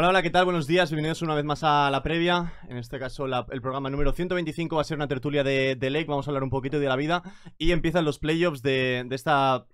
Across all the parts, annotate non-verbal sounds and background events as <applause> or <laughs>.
Hola, hola, ¿qué tal? Buenos días, bienvenidos una vez más a la previa. En este caso, el programa número 125 va a ser una tertulia de, Lake, vamos a hablar un poquito de la vida. Y empiezan los playoffs de, esta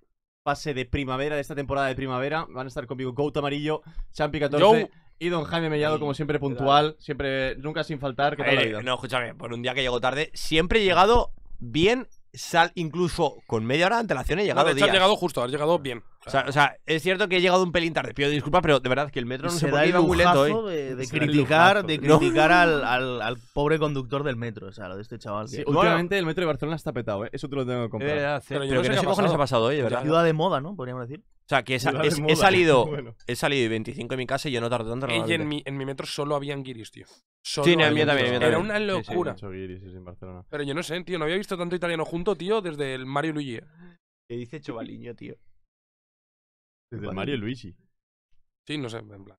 fase de primavera, de esta temporada de primavera. Van a estar conmigo Gout Amarillo, Champi 14 y Don Jaime Mellado, como siempre, puntual, siempre, nunca sin faltar. ¿Qué tal la vida? no, escúchame, por un día que llego tarde, siempre he llegado bien, sal, incluso con media hora de antelación he llegado. No, has llegado justo, has llegado bien. O sea, es cierto que he llegado un pelín tarde. Pido disculpas, pero de verdad que el metro no se, da el iba muy lento De, criticar, de criticar al, al, pobre conductor del metro, o sea, lo de este chaval. Que... últimamente el metro de Barcelona está petado, ¿eh? Eso te lo tengo que comprar. ¿eh? pero, que no sé qué cojones ha pasado hoy, de verdad. Ciudad de moda, ¿no? Podríamos decir. O sea, que he, salido <laughs> he salido y 25 en mi casa y yo no tardo tanto. en mi, en mi metro solo habían guiris, tío. sí, en mí también, Era una locura. Pero yo no sé, tío, no había visto tanto italiano junto, tío, desde el Mario Luigi. Que dice Chovaliño, tío? Desde Mario y Luigi. Sí, no sé, en plan.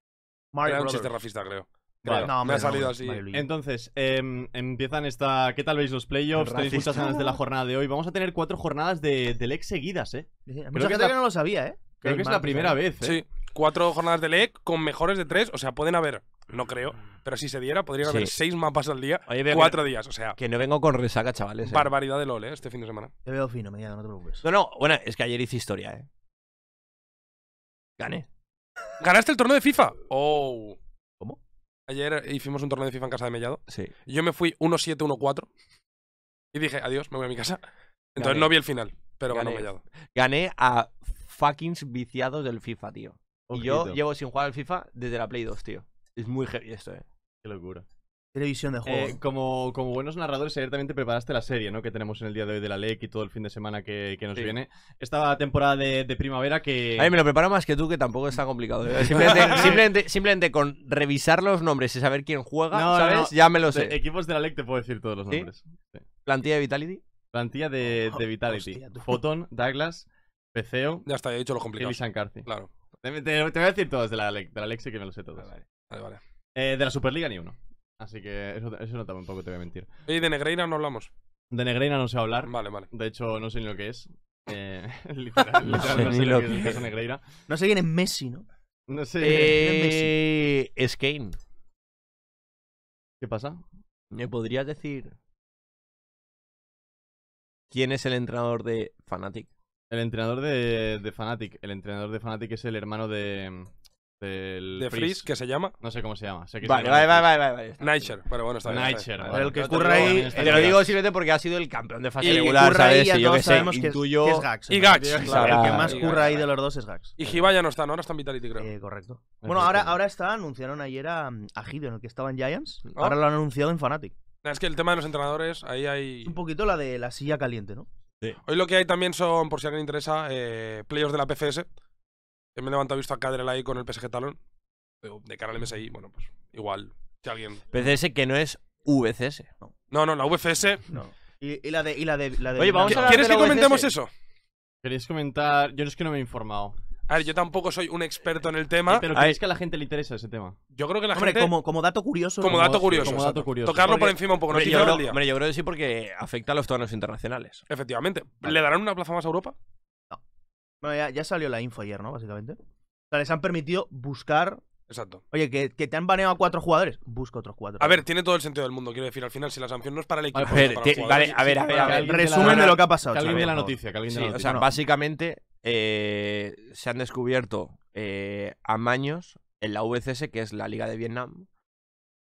Mario Era un chiste creo. me ha salido así. Entonces, em, empiezan esta. ¿Qué tal veis los playoffs? Tenéis muchas ganas de la jornada de hoy. Vamos a tener cuatro jornadas de, de LEC seguidas, ¿eh? eh mucha que, no lo sabía, ¿eh? Creo que, es la primera vez, ¿eh? Sí, cuatro jornadas de LEC con mejores de tres. O sea, pueden haber, no creo, mm. pero si se diera, podrían haber seis mapas al día, cuatro días. O sea, que no vengo con resaca, chavales. Eh. Barbaridad de LOL, ¿eh? Este fin de semana. Te veo fino, mañana, no te preocupes. No, bueno, es que ayer hice historia, ¿eh? Gané. ¿Ganaste el torneo de FIFA? Oh. ¿Cómo? Ayer hicimos un torneo de FIFA en casa de Mellado. Sí. Yo me fui 1-7-1-4. Y dije, adiós, me voy a mi casa. Entonces no vi el final, pero ganó Mellado. Gané a fucking viciados del FIFA, tío. Y yo llevo sin jugar al FIFA desde la Play 2, tío. Es muy heavy esto, eh. Qué locura. Televisión de juegos. Eh, como, buenos narradores, ayer también te preparaste la serie, ¿no? Que tenemos en el día de hoy de la LEC y todo el fin de semana que, nos viene. Esta temporada de, primavera que. A mí me lo preparo más que tú, que tampoco está complicado. ¿eh? <laughs> Simplemente, simplemente, con revisar los nombres y saber quién juega, ¿sabes? ya me lo sé. equipos de la LEC te puedo decir todos los nombres. ¿Plantilla de Vitality? Plantilla de, oh, Vitality. Photon, Douglas, PCo. Ya está, ya he dicho los complicados. Y Sancarci. Claro. Te, voy a decir todos de la LEC, de que me lo sé todos. Eh, de la Superliga ni uno. Así que eso, no tampoco te voy a mentir. ¿Y de Negreira no hablamos. De Negreira no sé hablar. Vale, vale. De hecho, no sé ni lo que es. Eh, <laughs> <laughs> literal, no, sé lo que, es Negreira. No sé quién es Messi, ¿no? No sé. Eh, es Kane. ¿Qué pasa? ¿Me podrías decir quién es el entrenador de Fnatic? El entrenador de, de Fnatic. El entrenador de Fnatic es el hermano de, de Freeze, que se llama. No sé cómo se llama. vale, vale, vale, vale, vale, Bueno, está bien. El que curra ocurre ahí. Este te lo digo simplemente porque ha sido el campeón de fase regular, ¿sabes? Y yo que sé, es Gax, y Gax. el que más curra ahí de los dos es Gax. Y Giva ya no está, ¿no? Ahora está en Vitality, creo. Eh, correcto. Bueno, ahora, ahora está, anunciaron ayer a, a en el que estaban Giants. Ah. Ahora lo han anunciado en Fnatic. Es que el tema de los entrenadores, ahí hay. Un poquito la de la silla caliente, ¿no? Sí. Hoy lo que hay también son, por si alguien interesa, eh, players de la PFS me he levantado visto a Cadrel ahí con el PSG Talón. De cara al MSI, bueno, pues igual. Si alguien. PCS que no es VCS. No, no, no la VCS. No. Y, la de, Oye, vamos a ¿Quieres que comentemos eso? ¿Queréis comentar? Yo no es que no me he informado. A ver, yo tampoco soy un experto en el tema. Eh, pero ¿creéis que a la gente le interesa ese tema? Yo creo que la gente... Como, como dato curioso. Como, dato curioso. Como dato curioso. Tocarlo por encima un poco. Hombre, yo creo, hombre, yo creo que sí porque afecta a los torneos internacionales. Efectivamente. ¿Le darán una plaza más a Europa? Bueno, ya, salió la info ayer, ¿no? Básicamente. O sea, les han permitido buscar. Exacto. Oye, que, te han baneado a cuatro jugadores. Busca otros cuatro. A ver, tiene todo el sentido del mundo. Quiero decir, al final, si la sanción no es para el equipo. Pues, a ver, a ver. A ver resumen de, lo que ha pasado. Que alguien la noticia. Que alguien la O sea, básicamente eh, se han descubierto eh, amaños en la VCS, que es la Liga de Vietnam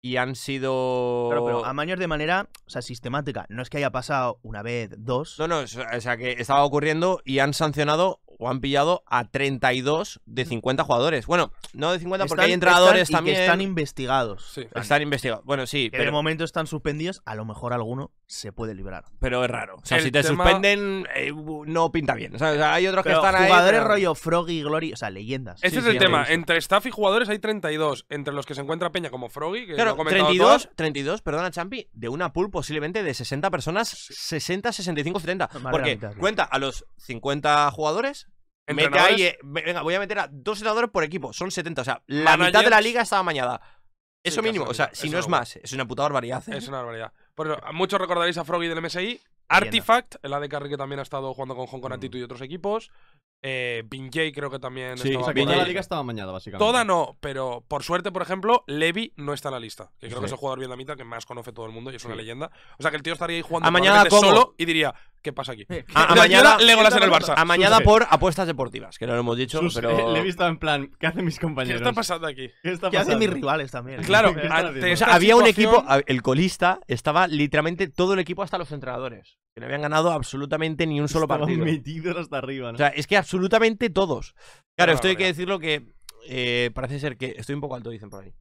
y han sido. Claro, pero amaños de manera, o sea, sistemática. No es que haya pasado una vez, dos. No, no, o sea, que estaba ocurriendo y han sancionado o han pillado a 32 de 50 jugadores. Bueno, no de 50 porque hay entrenadores también. están investigados. Están investigados. Bueno, sí. pero... de momento están suspendidos. A lo mejor alguno se puede liberar. Pero es raro. O sea, si te suspenden, eh, no pinta bien. O sea, hay otros que están ahí, Jugadores rollo Froggy, Glory. O sea, leyendas. Ese es el tema. Entre staff y jugadores hay 32. Entre los que se encuentra Peña como Froggy, 32, 32, perdona, Champi, de una pool posiblemente de 60 personas, 60, 65, 70. porque cuenta a los 50 jugadores venga, voy a meter a dos senadores por equipo. Son 70. O sea, la mitad de la liga estaba mañana Eso mínimo. O sea, si no es más, es una puta barbaridad. ¿eh? Es una barbaridad. muchos recordaréis a Froggy del MSI. Artifact, el AD Carry que también ha estado jugando con Hong Kong Attitude mm. y otros equipos. Eh, Bin creo que también estaba toda la liga estaba mañana, básicamente. Toda no, pero por suerte, por ejemplo, Levi no está en la lista. Que creo que es el jugador vietnamita que más conoce todo el mundo y es una leyenda. O sea que el tío estaría ahí jugando A mañana solo y diría, ¿Qué pasa aquí? Eh, a, <laughs> en el Barça. A mañana por apuestas deportivas, que no lo hemos dicho, pero... Le, he visto en plan, ¿qué hacen mis compañeros? ¿Qué está pasando aquí? ¿Qué, hacen mis rivales también? Claro, había un equipo, el colista, estaba literalmente todo el equipo hasta los entrenadores. Que no habían ganado absolutamente ni un solo Estaban metidos hasta arriba, ¿no? O sea, es que absolutamente todos. Claro, ah, esto hay que decirlo que eh, parece ser que. Estoy un poco alto, dicen por ahí.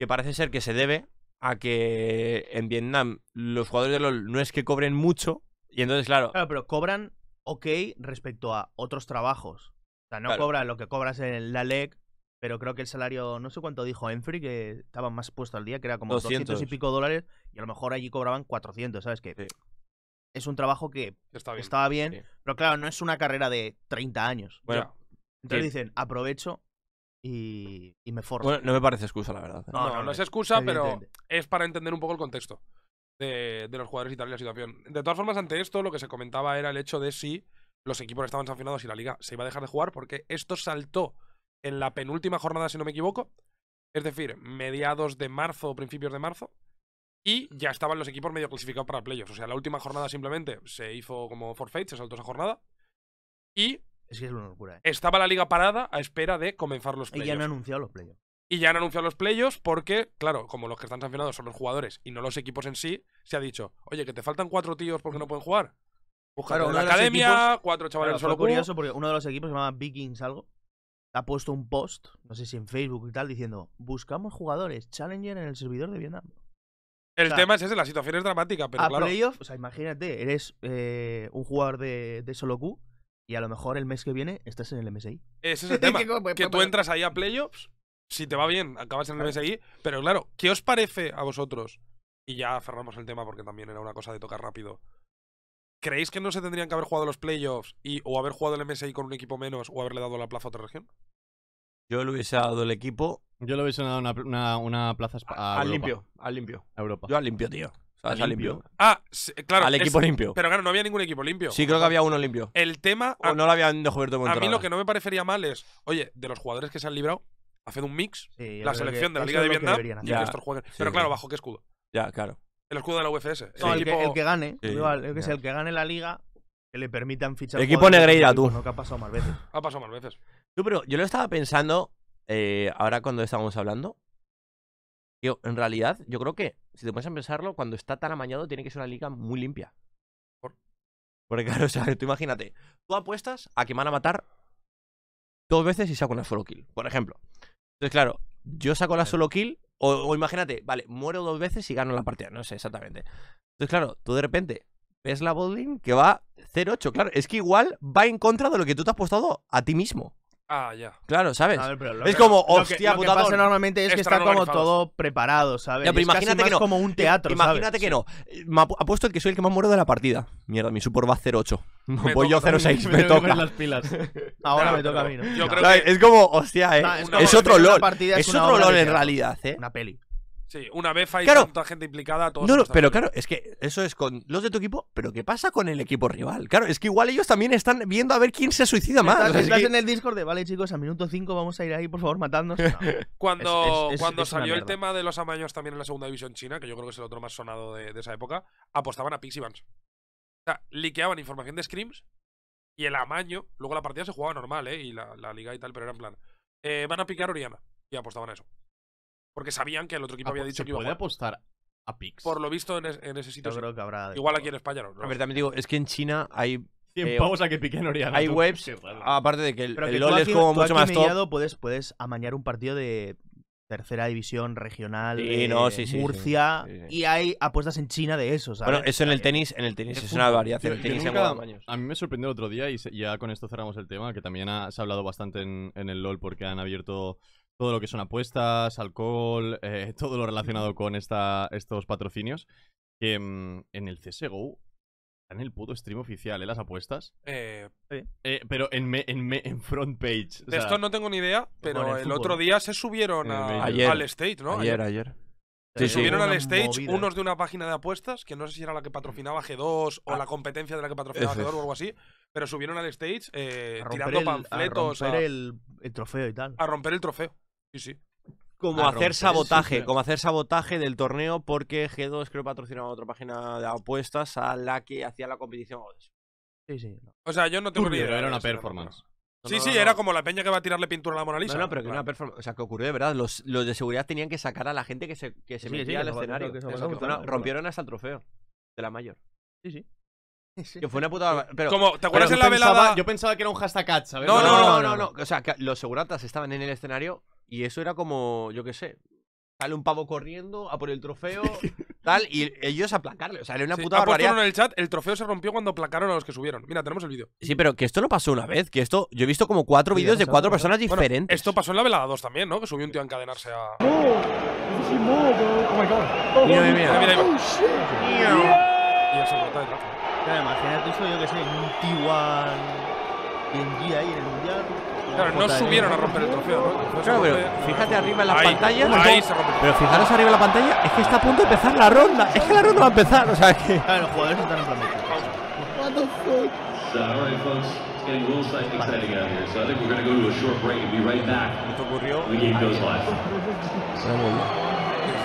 Que parece ser que se debe a que en Vietnam los jugadores de LOL no es que cobren mucho, y entonces, claro. Claro, pero cobran ok respecto a otros trabajos. O sea, no cobran lo que cobras en la LEC, pero creo que el salario, no sé cuánto dijo Enfrey, que estaba más puesto al día, que era como 200. y pico dólares, y a lo mejor allí cobraban 400, ¿sabes qué? Es un trabajo que estaba bien, pero claro, no es una carrera de 30 años. Bueno, entonces dicen, aprovecho y, me formo. Bueno, no me parece excusa, la verdad. ¿eh? no, no es excusa, pero es para entender un poco el contexto de, los jugadores y tal y la situación. De todas formas, ante esto lo que se comentaba era el hecho de si los equipos estaban sancionados y la liga se iba a dejar de jugar porque esto saltó en la penúltima jornada, si no me equivoco, es decir, mediados de marzo o principios de marzo, y ya estaban los equipos medio clasificados para playoffs. O sea, la última jornada simplemente se hizo como forfeit, se saltó esa jornada. Y. Eh. Estaba la liga parada a espera de comenzar los playoffs. Y ya han anunciado los playoffs. Y ya han anunciado los playoffs porque, claro, como los que están sancionados son los jugadores y no los equipos en sí, se ha dicho, oye, que te faltan cuatro tíos porque no pueden jugar. Buscar una academia, cuatro chavales solo. curioso porque uno de los equipos se llamaba Vikings algo. Ha puesto un post, no sé si en Facebook y tal, diciendo, buscamos jugadores, Challenger en el servidor de Vietnam. El tema es ese, la situación es dramática, pero claro. o sea, imagínate, eres eh, un jugador de, de solo Q y a lo mejor el mes que viene estás en el MSI. Ese es el <laughs> tema, pues, que pues, tú pues, entras ahí a playoffs si te va bien, acabas en el MSI Pero claro, ¿qué os parece a vosotros? Y ya cerramos el tema porque también era una cosa de tocar rápido. ¿Creéis que no se tendrían que haber jugado los playoffs y, o haber jugado el MSI con un equipo menos o haberle dado la plaza a otra región? Yo le hubiese dado el equipo. Yo le hubiese dado una, plaza a al limpio. Al limpio. A Europa. Yo al limpio, tío. ¿Sabes? Al limpio. Ah, claro. Al equipo limpio. Pero claro, no había ningún equipo limpio. Sí, creo que había uno limpio. El tema. no lo habían A mí lo que no me parecería mal es. Oye, de los jugadores que se han librado, hacer un mix, la selección de la Liga de Vivienda y estos Pero claro, ¿bajo qué escudo? Ya, claro. El escudo de la UFS. El, no, el, que, gane, igual, el, que, sea, el que gane la liga, que le permitan fichar. equipo Negreira, tú. No, ha pasado más veces. Ha pasado más veces. Yo, pero yo lo estaba pensando eh, ahora cuando estábamos hablando. Yo, en realidad, yo creo que, si te pones a pensarlo, cuando está tan amañado, tiene que ser una liga muy limpia. Porque, claro, <laughs> o sea, tú imagínate, tú apuestas a que van a matar dos veces y saco una solo kill, por ejemplo. Entonces, claro, yo saco la solo kill o, imagínate, vale, muero dos veces y gano la partida. No sé exactamente. Entonces, claro, tú de repente ves la botlane que va 0-8. Claro, es que igual va en contra de lo que tú te has apostado a ti mismo. Ah, ya. Claro, ¿sabes? es como, hostia, que- lo que pasa normalmente es que está como todo preparado, ¿sabes? Es casi que más no. como un teatro, Imagínate que no. ha puesto apuesto que soy el que más muero de la partida. Mierda, mi support va 0-8. <laughs> Me Voy yo a 06. <laughs> me toca. las pilas. Ahora me toca a mí, Es como, hostia, eh. es otro LOL. es otro LOL en realidad, eh. Una peli. Sí, una vez hay claro. tanta gente implicada, todos pero claro, es que eso es con los de tu equipo, pero ¿qué pasa con el equipo rival? Claro, es que igual ellos también están viendo a ver quién se suicida más. Estás, en el Discord de, vale chicos, a minuto 5 vamos a ir ahí, por favor, matándonos <laughs> cuando cuando salió el tema de los amaños también en la segunda división china, que yo creo que es el otro más sonado de, esa época, apostaban a Pixie O sea, liqueaban información de Screams y el amaño, luego la partida se jugaba normal, ¿eh? Y la, liga y tal, pero era en plan, eh, van a picar Oriana. Y apostaban a eso. Porque sabían que el otro equipo ah, había pues, dicho que iba a apostar a picks? Por lo visto en, ese sitio. Igual aquí en España no. a ver, también digo, es que en China hay. 100 eh, a que piquen Oriana. Hay webs, aparte de que el, LOL es como mucho más Puedes, puedes amañar un partido de tercera división regional sí, Murcia y hay apuestas en China de eso ¿sabes? bueno eso en el eh, tenis en el tenis es, una variación. en tenis a mí me sorprendió el otro día y ya con esto cerramos el tema que también se ha hablado bastante en el LOL porque han abierto todo lo que son apuestas, alcohol, eh, <laughs> todo lo relacionado con esta, estos patrocinios. Que mm, en el CSGO en el puto stream oficial, ¿eh? Las apuestas. Eh, eh pero en, en, en front page. de esto no tengo ni idea, pero el, otro día se subieron al stage, ¿no? Ayer, ayer. Se subieron al stage unos de una página de apuestas, que no sé si era la que patrocinaba G2 o ah. la competencia de la que patrocinaba G2 o algo así, pero subieron al stage tirando eh, panfletos. A romper el trofeo y tal. A romper el trofeo. Sí, sí. Como ah, hacer sabotaje, como hacer sabotaje del torneo porque G2 creo patrocinaba otra página de apuestas a la que hacía la competición. Sí, sí. O sea, yo no tengo ni era una performance. sí, sí, era como la peña que va a tirarle pintura a la Mona Lisa. No, no, pero que una performance. O sea, que ocurrió de verdad. Los, de seguridad tenían que sacar a la gente que se, se metía al escenario. rompieron hasta el trofeo de la mayor. Sí, sí. <laughs> Que fue una puta. Pero, como, ¿Te acuerdas en la velada? Yo pensaba que era un hashtag, ¿sabes? No, no, no, no. no, O sea, los seguratas estaban en el escenario y eso era como, yo qué sé, sale un pavo corriendo a por el trofeo, <laughs> tal, y ellos a placarle. O sea, le una puta barbaridad. en el chat, el trofeo se rompió cuando placaron a los que subieron. Mira, tenemos el vídeo. Sí, pero que esto no pasó una vez, que esto, yo he visto como cuatro vídeos de cuatro personas diferentes. esto pasó en la velada 2 también, ¿no? Que subió un tío a encadenarse a... Oh, my Y imagínate yo sé, un T1 en día ahí en el mundial. Claro, no subieron a romper el trofeo, ¿no? Claro, pero fíjate arriba en la ahí, pantalla. Pero fijaros arriba en la pantalla, es que está a punto de empezar la ronda. Es que la ronda va a empezar, o sea es que. Claro, los jugadores están en plan What the fuck? So, folks. It's getting here, so I think we're going go to a short break and be right back. Esto ocurrió.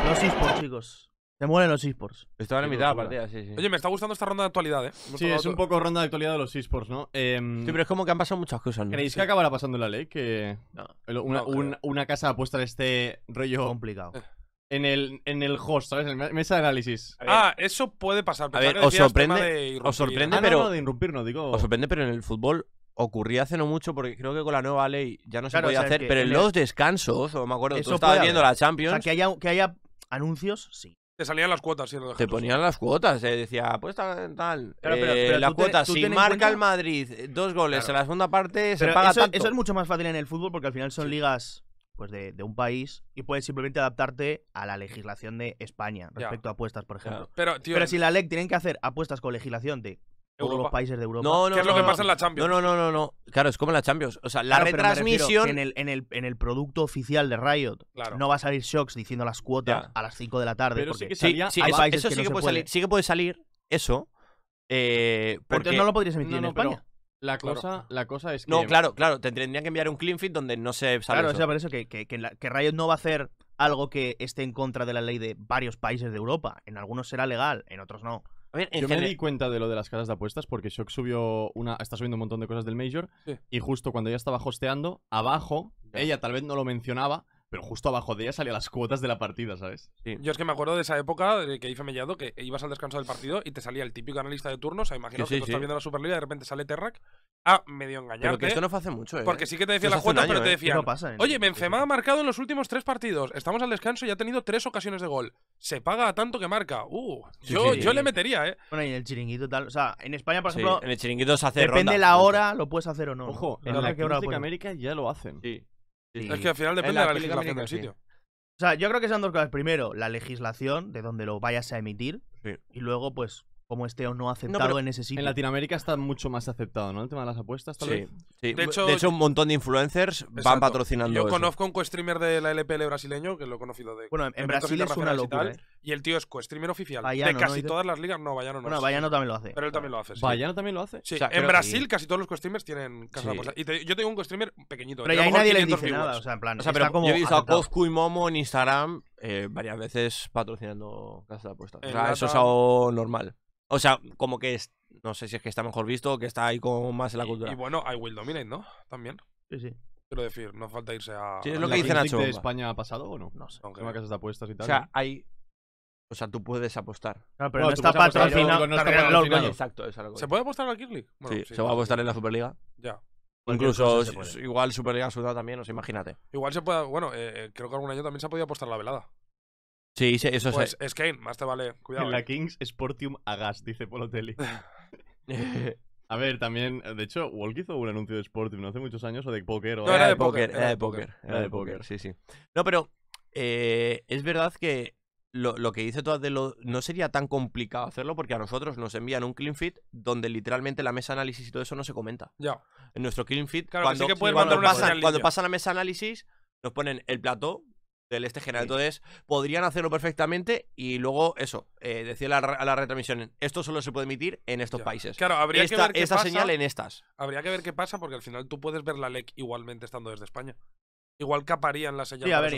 No, sé por chicos. Se mueren los esports. Estaban en mitad de la partida, sí, Oye, me está gustando esta ronda de actualidad, ¿eh? Sí, es un poco ronda de actualidad de los esports, ¿no? Em, sí, pero es como que han pasado muchas cosas, ¿no? ¿Creéis que acabará pasando la ley? Que una, casa puesta en este rollo Complicado. en el, en el host, ¿sabes? En la mesa de análisis. Ah, eso puede pasar. A ver, ¿os sorprende- sorprende? Ah, pero- de irrumpir, digo. Os sorprende, pero en el fútbol ocurría hace no mucho, porque creo que con la nueva ley ya no se podía hacer, pero en los descansos, o me acuerdo, tú estabas viendo la O sea, que haya, que haya anuncios, sí. Te salían las cuotas, Te ponían las cuotas, eh, decía, pues tal. tal. Eh, pero- la si marca el Madrid dos goles en la segunda parte, se paga eso, eso es mucho más fácil en el fútbol porque al final son ligas pues de, un país y puedes simplemente adaptarte a la legislación de España respecto a apuestas, por ejemplo. Pero, si la LEC tienen que hacer apuestas con legislación de los países de Europa. No, no, ¿Qué es lo que pasa en la Champions? No, no, no, no, Claro, es como en la Champions. O sea, la retransmisión. en, el, en, el, producto oficial de Riot no va a salir Shocks diciendo las cuotas a las 5 de la tarde. sí Sí, sí, eso, sí que puede salir. Sí que puede salir eso. eh, porque... no lo podrías emitir en España. La cosa, la cosa es que. No, claro, claro. Te tendrían que enviar un clean fit donde no se sale Claro, o sea, por eso que Riot no va a hacer algo que esté en contra de la ley de varios países de Europa. En algunos será legal, en otros no yo me di cuenta de lo de las casas de apuestas porque Shock subió una. Está subiendo un montón de cosas del Major. Y justo cuando ella estaba hosteando, abajo, ella tal vez no lo mencionaba, pero justo abajo de ella salían las cuotas de la partida, ¿sabes? Yo es que me acuerdo de esa época de que hice mellado, que ibas al descanso del partido y te salía el típico analista de turnos, imagino que, estás viendo la Superliga y de repente sale Terrak a medio engañado. Pero esto no fue hace mucho, ¿eh? Porque sí que te decía las cuotas, pero te ¿eh? decía, no ¿eh? oye, Benzema ha marcado en los últimos tres partidos, estamos al descanso y ha tenido tres ocasiones de gol, se paga tanto que marca, uh, yo, le metería, ¿eh? Bueno, y en el chiringuito tal, o sea, en España, por ejemplo, en el chiringuito se hace depende la hora, lo puedes hacer o no. Ojo, en América ya lo hacen. Sí. Es que al final depende de la legislación del sitio. O sea, yo creo que son dos cosas. Primero, la legislación de donde lo vayas a emitir. Y luego, pues, como este o no aceptado en ese sitio. En Latinoamérica está mucho más aceptado, ¿no? El tema de las apuestas, tal sí. vez. De, hecho, un montón de influencers van patrocinando. Yo conozco un co-streamer de la LPL brasileño, que lo he conocido de. Bueno, en, Brasil es una locura. ¿eh? Y, el tío es co-streamer oficial. de casi todas las ligas, no, Vallano no. Bueno, Vallano también lo hace. Pero él también lo hace. Sí. también lo hace? Sí, o sea, en Brasil casi todos los co-streamers tienen casa de apuestas. Y yo tengo un co-streamer pequeñito. Pero hay nadie le dice nada, o sea, en plan. O sea, pero yo he visto a Coscu y Momo en Instagram eh, varias veces patrocinando casa de apuestas. O sea, eso es algo normal. O sea, como que es, no sé si es que está mejor visto o que está ahí como más en la cultura. Y, bueno, hay Will Dominate, ¿no? También. Sí, sí. Quiero decir, no falta irse a. Sí, es lo que dice Nacho. de España ha pasado o no? No sé. Aunque... Tema casas de apuestas y tal. O sea, hay. O sea, tú puedes apostar. No, pero no, está patrocinado. No Exacto, es algo. ¿Se puede apostar a la Bueno, sí, se va a apostar en la Superliga. Ya. Incluso igual Superliga Sudá también, o sea, imagínate. Igual se puede, bueno, eh, eh, creo que algún año también se ha podido apostar la velada. Sí, eso pues, es. que más te vale. Cuidado. En eh. la Kings Sportium Agas, dice Polotelli. <laughs> a ver, también, de hecho, Walk hizo un anuncio de Sportium no hace muchos años o de póker. O... No, era, de póker, era de póker. Era de póker, sí, sí. No, pero eh, es verdad que lo, que dice todas de lo. No sería tan complicado hacerlo porque a nosotros nos envían un clean fit donde literalmente la mesa análisis y todo eso no se comenta. Ya. En nuestro clean fit, claro, cuando, pasan, cuando pasan a mesa análisis, nos ponen el plató, del este general. Entonces, podrían hacerlo perfectamente y luego eso, eh, decía la, a la retransmisión, esto solo se puede emitir en estos países. Claro, habría esta, que ver qué señal en estas. Habría que ver qué pasa porque al final tú puedes ver la LEC igualmente estando desde España. Igual caparían las señales. Sí, a ver,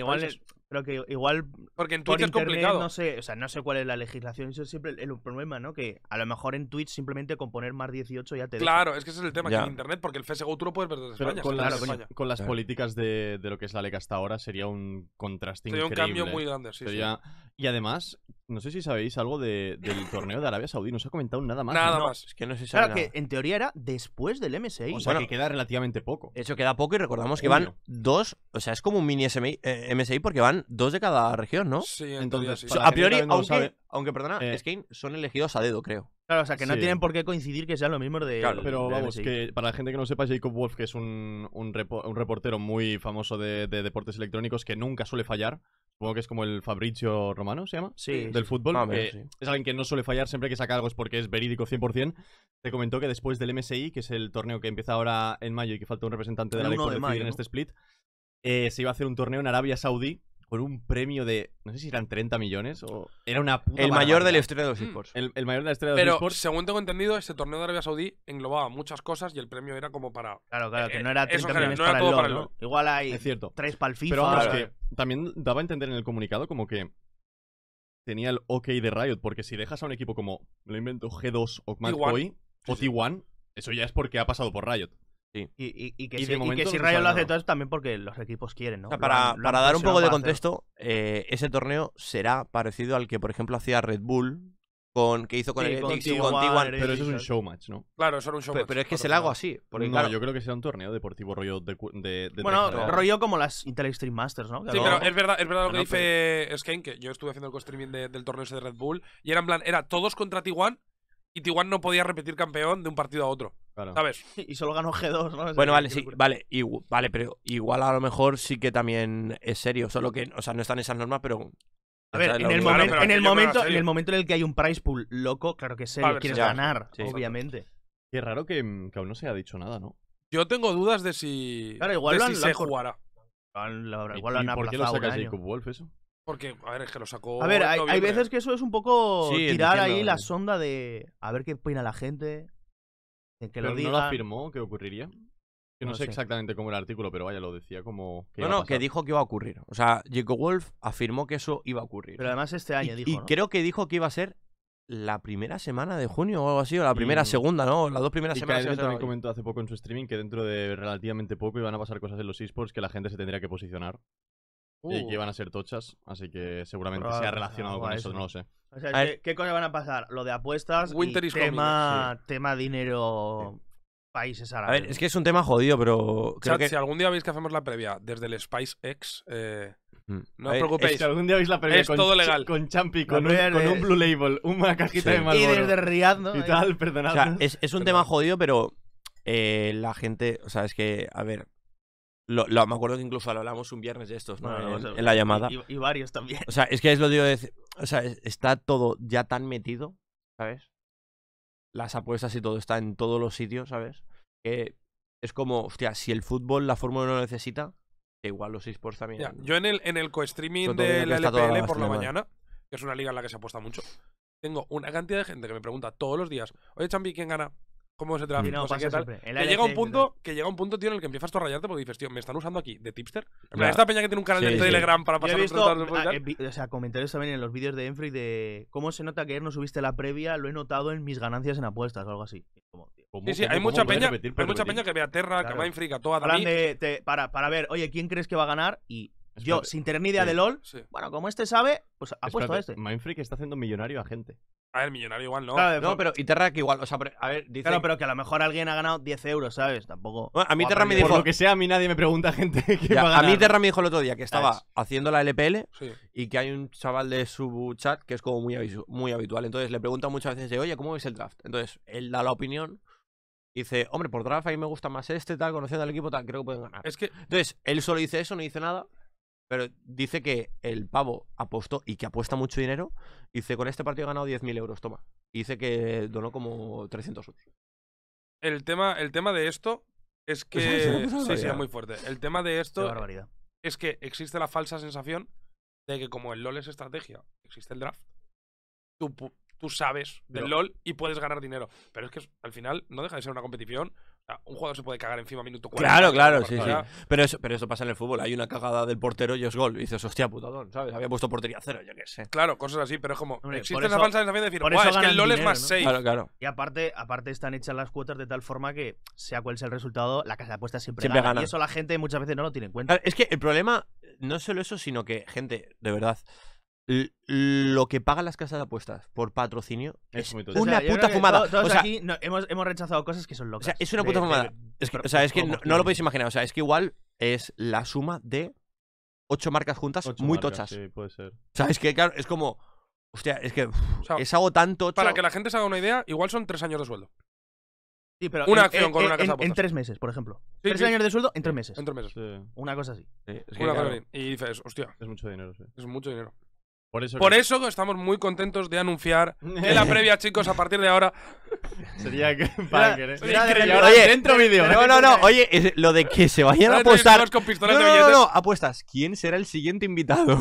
que igual. Porque en Twitch es complicado. No sé, o sea, no sé cuál es la legislación. Eso es siempre el, problema, ¿no? Que a lo mejor en Twitch simplemente con poner más 18 ya te. Claro, es que ese es el tema, en internet, porque el Facebook tú lo puedes ver desde España. Con, las, políticas de, de, lo que es la LEC hasta ahora sería un contraste sería un cambio muy grande, sí. Y además, no sé si sabéis algo del torneo de Arabia Saudí. No se ha comentado nada más. Nada más. Es que no se sabe. Claro que en teoría era después del MSI. O sea que queda relativamente poco. hecho, queda poco y recordamos que van dos. O sea, es como un mini MSI eh, porque van dos de cada región, ¿no? Sí, entonces. a priori, aunque, perdona, eh. son elegidos a dedo, creo. Claro, o sea, que no tienen por qué coincidir que sean lo mismo de. Claro, pero vamos, que para la gente que no sepa, Jacob Wolf, que es un, reportero muy famoso de deportes electrónicos que nunca suele fallar supongo que es como el Fabrizio Romano, ¿se llama? Del fútbol. Es alguien que no suele fallar siempre que saca algo, es porque es verídico 100%. Te comentó que después del MSI, que es el torneo que empieza ahora en mayo y que falta un representante de la ley en este split, eh, se iba a hacer un torneo en Arabia Saudí por un premio de. No sé si eran 30 millones o. Era una puta. El mayor de la historia de los mm. esports. Mm. El, mayor de la historia de los Pero, según tengo entendido, ese torneo de Arabia Saudí englobaba muchas cosas y el premio era como para. Claro, claro, que eh, no era 30 millones para, el LOL, Igual hay es cierto. tres para el FIFA. Pero hombre, que también daba a entender en el comunicado como que tenía el ok de Riot, porque si dejas a un equipo como, lo invento, G2 o McCoy o T1, eso ya es porque ha pasado por Riot. Y, y, que, si, Rayo lo hace todo es también porque los equipos quieren, ¿no? para, para dar un poco de contexto, eh, ese torneo será parecido al que, por ejemplo, hacía Red Bull con que hizo con el con Pero eso es un showmatch, ¿no? Claro, eso era un showmatch. Pero, pero es que se lo hago así. no, claro. yo creo que será un torneo deportivo rollo de. bueno, rollo como las Intel Extreme Masters, ¿no? sí, pero es verdad, es verdad lo que dice pero... que yo estuve haciendo el co-streaming del torneo ese de Red Bull y era en plan, era todos contra Tiguan y Tijuana no podía repetir campeón de un partido a otro. ¿Sabes? <laughs> Y solo ganó G2, ¿no? bueno, vale, sí, vale, vale, pero igual a lo mejor sí que también es serio, solo que, o sea, no están esas normas, pero... A ver, en el, momento, en, el momento, en el que hay un price pool loco, claro que es serio, quieres ganar, obviamente. Qué raro mm, que, aún no se haya dicho nada, ¿no? Yo tengo dudas de si, claro, igual igual lo han ¿Por qué lo saca Jacob Wolf eso? Porque, a ver, es que lo sacó. A ver, hay, hay, veces que eso es un poco tirar ahí la sonda de a ver qué opina la gente. Que ¿No lo afirmó que ocurriría? Que no, sé, exactamente cómo era el artículo, pero vaya, lo decía como. no, no, que dijo que iba a ocurrir. O sea, Jacob Wolf afirmó que eso iba a ocurrir. Pero además este año y, dijo. Y creo que dijo que iba a ser la primera semana de junio o algo así, o la primera, segunda, ¿no? Las dos primeras y semanas. también comentó hace poco en su streaming que dentro de relativamente poco iban a pasar cosas en los esports que la gente se tendría que posicionar y uh. que iban a ser tochas, así que seguramente se ha relacionado con ah, eso, no lo sé. O sea, ¿qué, cosas van a pasar? Lo de apuestas y tema, tema dinero, países árabes. A ver, es que es un tema jodido, pero creo que... si algún día veis que hacemos la previa desde el Spice X, eh, mm. no os preocupéis. Si algún día veis la previa es con, todo legal. con Champi, con, un, con un, Blue Label, una <laughs> cajita de Malboro Y desde Riyadh, ¿no? Y tal, perdonad. O sea, es, es un tema jodido, pero eh, la gente... O sea, es que, a ver me acuerdo que incluso lo hablamos un viernes de estos, ¿no? en, la llamada. Y, varios también. O sea, es que es lo digo, o sea, está todo ya tan metido, ¿sabes? Las apuestas y todo está en todos los sitios, ¿sabes? Que es como, hostia, si el fútbol la Fórmula 1 necesita, igual los esports también. yo en el, en el co-streaming de la LPL por la mañana, que es una liga en la que se apuesta mucho, tengo una cantidad de gente que me pregunta todos los días, oye, Chambi, ¿quién gana? cómo se trabaja. Que llega un punto, que llega un punto, tío, en el que empiezas a rayarte porque dices, tío, me están usando aquí de tipster. En esta peña que tiene un canal de Telegram para pasar visto, eh, O sea, comentarios también en los vídeos de Enfrey de cómo se nota que ayer no subiste la previa, lo he notado en mis ganancias en apuestas o algo así. sí, sí, hay mucha peña, hay mucha peña que ve a Terra, que va a que a toda la. de, para, para ver, oye, ¿quién crees que va a ganar? Y yo, sin tener ni idea de LOL, bueno, como este sabe, pues ha puesto este. Mindfreak está haciendo millonario a gente. A ver, millonario igual no. no, pero y Terra que igual, o sea, a ver, dice. Claro, pero que a lo mejor alguien ha ganado 10 euros, ¿sabes? Tampoco. a mí Terra me dijo. Por lo que sea, a mí nadie me pregunta <laughs> gente a ganar. A mí Terra me dijo el otro día que estaba haciendo la LPL y que hay un chaval de su chat que es como muy, muy habitual. Entonces le pregunta muchas veces oye, ¿cómo ves el draft? Entonces él da la opinión. dice, hombre, por draft a mí me gusta más este, tal, conociendo al equipo, tal, creo que pueden ganar. Es que. Entonces él solo dice eso, no dice nada. Pero dice que el pavo apostó y que apuesta mucho dinero. Dice, con este partido he ganado 10.000 euros, toma. Y dice que donó como 300 euros. El tema, el tema de esto es que... sí, sí, es muy fuerte. El tema de esto es que existe la falsa sensación de que como el LOL es estrategia, existe el draft, tú, sabes del LOL y puedes ganar dinero. Pero es que al final no deja de ser una competición un jugador se puede cagar encima minuto 40. Claro, claro, sí, sí. Pero eso, pero eso pasa en el fútbol. Hay una cagada del portero y es gol. Y dices, hostia, putadón, ¿sabes? Había puesto portería cero, yo qué sé. Claro, cosas así, pero es como. Existen existe una falsa de decir, guau, es que el LOL es más seis Claro, claro. Y aparte, aparte están hechas las cuotas de tal forma que, sea cual sea el resultado, la casa de apuestas siempre, gana. Y eso la gente muchas veces no lo tiene en cuenta. es que el problema no solo eso, sino que, gente, de verdad lo que pagan las casas de apuestas por patrocinio es, una puta fumada. Todos, o sea, aquí hemos, hemos, rechazado cosas que son locas. O sea, es una puta fumada. es que, o sea, es que no, lo podéis imaginar. O sea, es que igual es la suma de ocho marcas juntas muy tochas. Sí, puede ser. O sea, es que claro, es como. Hostia, es que es algo tanto Para que la gente se haga una idea, igual son tres años de sueldo. Sí, pero una acción en, con una casa en, en, tres meses, por ejemplo. 3 tres años de sueldo en tres meses. En tres meses. Una cosa así. Es Y dices, hostia. Es mucho dinero, Es mucho dinero. Por eso, estamos muy contentos de anunciar <laughs> En la previa, chicos, a partir de ahora. Sería que. ¿eh? oye, dentro vídeo. No, ¿eh? no, no. Oye, lo de que se vayan a apostar. no, no, no, apuestas. ¿Quién será el siguiente invitado? <laughs>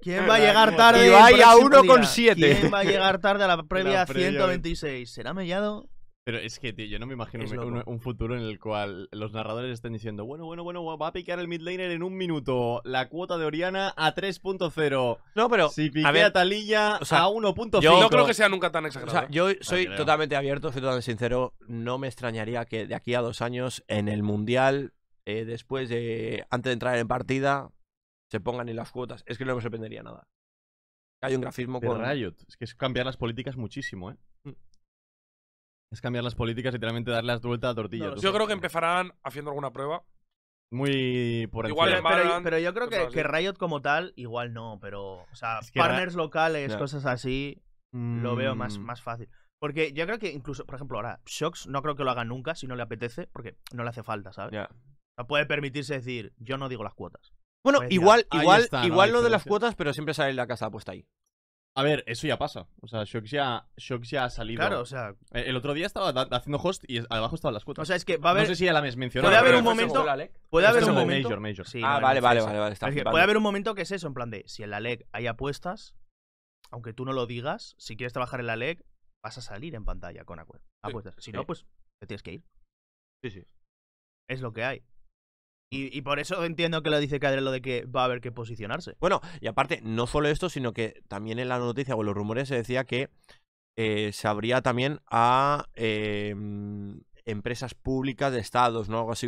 ¿Quién va a llegar tarde? Y vaya 1,7. ¿Quién va a llegar tarde a la previa, <laughs> la previa 126? ¿Será Mellado? Pero es que, tío, yo no me imagino un, futuro en el cual los narradores estén diciendo, bueno, bueno, bueno, va a picar el midlaner en un minuto, la cuota de Oriana a 3.0. No, pero si a, Talilla a 1.5. Yo no creo que sea nunca tan exagerado. O sea, ¿eh? yo soy totalmente abierto, soy totalmente sincero, no me extrañaría que de aquí a dos años en el Mundial, eh, después de, antes de entrar en partida, se pongan en las cuotas. Es que no me sorprendería nada. Hay un grafismo con... Riot. Es que es cambiar las políticas muchísimo, ¿eh? Mm. Es cambiar las políticas, literalmente las vuelta a la yo creo que empezarán haciendo alguna prueba. Muy por igual Pero, yo creo que, que, Riot como tal, igual no, pero. O sea, partners locales, cosas así, lo veo más, mm. más fácil. Porque yo creo que incluso, por ejemplo, ahora, Shox no creo que lo haga nunca si no le apetece, porque no le hace falta, ¿sabes? No puede permitirse decir, yo no digo las cuotas. Bueno, igual, igual, igual lo de las cuotas, pero siempre sale la casa puesta ahí. A ver, eso ya pasa. O sea, Shox ya, ya ha salido. Claro, o sea. Eh, el, otro día estaba haciendo host y abajo estaban las cuotas. O sea, es que va a haber. No sé si ya la mencionado. Puede este haber un momento. Puede haber un momento. Major, major. ah, vale, vale, vale, vale, Puede haber un momento que es eso, en plan de si en la leg hay apuestas, aunque tú no lo digas, si quieres trabajar en la leg vas a salir en pantalla con apuestas. si no, pues te tienes que ir. Sí, sí. Es lo que hay. Y, por eso entiendo que lo dice Cadre lo de que va a haber que posicionarse. Bueno, y aparte, no solo esto, sino que también en la noticia o en los rumores se decía que eh, se abría también a eh, empresas públicas de estados, ¿no? O algo, así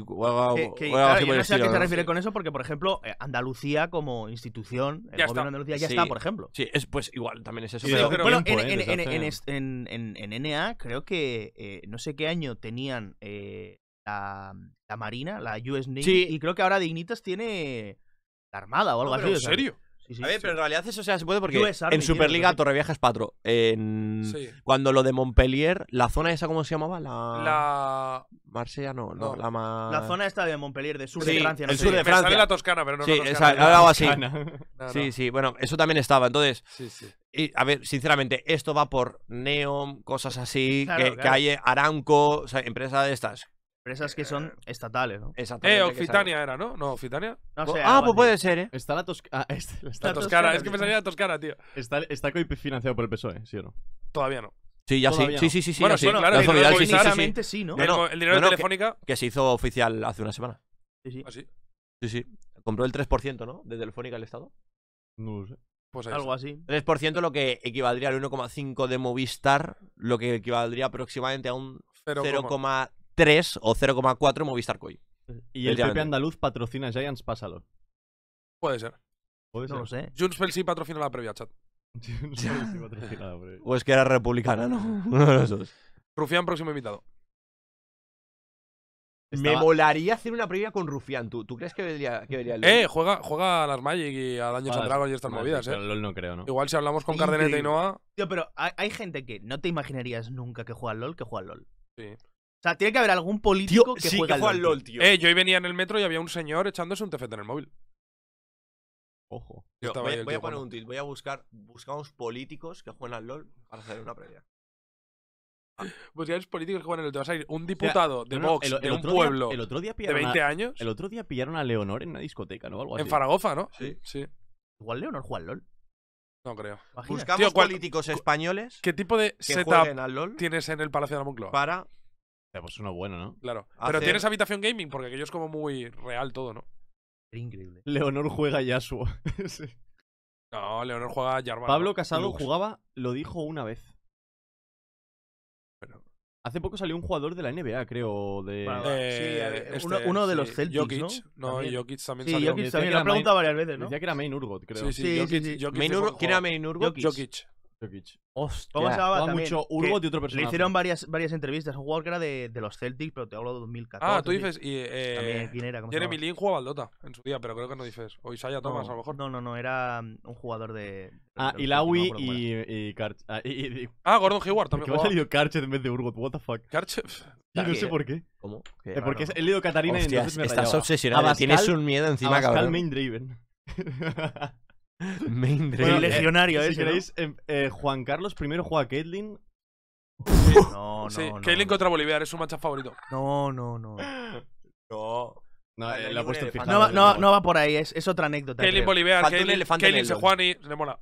yo no sé a qué se refiere con eso, porque, por ejemplo, eh, Andalucía como institución, el ya gobierno de Andalucía ya está, por ejemplo. Sí, es, pues igual también es eso. Sí, bueno, en, en, en, en, NA creo que eh, no sé qué año tenían eh, la, Marina, la US Navy. Sí. Y creo que ahora Dignitas tiene la Armada o algo así. ¿En serio? a ver, pero en realidad eso se puede porque en Superliga Torrevieja es patro. En... Cuando lo de Montpellier, la zona esa, ¿cómo se llamaba? La. la... Marsella, no, no, la La zona esta de Montpellier, de sur de Francia. el sur de Francia. Me la Toscana, pero no Sí, la Toscana, algo así. <laughs> sí, sí, bueno, eso también estaba. Entonces, y, a ver, sinceramente, esto va por Neom, cosas así, <laughs> que, hay Aranco, o sea, empresas de estas Empresas que son eh, estatales, ¿no? Exactamente. Eh, Occitania era, ¿no? No, Occitania. Oh, ah, pues puede ser, ¿eh? Está la, ah, Toscana. la Toscana. Es que pensaría la Toscana, tío. Está, está financiado por el PSOE, ¿sí o no? Todavía no. Sí, ya sí. sí. Sí, sí, sí. Bueno, sí, claro. sí, sí, sí, sí, ¿no? El, dinero de Telefónica. Que, se hizo oficial hace una semana. Sí, sí. ¿Ah, sí? Sí, sí. Compró el 3%, ¿no? De Telefónica al Estado. No lo sé. Pues Algo así. 3% lo que equivaldría al 1,5 de Movistar, lo que equivaldría aproximadamente a un 0,3 3 o 0,4 Movistar Coy. Y el PP andaluz patrocina Giants, pásalo. Puede ser. no lo sé. Junts sí patrocina la previa, chat. <laughs> <laughs> Junts sí patrocina la previa. O es que era republicana, ¿no? <laughs> Uno de los Rufián, próximo invitado. Me molaría hacer una previa con Rufián. ¿Tú, ¿tú crees que vería, que vería el Eh, juega, juega a las Magic y a Daños central y estas movidas, eh. LOL no creo, ¿no? Igual si hablamos con Cardenete y Noah. Tío, pero hay, hay, gente que no te imaginarías nunca que juega al LOL, que juega al LOL. Sí. O sea, tiene que haber algún político que, sí, juega al LOL, tío. Eh, yo hoy venía en el metro y había un señor echándose un tefete en el móvil. Ojo. voy, a poner un Voy a buscar. Buscamos políticos que juegan al LOL para hacer una previa. Buscáis políticos que juegan LoL, Te vas a ir un diputado de Vox, un pueblo el otro día de 20 años. El otro día pillaron a Leonor en una discoteca, ¿no? En Faragofa, ¿no? Sí. sí. Igual Leonor juega al LOL. No creo. Buscamos políticos españoles. ¿Qué tipo de setup tienes en el Palacio de la Moncloa? Para pues uno bueno, ¿no? Claro. Pero tienes habitación gaming, porque aquello es como muy real todo, ¿no? increíble. Leonor juega Yasuo. <laughs> Sí. No, Leonor juega Jarvan. Pablo Casado pues jugaba, lo dijo una vez. Hace poco salió un jugador de la NBA, creo, de... Eh, eh, este, uno- de los Celtics, Jokic, ¿no? También. Jokic también Sí, salió. Jokic también lo he preguntado varias veces, ¿no? Decía que era Main Urgot, creo. Sí, sí, Jokic, Jokic ¿Quién era Main Urgot. Jokic. Hostia. ¿Cómo se mucho Urgot otra y Le hicieron varias, varias entrevistas. Un jugador que era de, de los Celtics, pero te hablo de 2014. Ah, tú dices. Y, eh, ¿quién era? Jeremy Lin jugaba al Dota en su día, pero creo que no dices. O Isaiah Thomas, a lo mejor. No, no, no. Era um, un jugador de. Ah, y, Karch. Ah, ah Gordon Hayward ¿Por qué también. me ha salido Karch en vez de Urgot? What the fuck. Karch- no sé por qué. ¿Cómo? Eh, porque he leído Catarina y entonces me estás obsesionado. Tienes un miedo encima, Abascal cabrón. Main Driven. <laughs> <laughs> Main Drake. Bueno, eh, legionario, em, eh, Si queréis, Juan Carlos primero juega a Caitlyn. Sí. <laughs> No, no, sí. no, Caitlyn contra Bolívar es su match favorito. No, no, no. <laughs> No. No, ha eh, puesto no, no, va por ahí, es, otra anécdota. Caitlyn, Bolivar, Caitlyn, se juega y le mola.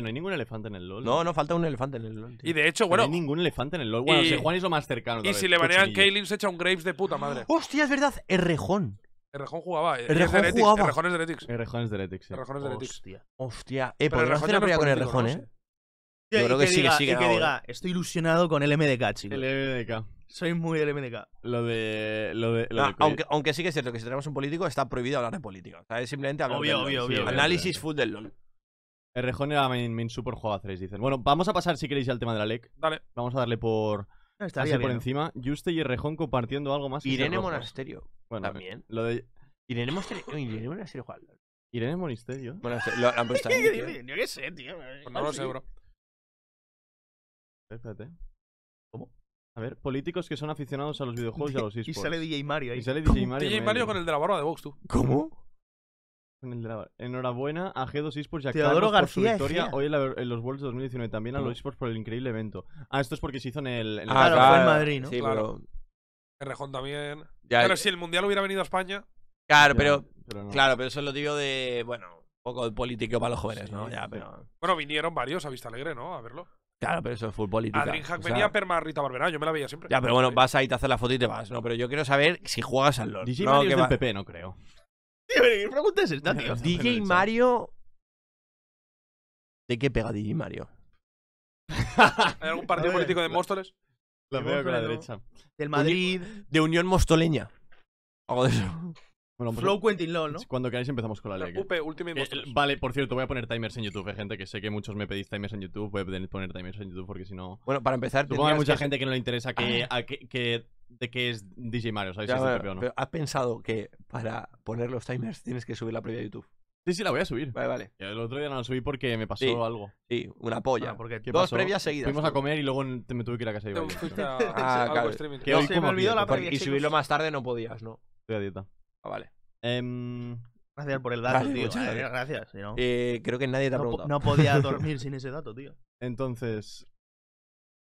no hay ningún elefante en el LOL. No, ¿eh? no falta un elefante en el LOL. Y de hecho, bueno. No hay ningún elefante en el LOL. Bueno, si Juan es lo más cercano. Y si le banean, Caitlyn, se echa un Graves de puta madre. ¡Hostia, es verdad! Errejón. Rejón jugaba. Eh, Errejón es jugaba. Errejón es de El Errejón es de Letix, Sí. es de Letix. Hostia. Hostia. Eh, pero hacer una pelea con Rejón, ¿eh? Yo creo que, sigue, sigue. que diga, estoy ilusionado con el MDK, chicos. El MDK. Soy muy el MDK. Lo de. Lo de, lo aunque, aunque sí que es cierto que si tenemos un político, está prohibido hablar de política. O sea, es simplemente hablar de obvio, Obvio, obvio, Análisis full del LOL. era main, main super a 3, dicen. Bueno, vamos a pasar si queréis al tema de la LEC. Dale. Vamos a darle por. Ah, por encima, Juste y Rejón compartiendo algo más. Irene Monasterio. Bueno, también. Lo de... Irene Monasterio. Irene Monasterio, Juan. Irene Monasterio. Bueno, Lo han puesto ahí. <laughs> Yo qué sé, tío. Pues no lo sé, bro. Espérate. ¿Cómo? A ver, políticos que son aficionados a los videojuegos y a <laughs> los esports. Y sale DJ <laughs> Mario ahí. Y sale DJ Mario. DJ Mario con el de la barba de Vox, tú. ¿Cómo? Enhorabuena a G2 Esports y a Teodoro García por su hoy en, los Worlds 2019. También a los Esports por el increíble evento. Ah, esto es porque se hizo en el. ah, claro, en Madrid, ¿no? Sí, claro. Pero... también. pero eh, si el mundial hubiera venido a España. Claro, pero. Claro, pero eso es lo tío de. Bueno, un poco de político para los jóvenes, ¿no? Ya, pero... Bueno, vinieron varios a Vista Alegre, ¿no? A verlo. Claro, pero eso es full política. A Hack venía perma Rita Barberá, yo me la veía siempre. Ya, pero bueno, vas ahí, te haces la foto y te vas, ¿no? Pero yo quiero saber si juegas al LoL. no, que PP, no creo. ¿Qué pregunta es <laughs> DJ Mario. ¿De qué pega DJ Mario? <laughs> ¿Hay algún partido político de Móstoles? Lo veo con la derecha. Del Madrid. De Unión Mostoleña. Algo de eso. <laughs> Bueno, pues Flow Quentin LOL, ¿no? Cuando queráis empezamos con la eh, ley. Vale, por cierto, voy a poner timers en YouTube, Hay eh, gente, que sé que muchos me pedís timers en YouTube, voy a poner timers en YouTube porque si no... Bueno, para empezar, Supongo que hay mucha gente que no le interesa que ah de qué es DJ Mario, ¿sabes? si es de ver, o no. pero ¿Has pensado que para poner los timers tienes que subir la previa a YouTube? Sí, sí, la voy a subir. Vale, vale. El otro día no la subí porque me pasó algo. Sí, una polla. Ah, Dos previas seguidas. Fuimos a comer y luego me tuve que ir a casa Y <laughs> Ah, claro. y subirlo más tarde no podías, ¿no? Estoy a dieta. Ah, vale. Em, gracias por el dato, tío. gracias. Eh, creo que nadie te ha no podía <laughs> dormir sin ese dato, tío. entonces,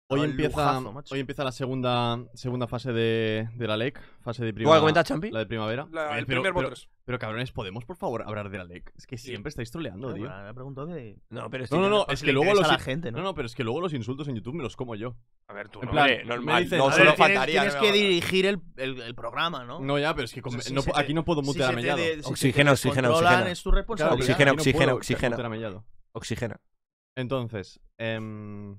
Hoy empieza, hoy empieza la segunda, segunda fase de, de la LEC, fase de primavera. Champi? La de primavera. pero, cabrones, ¿podemos por favor hablar de la LEC? Es que siempre estáis troleando, tío. Me preguntado de... No, pero no, no, es que luego los, ¿no? ¿no? pero es que luego los insultos en YouTube me los como yo. A ver, tú en plan, no, solo faltaría. Tienes, que dirigir el, el, programa, ¿no? No, ya, pero es que aquí no puedo mutear a Mellado. oxígeno, oxígeno, oxígeno. es tu responsabilidad. Oxígeno, oxígeno, oxígeno. Oxígeno. Entonces, eh...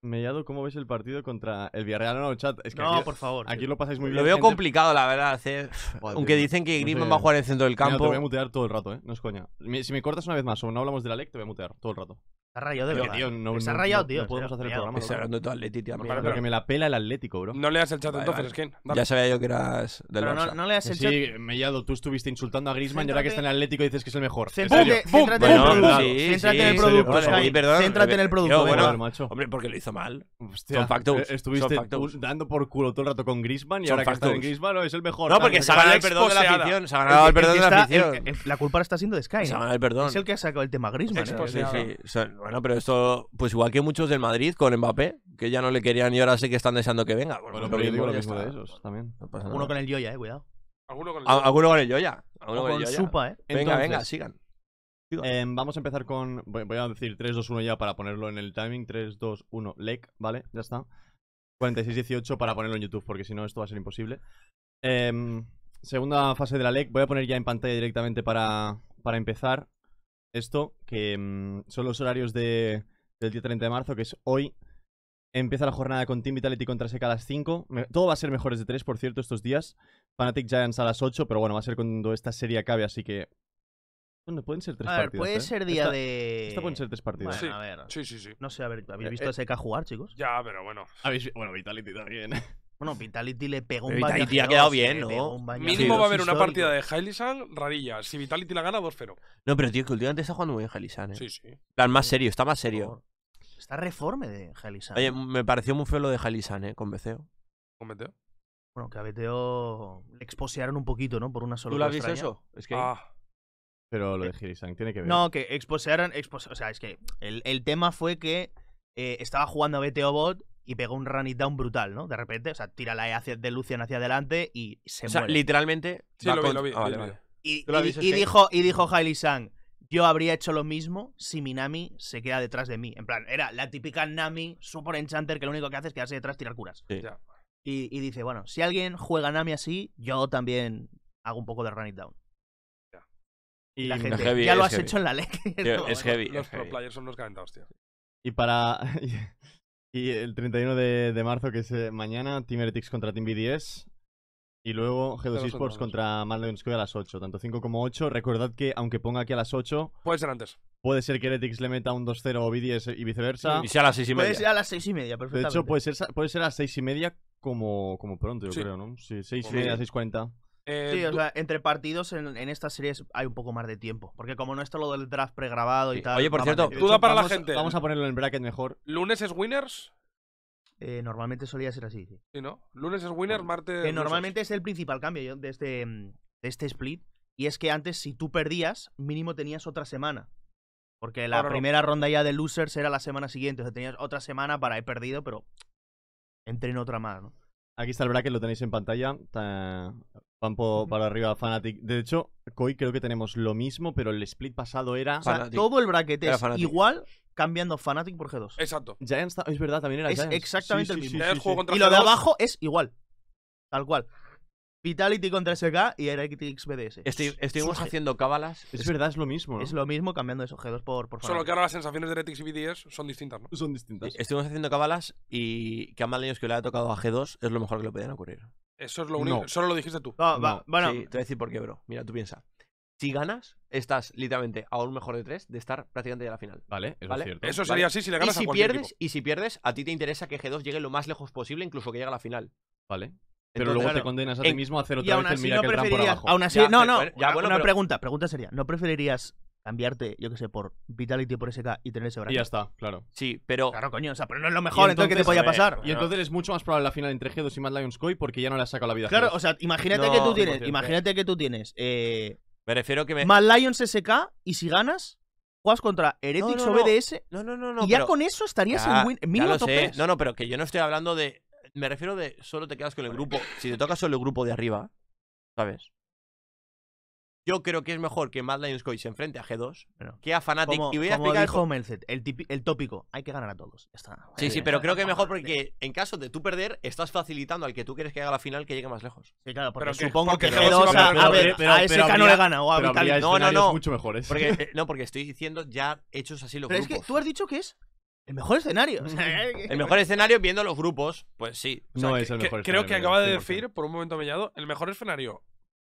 Mellado, ¿cómo ves el partido contra el Villarreal? No, chat. Es que no, aquí, por favor. Aquí lo pasáis muy bien. Lo veo complicado, la verdad. ¿eh? Aunque dicen que Griezmann va a jugar en el centro del campo. te voy a mutear todo el rato, ¿eh? No es coña. Si me cortas una vez más o no hablamos de la LEC, te voy a mutear todo el rato. Se ha rayado de verdad. Tío, eh. se ha rayado, tío. podemos hacer el programa. de tu Atleti, tío. me la pela el Atlético, bro. No le leas el chat entonces, Skin. Ya sabía yo que eras del Barça. No, no he el chat. Sí, Mellado, tú estuviste insultando a Griezmann y ahora que está en el Atlético dices que es el mejor. Céntrate en el producto. Céntrate en el producto. Hombre, porque lo hizo mal. Son factos. Eh, estuviste dando por culo todo el rato con Griezmann y ahora que está en Griezmann es el mejor. No, porque se ha ganado el perdón de la afición. Se ha ganado el perdón de la afición. La culpa la está siendo de Sky. Se ha ganado el perdón. Es el que ha sacado el tema Griezmann. Sí, sí. Bueno, pero esto, pues igual que muchos del Madrid con Mbappé, que ya no le querían y ahora sí que están deseando que venga. Bueno, pero yo digo lo mismo de esos también. Uno con el Yoya, eh, cuidado. Alguno con el Yoya. Ah, alguno con el Yoya. Supa, eh. Venga, venga, sigan. Eh, vamos a empezar con. Voy a decir 3, 2, 1 ya para ponerlo en el timing. 3, 2, 1, lec, ¿vale? Ya está. 46, 18 para ponerlo en YouTube, porque si no, esto va a ser imposible. Em, segunda fase de la lec. Voy a poner ya en pantalla directamente para, para empezar esto, que mm, son los horarios de, del día 30 de marzo, que es hoy. Empieza la jornada con Team Vitality contra SECA a las 5. todo va a ser mejores de 3, por cierto, estos días. Fanatic Giants a las 8, pero bueno, va a ser cuando esta serie acabe, así que... pueden ser tres a ver, Puede ¿eh? ser día de. Esta pueden ser tres partidos. a ver. Sí, sí, sí. No sé, a ver, ¿habéis eh, visto a eh, SK jugar, chicos? Ya, pero bueno. Bueno, Vitality también. Bueno, Vitality le pegó un Vitality ha quedado bien, ¿no? Mínimo va a haber una partida de Hailisan rarilla. Si Vitality la gana, 2-0. No, pero tío, que últimamente está jugando muy bien Hailisan, ¿eh? Sí, sí. Plan, más serio, está más serio. Está reforme de Hailisan. Oye, me pareció muy feo lo de Hailisan, ¿eh? Con BCO. ¿Con BTO? Bueno, que a BTO… le exposearon un poquito, ¿no? Por una sola ¿Tú lo has visto eso? Es que... Ah. Pero lo de eh, Hailisan tiene que ver. No, que exposearon... O sea, es que el, el tema fue que eh, estaba jugando a BTO Bot y pegó un run it down brutal, ¿no? De repente, o sea, tira la E de Lucian hacia adelante y se o sea, literalmente. Sí, lo vi, lo vi, ah, Y, dijo, y dijo Hailey Sang: Yo habría hecho lo mismo si mi Nami se queda detrás de mí. En plan, era la típica Nami Super Enchanter que lo único que hace es quedarse detrás tirar curas. Sí. Y, dice: Bueno, si alguien juega Nami así, yo también hago un poco de run it down. Ya. Y la mm, gente, ya lo has hecho en la ley. <laughs> es, heavy. Los pro players son los calentados, tío. Y para. <laughs> Y el 31 de, de marzo, que es eh, mañana, Team Heretics contra Team BDS. Y luego G2 Esports contra Madden Square a las 8, tanto 5 como 8. Recordad que aunque ponga aquí a las 8... Puede ser antes. Puede ser que Heretics le meta un 2-0 o BDS eh, y viceversa. Y sea a las 6 y media. Puede ser a las 6 y media, perfectamente. De hecho, puede ser, puede ser a las 6 y media como, como pronto, yo creo, ¿no? Sí, 6 y media, 6.40. Eh, sí, o sea, entre partidos en, estas series hay un poco más de tiempo. Porque como no está lo del draft pregrabado y tal. Oye, por cierto, duda para la gente. Vamos a ponerlo en bracket mejor. ¿Lunes es winners? Eh, normalmente solía ser así, sí. ¿no? Lunes es winners, martes. Que normalmente es el principal cambio de este, mm, este split. Y es que antes, si tú perdías, mínimo tenías otra semana. Porque la primera ronda ya de losers era la semana siguiente. O sea, tenías otra semana para he perdido, pero entré en otra más, ¿no? Aquí está el bracket, lo tenéis en pantalla. Van para arriba Fanatic. De hecho, Koi creo que tenemos lo mismo, pero el split pasado era. O sea, todo el bracket Era es igual cambiando Fanatic por G2. Exacto. es verdad, también era Es exactamente el mismo. Y lo de abajo es igual. Tal cual. Vitality contra SK y Heretics BDS. estuvimos haciendo cábalas. Es verdad, es lo mismo. Es lo mismo cambiando esos G2 por, por Solo que ahora las sensaciones de Retix y BDS son distintas, ¿no? Son distintas. Estuvimos haciendo cábalas y que a mal que le haya tocado a G2 es lo mejor que le podían ocurrir. Eso es lo único. Solo lo dijiste tú. te voy a decir por qué, bro. Mira, tú piensa. Si ganas, estás literalmente a un mejor de tres de estar prácticamente ya la final. Vale, eso es cierto. Eso sería así si le ganas a pierdes, Y si pierdes, a ti te interesa que G2 llegue lo más lejos posible, incluso que llegue a la final. Vale. Pero luego te condenas a ti mismo a hacer otra vez el que no por abajo. no, no. Ya, bueno, una pregunta, pregunta sería, ¿no preferirías cambiarte, yo que sé, por Vitality por SK y tener ese brazo. Y ya está, claro. Sí, pero. Claro, coño, o sea, pero no es lo mejor, entonces, ¿qué te podía eh, pasar? Y entonces es mucho más probable la final entre G2 y Mad Lions Koi porque ya no le has sacado la vida. Claro, o sea, imagínate que tú tienes, imagínate que tú tienes. Eh, me refiero que me. Mad Lions SK y si ganas. Juegas contra Heretics o BDS. No, no, no. no y ya con eso estarías en win. ya lo sé. No, no, pero que yo no estoy hablando de. Me refiero de solo te quedas con el grupo. Si te tocas solo el grupo de arriba, ¿sabes? Yo creo que es mejor que Mad Lions Coy se enfrente a G2 que a Fanatic. y voy a dijo el, el, tópico, hay que ganar a todos. Sí, sí, pero creo que es mejor <laughs> porque en caso de tú perder, estás facilitando al que tú quieres que haga la final que llegue más lejos. claro, porque pero supongo que, G2 a, ver, a SK no le gana o a No, no, no. Mucho mejores. Porque, eh, <laughs> no, porque estoy diciendo ya hechos así los es que tú has dicho que es el mejor escenario. <laughs> el mejor escenario viendo los grupos, pues sí. no es el mejor escenario. Creo que acaba de decir, por un momento mellado, el mejor escenario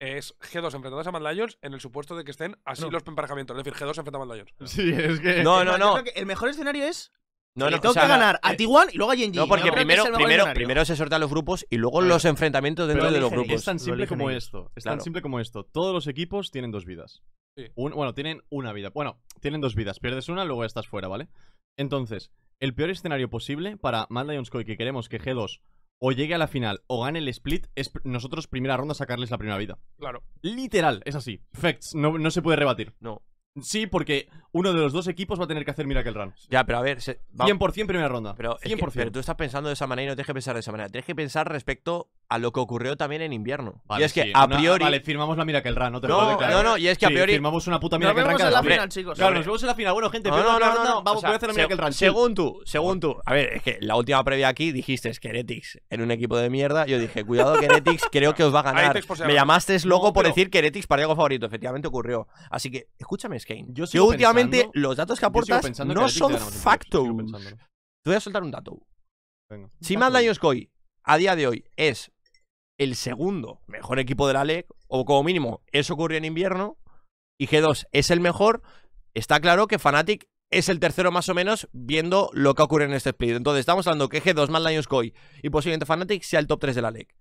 es G2 enfrentadas a Mad Lions en el supuesto de que estén así los emparejamientos. Es decir, G2 enfrenta a Mad Lions. Sí, es que. No, no, no. El mejor escenario es No, no, le tengo que ganar a eh, T1 y luego a Genji. No, porque primero, se sortean los grupos y luego los enfrentamientos dentro de los grupos. Es tan simple como esto. Es tan simple como esto. Todos los equipos tienen dos vidas. bueno, tienen una vida. Bueno, tienen dos vidas. Pierdes una, luego estás fuera, ¿vale? Entonces, el peor escenario posible para Mad Lions que queremos que G2 o llegue a la final o gane el split, es nosotros primera ronda sacarles la primera vida. Claro. Literal, es así. Facts, no, no se puede rebatir. No, Sí, porque uno de los dos equipos va a tener que hacer Miracle Run. Ya, pero a ver. 100% primera ronda. Pero, 100%. tú estás pensando de esa manera y no tienes que pensar de esa manera. Tienes que pensar respecto a lo que ocurrió también en invierno. y es que a priori. vale, firmamos la Miracle Run, no te no, No, no, y es que a priori. Firmamos una puta Nos vemos en la final, chicos. vemos en final. Bueno, gente, no, vamos a hacer la Run. Según tú, según tú. A ver, es que la última previa aquí dijiste Es Keretix en un equipo de mierda. Yo dije, cuidado que <laughs> creo que os va a ganar. Me llamaste loco por decir Keretix para algo favorito. Efectivamente ocurrió. Así que, escúchame yo, últimamente los datos que aportas no son factos. Te voy a soltar un dato. Si Mad Lions Koi a día de hoy es el segundo mejor equipo de la LEC, o como mínimo eso ocurrió en invierno, y G2 es el mejor, está claro que Fnatic es el tercero más o menos viendo lo que ocurre en este split. Entonces estamos hablando que G2, Mad Lions Koi y posiblemente Fnatic sea el top 3 de la LEC.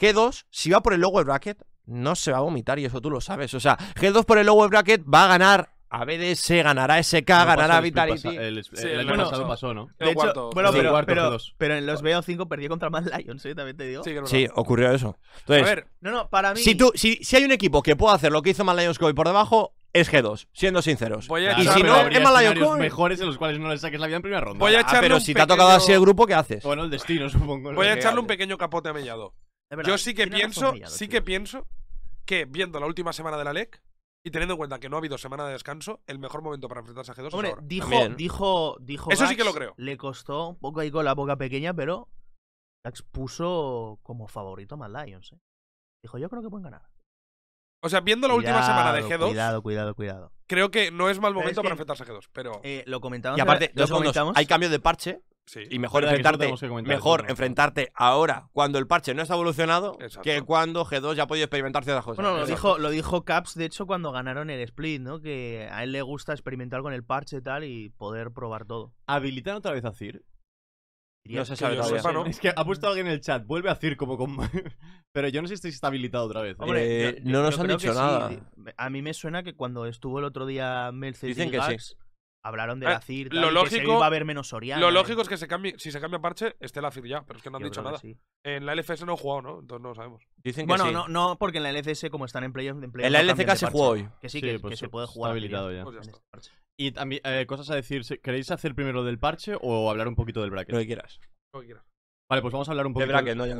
G2, si va por el logo de bracket, no se va a vomitar y eso tú lo sabes. O sea, G2 por el lower bracket va a ganar a BDS, ganará SK, ganará Vitality. el, el, el pasado pasó, ¿no? De hecho, bueno, pero, pero, pero, en los BO5 perdió contra Mad Lions, eh, también te digo. Sí, ocurrió eso. Entonces, a ver, no, no, para mí. Si, tú, si, si hay un equipo que pueda hacer lo que hizo Mad Lions hoy por debajo, es G2, siendo sinceros. Voy a y si no, es Lions mejores en los cuales no le saques la vida en primera ronda. Voy a ah, pero si te ha tocado así el grupo, ¿qué haces? Bueno, el destino, <laughs> supongo. Voy a echarle un pequeño capote a Mellado. Yo sí que pienso, sí que pienso que viendo la última semana de la LEC y teniendo en cuenta que no ha habido semana de descanso, el mejor momento para enfrentarse a G2 Dijo, dijo, dijo. Eso sí que lo creo. Le costó un poco ahí con la boca pequeña, pero la expuso como favorito a Mad Lions. ¿eh? Dijo, yo creo que pueden ganar. O sea, viendo la última semana de G2. Cuidado, cuidado, cuidado. Creo que no es mal momento para enfrentarse a G2, pero. Eh, lo comentamos. Y aparte, hay cambio de parche y mejor, enfrentarte, mejor enfrentarte ahora, cuando el parche no está evolucionado, que cuando G2 ya ha podido experimentar ciertas cosas. lo dijo, lo dijo Caps, de hecho, cuando ganaron el split, ¿no? Que a él le gusta experimentar con el parche y tal y poder probar todo. ¿Habilitan otra vez a Cir? No se todavía. Es que ha puesto alguien en el chat, vuelve a Cir como con... <laughs> Pero yo no sé si está habilitado otra vez. ¿eh? Eh, no nos han dicho nada. A mí me suena que cuando estuvo el otro día Mercedes Dicen que sí Hablaron de ah, la CIR, lo que se iba a ver menos Soriano. Lo ¿eh? lógico es que se cambie, si se cambia parche, esté la CIR ya, pero es que no han dicho nada. En la LFS no he jugado, ¿no? Entonces no lo sabemos. Dicen que bueno, sí. no, no, porque en la LCS, como están en playoff, en la LCK se jugó hoy. Que sí, que, pues se puede jugar. habilitado ya. Pues ya este Y también, eh, cosas a decir. ¿Queréis hacer primero del parche o hablar un poquito del bracket? Lo que quieras. Lo que quieras. Vale, pues vamos a hablar un poco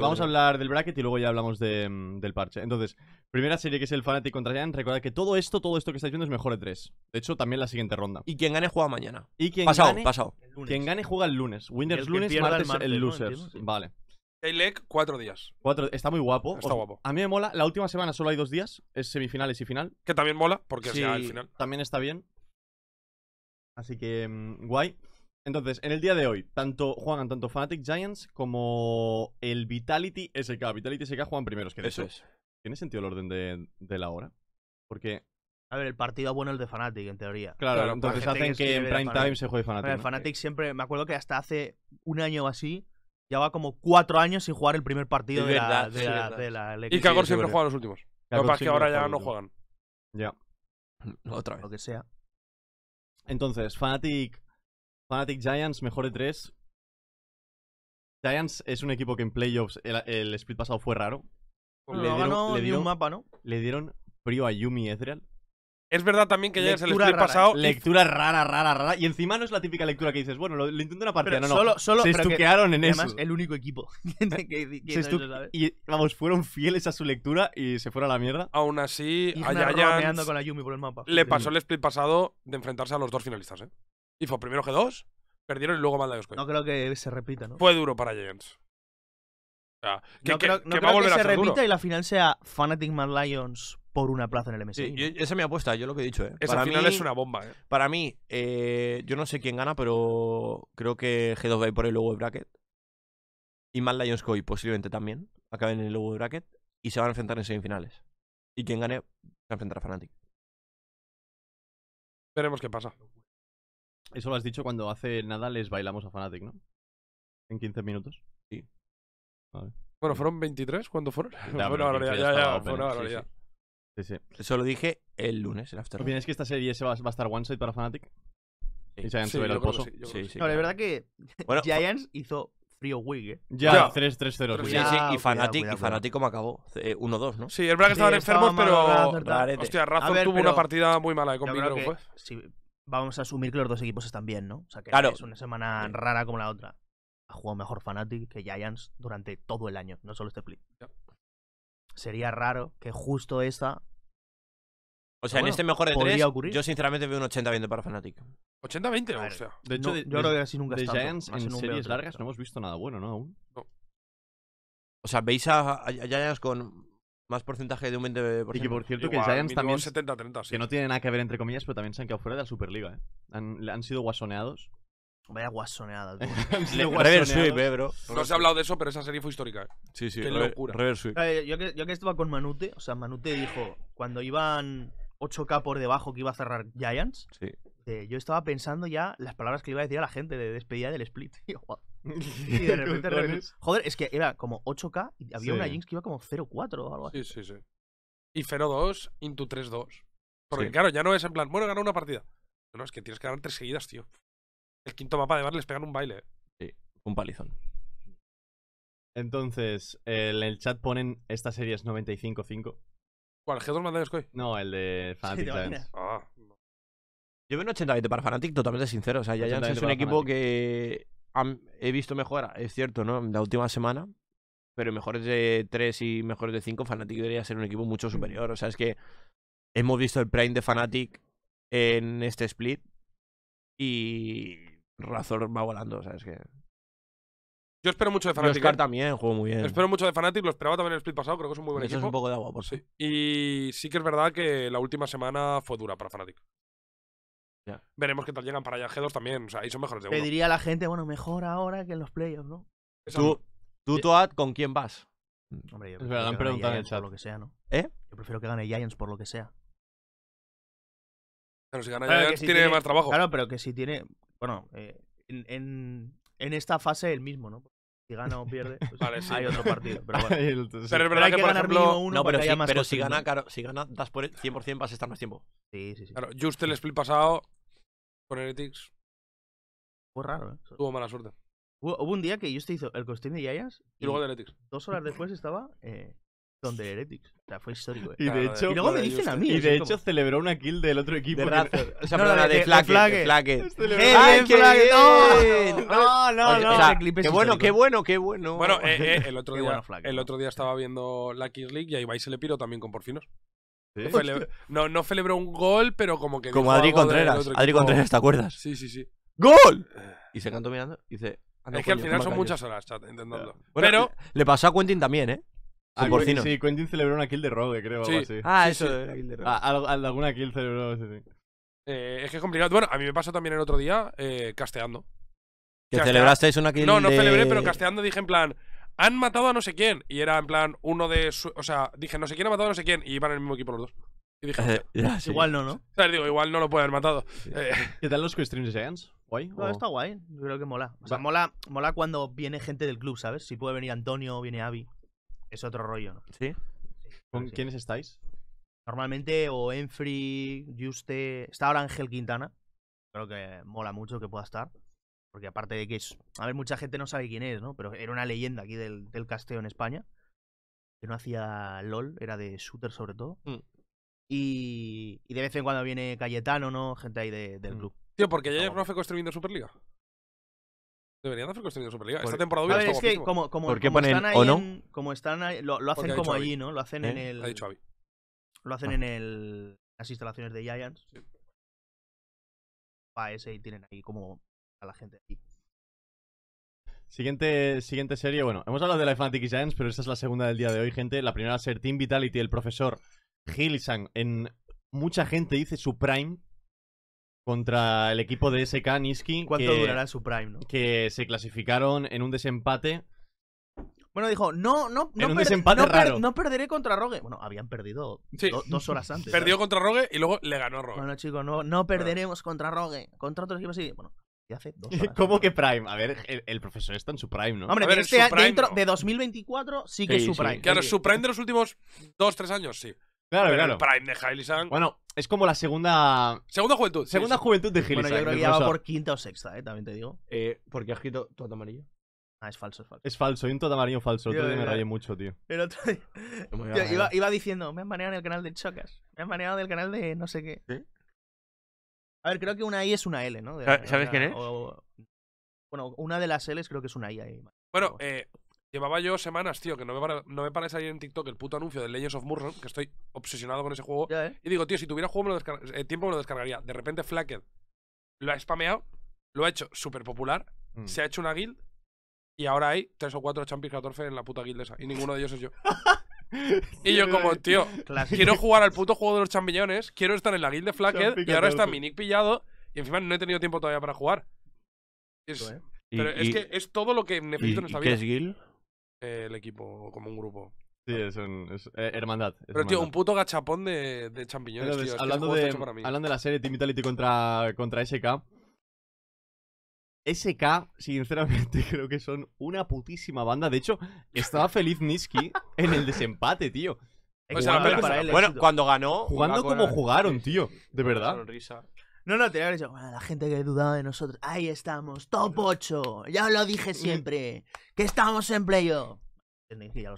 vamos a hablar del bracket y luego ya hablamos mm, del parche. Entonces, primera serie que es el Fanatic contra Jan. Recordad que todo esto, todo esto que estáis viendo es mejor de tres. De hecho, también la siguiente ronda. Y quien gane juega mañana. Y quien pasado, gane, pasado. Quien gane juega el lunes. Winners lunes, martes el, losers. Vale. K-Leg, cuatro días. Cuatro, está muy guapo. Está guapo. A mí me mola. La última semana solo hay dos días. Es semifinales y final. Que también mola, porque sí, el final. También está bien. Así que, mm, guay. Entonces, en el día de hoy, tanto juegan tanto Fnatic Giants como el Vitality SK. Vitality SK juegan primeros, que Eso es. ¿Tiene sentido el orden de, la hora? Porque. A ver, el partido bueno el de Fnatic, en teoría. Claro, entonces hacen que, en prime time se juegue Fnatic. Fnatic siempre, me acuerdo que hasta hace un año o así, llevaba como cuatro años sin jugar el primer partido de, la, de Y Cagor siempre juega los últimos. Lo que pasa que ahora ya no juegan. Ya. Otra vez. Lo que sea. Entonces, Fnatic Fanatic Giants, mejor de tres. Giants es un equipo que en playoffs el, split pasado fue raro. le, dieron, frío un mapa, ¿no? Le dieron a Yumi Ezreal. Es verdad también que ya es el split pasado. ¿eh? Lectura rara, rara, rara. Y encima no es la típica lectura que dices, bueno, lo, intento una partida. no, Solo, se estuquearon en eso. Además, el único equipo <laughs> Y vamos, fueron fieles a su lectura y se fueron a la mierda. Aún así, a con Le pasó el split pasado de enfrentarse a los dos finalistas, ¿eh? primero G2, perdieron y luego Lions Coy. No creo que se repita, ¿no? Fue duro para Giants. O sea, que, no que, que se repita y la final sea Fanatic Mad Lions por una plaza en el MSI. esa es mi apuesta, yo lo que he dicho. ¿eh? Esa final es una bomba. ¿eh? Para mí, eh, yo no sé quién gana, pero creo que G2 va a ir por el logo de bracket. Y Mad Lions Coy, posiblemente también acaben en el logo de bracket. Y se van a enfrentar en semifinales. Y quien gane se va a enfrentar a Fnatic. Veremos qué pasa. Eso lo has dicho cuando hace nada les bailamos a Fnatic, ¿no? En 15 minutos. Sí. Vale. Bueno, fueron 23 cuando fueron. Ya, bueno, <laughs> ahora ya, ya, fue una sí, sí. sí, Eso lo dije el lunes, el after. tienes que esta serie se va, a estar one side para Fnatic? Sí. Y sí, el pozo. Sí, sí, no, la verdad que <laughs> Giants hizo frío wig, ¿eh? Ya, 3-3-0. Sí, sí, y Fanatic, y Fanatic como acabó. 1-2, ¿no? Sí, es verdad que estaban enfermos, pero. Hostia, Razor tuvo una partida muy mala de con Sí, sí vamos a asumir que los dos equipos están bien, ¿no? O sea, que claro. es una semana rara como la otra. Ha jugado mejor Fnatic que Giants durante todo el año, no solo este play. Sería raro que justo esta. O sea, en este mejor de ocurrir. yo sinceramente veo un 80-20 para Fnatic. 80-20, o sea. De hecho, yo creo que así nunca Giants en, series largas no hemos visto nada bueno, ¿no? Aún. O sea, veis a Giants con más porcentaje de un 20%. Y que por cierto, Giants también. 70, Que no tiene nada que ver, entre comillas, pero también se han quedado fuera de la Superliga, ¿eh? Han, sido guasoneados. Vaya guasoneada, <laughs> tú. Reverse eh, bro. No se ha hablado de eso, pero esa serie fue histórica. Eh. Sí, sí, Qué locura. Reverse Sweep. Eh, yo, que, yo estaba con Manute, o sea, Manute dijo, cuando iban 8K por debajo que iba a cerrar Giants, sí. Eh, yo estaba pensando ya las palabras que le iba a decir a la gente de despedida del split. <laughs> <laughs> y de repente, Joder, es que era como 8K y había una Jinx que iba como 0-4 o algo así. Sí, sí, sí. Y 0 0.2 into 3-2. Porque claro, ya no es en plan, bueno, ganar una partida. No, es que tienes que ganar tres seguidas, tío. El quinto mapa de Bar les pegan un baile. Eh. Sí, un palizón. Entonces, en el chat ponen esta serie es 95-5 ¿Cuál? ¿G2 de Sky? No, el de Fanatic ah. Yo veo un 80-20 para Fanatic, totalmente sincero. O sea, ya es un equipo que he visto mejora es cierto, ¿no? En la última semana, pero mejores de 3 y mejores de 5, Fnatic debería ser un equipo mucho mm. superior. O sea, es que hemos visto el Prime de Fnatic en este split y Razor va volando, o sea, es que... Yo espero mucho de Fnatic. ¿eh? también juego muy bien. espero mucho de Fnatic, lo esperaba también en el split pasado, creo que es un muy buen equipo. un poco de agua, por sí. Y sí que es verdad que la última semana fue dura para Fnatic. Veremos qué tal llegan para allá G2 también. O sea, ahí son mejores de uno. Pediría diría la gente, bueno, mejor ahora que en los playoffs, ¿no? Tú, tú eh, Toad, ¿con quién vas? Mm, hombre, yo prefiero es verdad, que gane en por lo que sea, ¿no? ¿Eh? Yo prefiero que gane Giants por lo que sea. Pero si gana Giants tiene, más trabajo. Claro, pero que si tiene... Bueno, eh, en, en, esta fase el mismo, ¿no? Si gana o pierde, pues <laughs> vale, sí. hay otro partido. Pero, <laughs> bueno. pero es verdad que, por ejemplo... no, pero, si, gana, claro, si gana, das por 100% vas a estar más tiempo. Sí, sí, sí. Claro, justo el split pasado con Heretics. Fue raro, ¿eh? Tuvo mala suerte. Hubo, un día que te hizo el costume de Yayas. Y, luego de Heretics. Dos horas después estaba. Eh, donde Heretics. O sea, fue histórico, eh. Y de hecho, luego me dicen a mí. Y de hecho, celebró una kill del otro equipo. De Razer. O sea, no, la de, Flaque. ¡Ay, qué No, no, no. qué bueno, qué bueno, qué bueno. Bueno, eh, eh, el, otro día, el otro día estaba viendo la Kill League y va y se le piro también con porfinos. No, no celebró un gol, pero como que. Como Adri Contreras. Adri Contreras, ¿te acuerdas? Sí, sí, sí. ¡Gol! Y se cantó mirando y dice. es que al final son muchas horas, chat, intentando. pero. Le pasó a Quentin también, ¿eh? Al ah, porcino. Sí, Quentin celebró una kill de Rogue, creo. Sí. Ah, eso de ah, alguna kill celebró, sí, sí. Eh, es que es complicado. Bueno, a mí me pasó también el otro día eh, casteando. ¿Que celebrasteis una kill No, no celebré, pero casteando dije en plan, han matado a no sé quién. Y era en plan, uno de. Su o sea, dije, no sé quién ha matado a no sé quién. Y iban en el mismo equipo los dos. Y dije, eh, igual no, ¿no? O digo, igual no lo puede haber matado. Eh. ¿Qué tal los Streams Giants? ¿Guay? está guay. creo que mola. O sea, mola, mola cuando viene gente del club, ¿sabes? Si puede venir Antonio viene Avi. Es otro rollo, ¿no? Sí. ¿Con quiénes estáis? Normalmente o Enfri, Juste. Está ahora Ángel Quintana. Creo que mola mucho que pueda estar. Porque aparte de que es. A ver, mucha gente no sabe quién es, ¿no? Pero era una leyenda aquí del, del casteo en España. Que no hacía LOL, era de shooter sobre todo. Mm. Y, y, de vez en cuando viene Cayetano, ¿no? Gente ahí del mm. club. Tío, porque ya no fue construyendo Superliga. Deberían hacer construyendo Superliga. Esta temporada hubiera es que como, ponen están ahí o no? como están ahí, lo, hacen como allí, ¿no? Lo hacen ¿Eh? en el. Ha dicho Lo hacen ah. en el. Las instalaciones de Giants. Sí. ese y tienen ahí como la gente aquí. Siguiente, siguiente serie, bueno, hemos hablado de la Fanatic Giants, pero esta es la segunda del día de hoy, gente. La primera va a ser Team Vitality, el profesor Gilisang en mucha gente dice su prime contra el equipo de SK Niski. ¿Cuánto durará su prime, Que se clasificaron en un desempate. Bueno, dijo, no, no, no, no, no perderé contra Rogue. Bueno, habían perdido dos horas antes. Perdió ¿eh? contra Rogue y luego le ganó Rogue. Bueno, chicos, no, no perderemos contra Rogue. Contra otros equipo así Bueno, <laughs> ¿Cómo que Prime? A ver, el, profesor está en su Prime, ¿no? Hombre, A ver, este, dentro de 2024 sí que es su Prime. Sí. Claro, su Prime de los últimos dos, tres años, sí. Claro, claro. El Prime de Hailey Bueno, es como la segunda. Segunda juventud. Segunda juventud de Hailey Bueno, yo creo que ya va por quinta o sexta, ¿eh? También te digo. Eh, porque has escrito todo amarillo. Ah, es falso, es falso. Es falso, y un todo amarillo falso. Tío, otro día me rayé mucho, tío. Pero otro día. iba, diciendo, me han baneado en el canal de Chocas. Me han baneado del canal de no sé qué. ¿Sí? A ver, creo que una I es una L, ¿no? ¿Sabes quién es? bueno, una de las Ls creo que es una I ahí. Bueno, eh, llevaba yo semanas, tío, que no me, para, no me para salir en TikTok el puto anuncio de Legends of Murron, que estoy obsesionado con ese juego. ¿eh? Y digo, tío, si tuviera juego me tiempo me lo descargaría. De repente Flaked lo ha spameado, lo ha hecho súper popular, mm. se ha hecho una guild y ahora hay tres o cuatro Champions 14 en la puta guild esa. Y ninguno de ellos es yo. <laughs> Y yo como, tío, quiero jugar al puto juego de los champiñones, quiero estar en la guild de Flacker y ahora está mi nick pillado y encima no he tenido tiempo todavía para jugar. pero es que es todo lo que necesito no en esta vida. ¿Qué guild? Eh, el equipo, como un grupo. Sí, es, eh, hermandad. pero, tío, un puto gachapón de, champiñones, tío. hablando, de, la serie Team Vitality contra, contra SK, SK, sinceramente, <laughs> creo que son una putísima banda. De hecho, estaba feliz Niski en el desempate, tío. bueno, cuando ganó. Jugando como jugaron, tío. De verdad. No, no, te que dicho, la gente que dudaba de nosotros. Ahí estamos, top 8. Ya lo dije mm. siempre. Que estamos en playoff.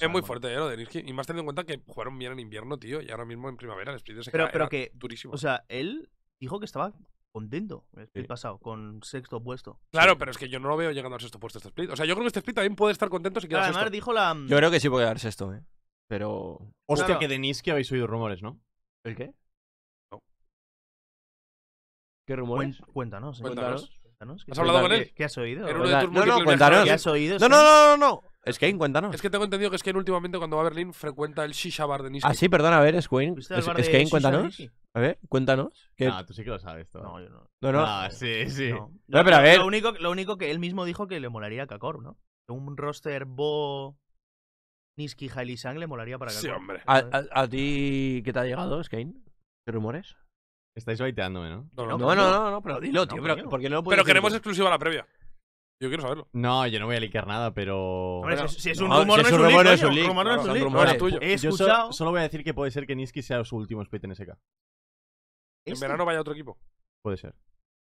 Es muy fuerte, ¿eh? de Niski. Y más teniendo en cuenta que jugaron bien en invierno, tío. Y ahora mismo en primavera el split se SK pero, que, durísimo. O sea, él dijo que estaba contento el split pasado, con sexto puesto. Claro, pero es que yo no lo veo llegando al sexto puesto este split. O sea, yo creo que este split también puede estar contento si queda Además dijo la... Mm, yo creo que sí puede quedar sexto, ¿eh? Pero... Hostia, que de Niski habéis oído rumores, ¿no? ¿El qué? No. ¿Qué rumores? Cuéntanos. ¿eh? ¿Has hablado con él? ¿Qué has oído? No, no, cuéntanos. ¿Qué No, no, no, no. no. Skane, cuéntanos. Es que tengo entendido que Skane últimamente cuando va a Berlín frecuenta el Shisha Bar de Nisky. Ah, sí, perdón a ver, es Skane, cuéntanos. A ver, cuéntanos. Que... Ah, tú sí que lo sabes todo. No, yo no. No, no. Ah, sí, sí. No. pero a ver. Lo único, lo único que él mismo dijo que le molaría a Kakor, ¿no? Un roster Bo. Nisky Hailey Sang le molaría para Kakor. Sí, hombre. ¿A, ti qué te ha llegado, Skane? ¿Qué rumores? Estáis baiteándome, ¿no? No, no, no, no, pero dilo, tío. ¿por qué no lo pero queremos exclusiva la previa. Yo quiero saberlo. No, yo no voy a liquear nada, pero. si, es un rumor, no es un rumor, es un Rumor, no es un leak. tuyo. escuchado. Yo solo voy a decir que puede ser que Niski sea su último split en SK. ¿En verano vaya a otro equipo? Puede ser.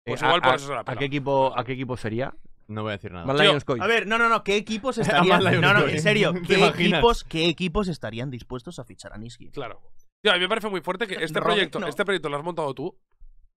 Pues igual a, por eso ¿a qué, equipo, ¿A qué equipo sería? No voy a decir nada. a ver, no, no, no. ¿Qué equipos estarían. no, no, en serio. ¿qué equipos, ¿Qué equipos estarían dispuestos a fichar a Niski? Claro. a mí me parece muy fuerte que este proyecto, este proyecto lo has montado tú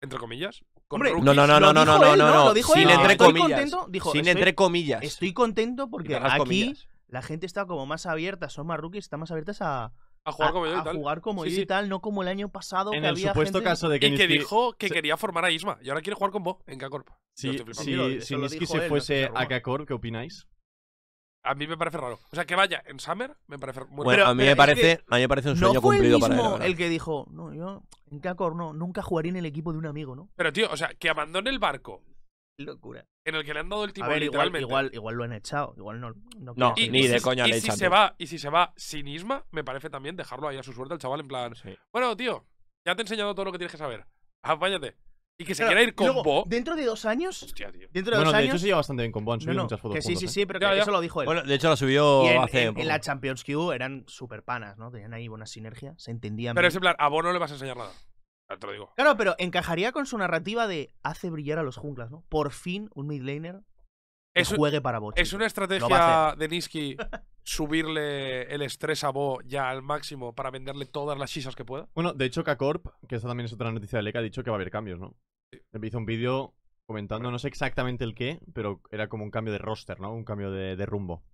entre comillas. no, no, no, no, no, no, no, no, Sin entre comillas. Sin entre comillas. Estoy contento porque aquí la gente está como más abierta, son más rookies, están más abiertas a, jugar como a, y tal. jugar como no como el año pasado. En que el había supuesto caso de que. Y que dijo que quería formar a Isma y ahora quiere jugar con vos en K-Corp. Sí, si Niski se fuese a k ¿qué opináis? a mí me parece raro. O sea, que vaya en Summer me parece muy bueno, A mí, me parece, a mí me parece un sueño cumplido para él. el que dijo, no, yo en Kakor no, nunca jugaría en el equipo de un amigo, ¿no? Pero tío, o sea, que abandone el barco. Locura. En el que le han dado el tipo igual, Igual, igual, lo han echado, igual no. No, no y, ni de coña y Se va, y si se va sin Isma, me parece también dejarlo ahí a su suerte el chaval en plan. Bueno, tío, ya te he enseñado todo lo que tienes que saber. Apáñate. Y que se quiera ir con Bo. Dentro de dos años. Hostia, tío. Dentro de bueno, dos de años. hecho se lleva bastante bien con Bo. Han subido muchas fotos. sí, sí, sí, pero que claro, eso lo dijo él. Bueno, de hecho la subió en, hace. En, en, la Champions Q eran súper panas, ¿no? Tenían ahí buena sinergia, se entendían. Pero es en plan, a Bo no le vas a enseñar nada. Te lo digo. Claro, pero encajaría con su narrativa de hace brillar a los junglas, ¿no? Por fin un mid laner es juegue para vos. Es una estrategia de Niski subirle el estrés a Bo ya al máximo para venderle todas las chisas que pueda. Bueno, de hecho, Kakorp, que esa también es otra noticia de Leca, ha dicho que va a haber cambios, ¿no? Sí. Hizo un vídeo comentando, no sé exactamente el qué, pero era como un cambio de roster, ¿no? Un cambio de, rumbo.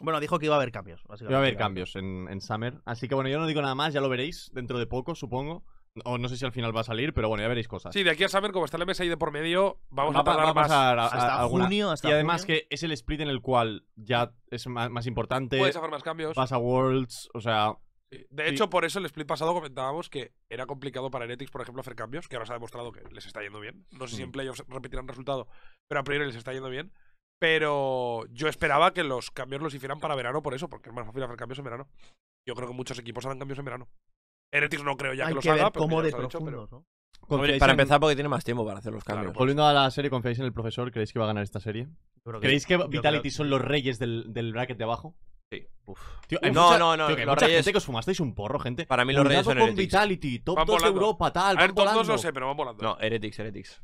Bueno, dijo que iba a haber cambios. Iba a haber cambios en, en Summer. Así que bueno, yo no digo nada más, ya lo veréis dentro de poco, supongo. O no sé si al final va a salir, pero bueno, ya veréis cosas. Sí, de aquí a saber cómo está el MSI de por medio, vamos a pasar más. hasta junio. y además que es el split en el cual ya es más, importante. Puedes hacer más cambios. pasa Worlds, o sea... De hecho, por eso el split pasado comentábamos que era complicado para Heretics, por ejemplo, hacer cambios, que ahora se ha demostrado que les está yendo bien. No sé si en mm. playoffs repetirán resultado, pero a priori les está yendo bien. Pero yo esperaba que los cambios los hicieran para verano por eso, porque es más fácil hacer cambios en verano. Yo creo que muchos equipos harán cambios en verano. Heretics no creo ya Hay que, los haga. de para empezar, porque tiene más tiempo para hacer los cambios. Volviendo a la serie, ¿confiáis en el profesor? ¿Creéis que va a ganar esta serie? ¿Creéis que Vitality son los reyes del, bracket de abajo? Sí. Uf. no, no, no, tío, que os fumasteis un porro, gente. Para mí los reyes son Vitality, top 2 de Europa, tal. A ver, top 2 no sé, pero van volando. No, Heretics, Heretics.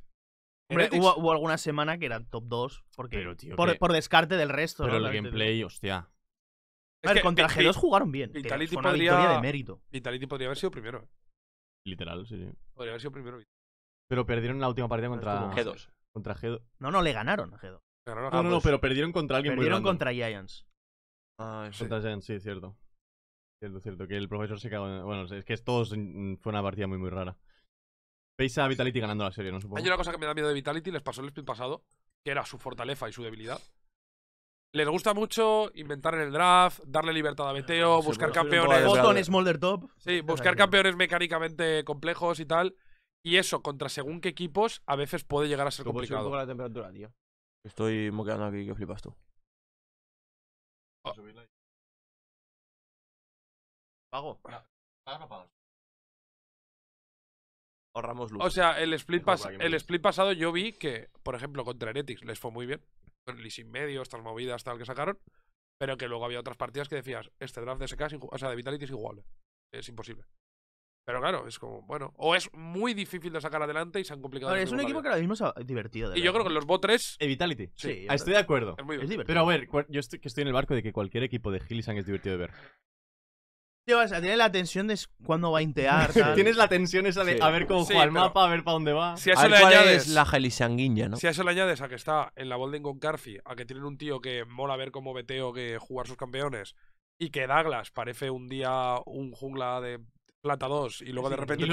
Hombre, hubo, alguna semana que eran top 2 porque, por, descarte del resto. Pero la el gameplay, hostia. A ver, contra G2 jugaron bien. Vitality fue una podría, victoria de mérito. Vitality podría haber sido primero. ¿eh? Literal, sí, sí. Podría haber sido primero. Pero perdieron la última partida contra G2. Contra G2. No, no, le ganaron a G2. no, no, no, pero perdieron contra alguien perdieron muy Perdieron contra Giants. Ah, sí. Contra Giants, sí, cierto. Cierto, cierto. Que el profesor se cago En... Bueno, es que todos fue una partida muy, muy rara. Veis a Vitality ganando la serie, ¿no? Supongo. Hay una cosa que me da miedo de Vitality, les pasó el split pasado, que era su fortaleza y su debilidad les gusta mucho inventar en el draft, darle libertad a Meteo, buscar campeones. es Smolder Top. Sí, buscar campeones mecánicamente complejos y tal. Y eso, contra según qué equipos, a veces puede llegar a ser complicado. Estoy moqueando aquí que flipas tú. Ah. ¿Pago? ¿Pago o pagas? Ahorramos luz. O sea, el split, el split pasado yo vi que, por ejemplo, contra Heretics les fue muy bien. Sin medio estas movidas, tal, que sacaron. Pero que luego había otras partidas que decías, este draft de SK, o sea, de Vitality es igual. Es imposible. Pero claro, es como, bueno. O es muy difícil de sacar adelante y se han complicado. es un equipo que ahora mismo es divertido. y yo creo que ¿eh? los Botres. E eh, Vitality. Sí, estoy de acuerdo. Es divertido. Pero a ver, yo estoy, que estoy en el barco de que cualquier equipo de Gilisang es divertido de ver tienes la tensión de cuándo va a intear. Tienes la tensión esa de a ver cómo juega el mapa, a ver para dónde va. Si a eso le añades. la gelisanguiña, ¿no? Si a eso le añades a que está en la Bolden con Carfi, a que tienen un tío que mola ver cómo veteo que jugar sus campeones, y que Douglas parece un día un jungla de plata 2 y luego de repente,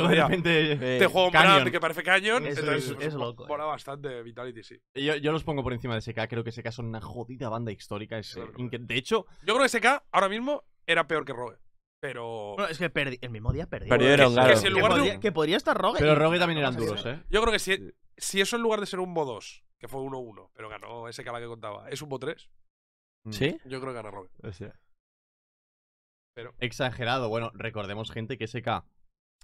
eh, te juega un Brand que parece cañón, entonces es- es loco, eh. mola bastante Vitality, sí. Yo, yo los pongo por encima de SK, creo que SK son una jodida banda histórica. es, eh, De hecho, Yo creo que SK ahora mismo era peor que Rogue. Pero. Bueno, es que perdí. el mismo día perdieron. Perdieron, ¿eh? claro. Que, si podría, estar Rogue. Pero Rogue también eran duros, ¿eh? Yo creo que si, eso en lugar de ser un Bo 2, que fue 1-1, pero ganó ese la que contaba, es un Bo 3. Mm. ¿Sí? Yo creo que gana Rogue. O Pero... Exagerado. Bueno, recordemos, gente, que SK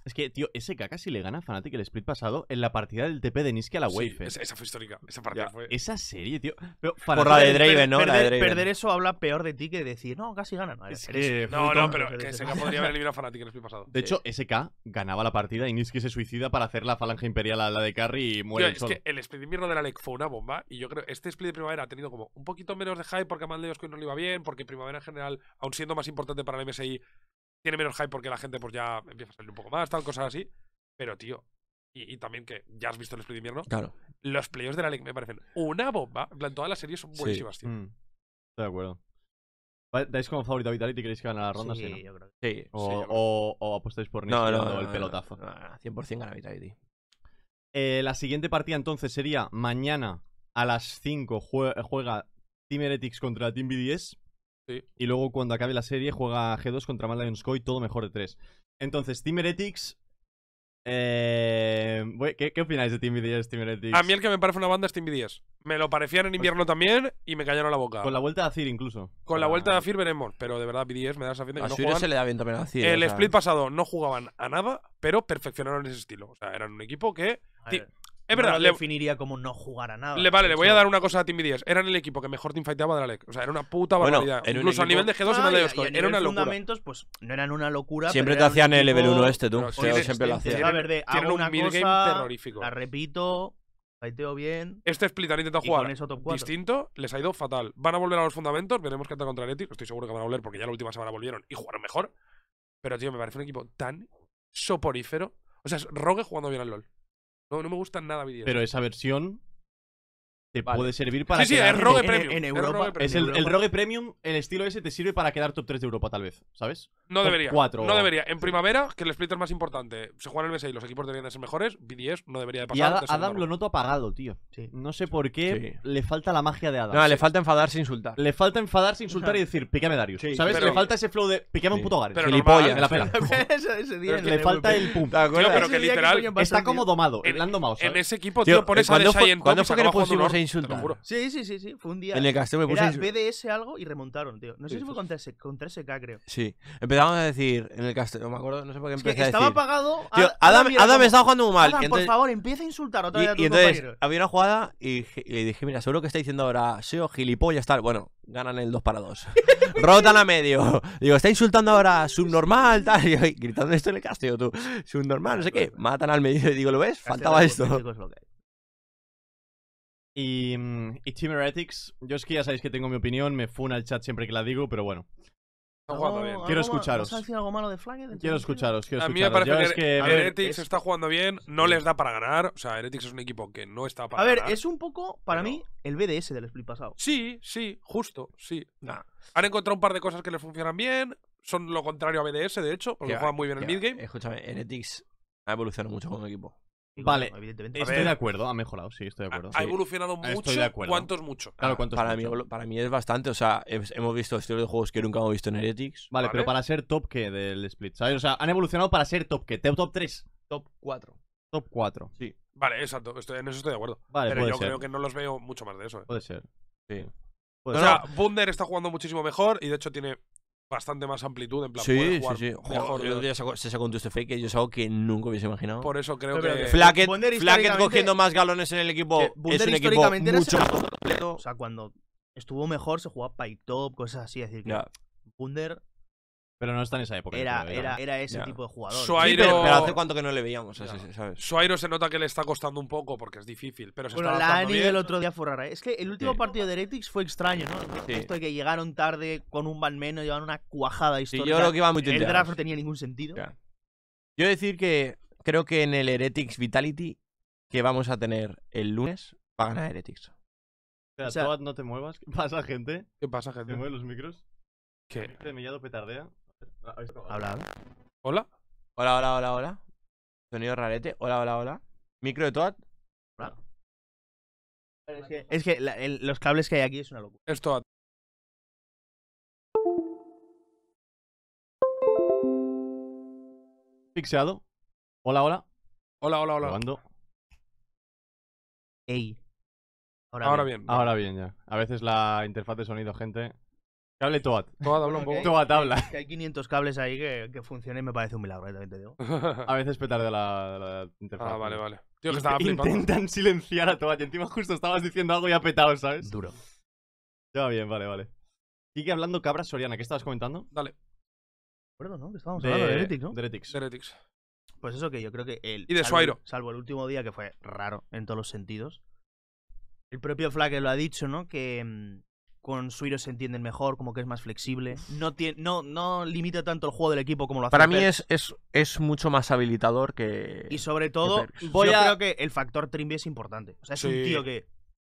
es que, tío, SK casi le gana a Fnatic el split pasado en la partida del TP de Niski a la Wave. Eh. esa, fue histórica. Esa partida fue. Esa serie, tío. Pero Por de Draven, ¿no? Perder, perder, eso habla peor de ti que decir, no, casi gana». No, no, pero SK podría haber eliminado a Fnatic el split pasado. De hecho, SK ganaba la partida y Niski se suicida para hacer la falange imperial a la de Carry y muere. Tío, el es que el split de invierno de la LEC fue una bomba y yo creo que este split de primavera ha tenido como un poquito menos de hype porque a que no le iba bien, porque primavera en general, aun siendo más importante para el MSI, tiene menos hype porque la gente pues ya empieza a salir un poco más, tal, cosas así. Pero, tío, y, también que ya has visto el split de invierno. Claro. Los players de la League me parecen una bomba. En plan, todas las series son buenísimas, tío. Mm. Estoy de acuerdo. ¿Dais como favorito a Vitality? ¿Queréis que gane la ronda? Sí, sí yo creo sí. O, sí O, o, apostáis por Nick no, no, no, el pelotazo. 100% gana Vitality. Eh, la siguiente partida entonces sería mañana a las 5 juega Team Heretics contra Team BDS. Y luego cuando acabe la serie juega G2 contra Mad Lions todo mejor de 3. Entonces, Team Heretics. Eh, ¿qué, opináis de Team BDS, Team Heretics? A mí el que me parece una banda es Team B10. Me lo parecían en pues invierno también y me callaron la boca. Con la vuelta a Azir, incluso. Con la vuelta de Azir veremos, pero de verdad BDS me da esa a no se le da bien a El split pasado no jugaban a nada, pero perfeccionaron ese estilo. O sea, eran un equipo que... Es verdad. le lo definiría como no jugar a nada. Le, vale, le voy a dar una cosa a Timmy Díaz. Eran el equipo que mejor teamfightaba de la LEC. O sea, era una puta barbaridad. Incluso a nivel de G2 y de Era una locura. fundamentos, pues no eran una locura. Siempre te hacían el level 1 este, tú. sí, siempre lo hacían. Tienen, un una game terrorífico. La repito, fighteo bien. Este split han intentado jugar distinto, les ha ido fatal. Van a volver a los fundamentos, veremos qué tal contra Eti. Estoy seguro que van a volver porque ya la última semana volvieron y jugaron mejor. Pero, tío, me parece un equipo tan soporífero. O sea, es Rogue jugando bien al LoL. No, me gustan nada vídeos. Pero esa versión te puede servir para. Sí, sí, el Rogue Premium. En, Europa, el, es el, Rogue Premium, el estilo ese, te sirve para quedar top 3 de Europa, tal vez, ¿sabes? No debería. no debería. En primavera, que el split es más importante, se juega en el B6 y los equipos deberían ser mejores, BDS no debería de pasar. Y Adam lo noto apagado, tío. Sí. No sé por qué le falta la magia de Adam. No, le falta enfadarse e insultar. Le falta enfadarse, insultar y decir, pícame Darius. ¿Sabes? le falta ese flow de, pícame un puto Garen. Pero normal, la pela. <laughs> le falta el pum. pero que literal. Está como domado, hablando En ese equipo, tío, por esa de ¿Cuándo fue que insultar. Sí, sí, sí, sí. Fue un día. En el castillo me puse Era BDS algo y remontaron, tío. No sé si fue pues. contra, ese- contra SK, e creo. Sí. Empezamos a decir en el casteo, me acuerdo, no sé por qué empecé a decir. estaba apagado. a Adam, Adam me estaba jugando muy mal. Adam, por favor, empieza a insultar otra vez a tu y entonces había una jugada y, le dije, mira, seguro que está diciendo ahora SEO, gilipollas, tal. Bueno, ganan el 2 para 2. <laughs> Rotan a medio. Digo, está insultando ahora subnormal, tal. Y gritando esto en el casteo, tú. Subnormal, no sé qué. Matan al medio. Y digo, ¿lo ves? Faltaba esto. Es lo que hay. Mm, y, Team Heretics, yo es que ya sabéis que tengo mi opinión, me funa el chat siempre que la digo, pero bueno. Está jugando bien. Quiero escucharos. algo malo de Quiero escucharos, A mí me parece que, es Heretics está jugando bien, no les da para ganar. O sea, Heretics es un equipo que no está para ganar. A ver, es un poco, para mí, el BDS del split pasado. Sí, sí, justo, sí. Han encontrado un par de cosas que les funcionan bien. Son lo contrario a BDS, de hecho, porque juegan muy bien en el midgame. Escúchame, Heretics ha evolucionado mucho como equipo vale, evidentemente. estoy de acuerdo, ha mejorado, sí, estoy de acuerdo. Ha, evolucionado mucho, ¿cuánto mucho? Ah, para, Mí, es bastante, o sea, hemos visto estilos de juegos que nunca hemos visto en Heretics. Vale, pero para ser top que del Split, ¿sabes? O sea, han evolucionado para ser top que, top 3. Top 4. Top 4. Sí. Vale, exacto, en eso estoy de acuerdo. Vale, pero yo creo que no los veo mucho más de eso. ¿eh? Puede ser. Sí. o sea, Bunder está jugando muchísimo mejor y de hecho tiene bastante más amplitud en plan sí, sí, sí. Mejor, yo saco, se sacó un twist fake yo es algo que nunca hubiese imaginado por eso creo que FlaKet cogiendo más galones en el equipo es un equipo mucho más completo o sea cuando estuvo mejor se jugaba pipe top cosas así es decir que yeah. Pero no está en esa época. Era, ese tipo de jugador. pero, hace cuánto que no le veíamos. Suairo se nota que le está costando un poco porque es difícil. Pero se la Ani del otro día fue ¿eh? Es que el último partido de Heretics fue extraño, ¿no? Esto de que llegaron tarde con un van menos, llevaban una cuajada histórica. yo creo que iba muy El draft no tenía ningún sentido. Yo decir que creo que en el Heretics Vitality que vamos a tener el lunes va a ganar Heretics. O sea, no te muevas. <laughs> pasa, gente? ¿Qué pasa, gente? ¿Te mueven los micros? ¿Qué? ¿Te petardea? Hola. Hola, hola, hola, hola. Sonido rarete. Hola, hola, hola. Micro de Toad. Es que, los cables que hay aquí es una locura. Es Toad. Fixeado. Hola, hola. Hola, hola, hola. Probando. Ey. Ahora, bien. Ahora bien, ya. A veces la interfaz de sonido, gente, Cable Toad. Toad habla un poco. Toad habla. Que hay 500 cables ahí que, que funcionen y me parece un milagro, también te digo. <laughs> A veces petar de la interfaz. Ah, vale, vale. Tío, que estaba <laughs> Intentan silenciar a Toad y encima justo estabas diciendo algo y ha petado, ¿sabes? Duro. Ya bien, vale, vale. Sigue hablando Cabras soriana, ¿qué estabas comentando? Dale. Perdón, ¿no? Que estábamos hablando de Heretics, ¿no? De Heretics. Pues eso que yo creo que el... Y de Suairo. Salvo el último día que fue raro en todos los sentidos. El propio Flake lo ha dicho, ¿no? Que mm, con Suiro se entienden mejor, como que es más flexible. No, tiene, no, no limita tanto el juego del equipo como lo hace. Para mí es, es, es, mucho más habilitador que. Y sobre todo, voy yo a... creo que el factor Trimby es importante. O sea, es un tío que.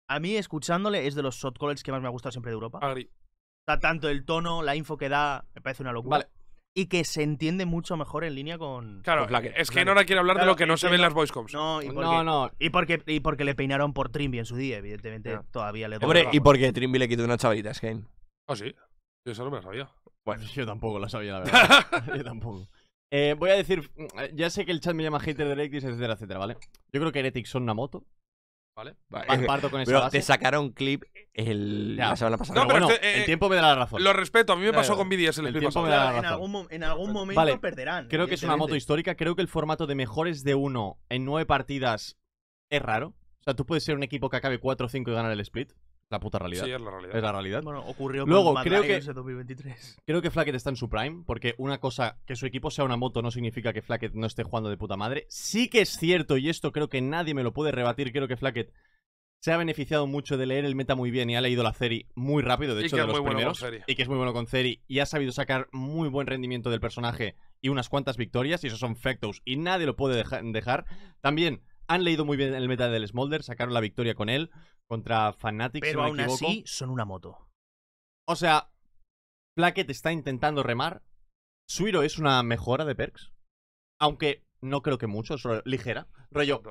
A mí, escuchándole, es de los shot que más me ha gustado siempre de Europa. tanto el tono, la info que da, me parece una locura y que se entiende mucho mejor en línea con. Claro, es que la quiere hablar de lo que no se ve en las voicecoms. No, no, no. Y porque, y porque le peinaron por Trimby en su día, evidentemente todavía le Hombre, y porque Trimby le quitó una chavalita a Skane. Ah, sí. Yo eso no me lo sabía. Bueno, yo tampoco lo sabía, la <laughs> verdad. yo tampoco. Eh, voy a decir, mm, ya sé que el chat me llama hater de Electis, etcétera, etcétera, ¿vale? Yo creo que Heretics son una moto. ¿Vale? vale. te sacaron clip el, el eh, tiempo me da la razón. Lo respeto, a mí me pasó con BDS el, el tiempo En algún, momento perderán. Creo que es una moto histórica. Creo que el formato de mejores de uno en nueve partidas es raro. O sea, tú puedes ser un equipo que acabe 4 o 5 y ganar el split la puta realidad. Sí, es la realidad. Es la realidad. Bueno, ocurrió Luego, creo que, 2023. Creo que Flackett está en su prime, porque una cosa, que su equipo sea una moto no significa que Flackett no esté jugando de puta madre. Sí que es cierto, y esto creo que nadie me lo puede rebatir, creo que Flackett se ha beneficiado mucho de leer el meta muy bien y ha leído la serie muy rápido, de hecho, de los primeros. y que es muy bueno con Ceri y ha sabido sacar muy buen rendimiento del personaje y unas cuantas victorias, y eso son factos, y nadie lo puede dejar. También han leído muy bien el meta del Smolder, sacaron la victoria con él. Contra Fnatic, Pero aún así, son una moto. O sea, te está intentando remar. Suiro es una mejora de perks. Aunque no creo que mucho, es ligera. Rollo.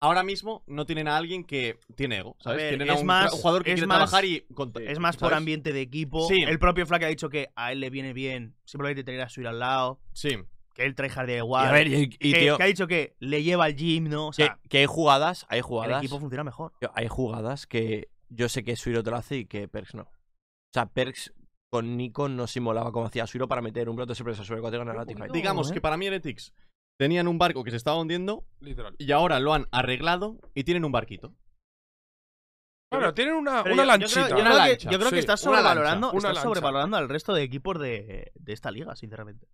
Ahora mismo no tienen a alguien que tiene ego, ¿sabes? más, jugador que quiere es más por ambiente de equipo. El propio Flaque ha dicho que a él le viene bien simplemente tener a Suiro al lado. Sí que el hard de igual. a que, ha dicho que le lleva al gym, ¿no? O que, hay jugadas, hay jugadas. El equipo funciona mejor. hay jugadas que yo sé que Suiro te lo hace y que Perks no. O sea, Perks con Nico no simulaba como hacía Suiro para meter un brote de sorpresa sobre el en Digamos ¿Eh? que para mí Etix tenían un barco que se estaba hundiendo Literal. y ahora lo han arreglado y tienen un barquito. Bueno, tienen una, una lanchita. Yo creo, que, yo estás sobrevalorando, estás sobrevalorando al resto de equipos de esta liga, sinceramente.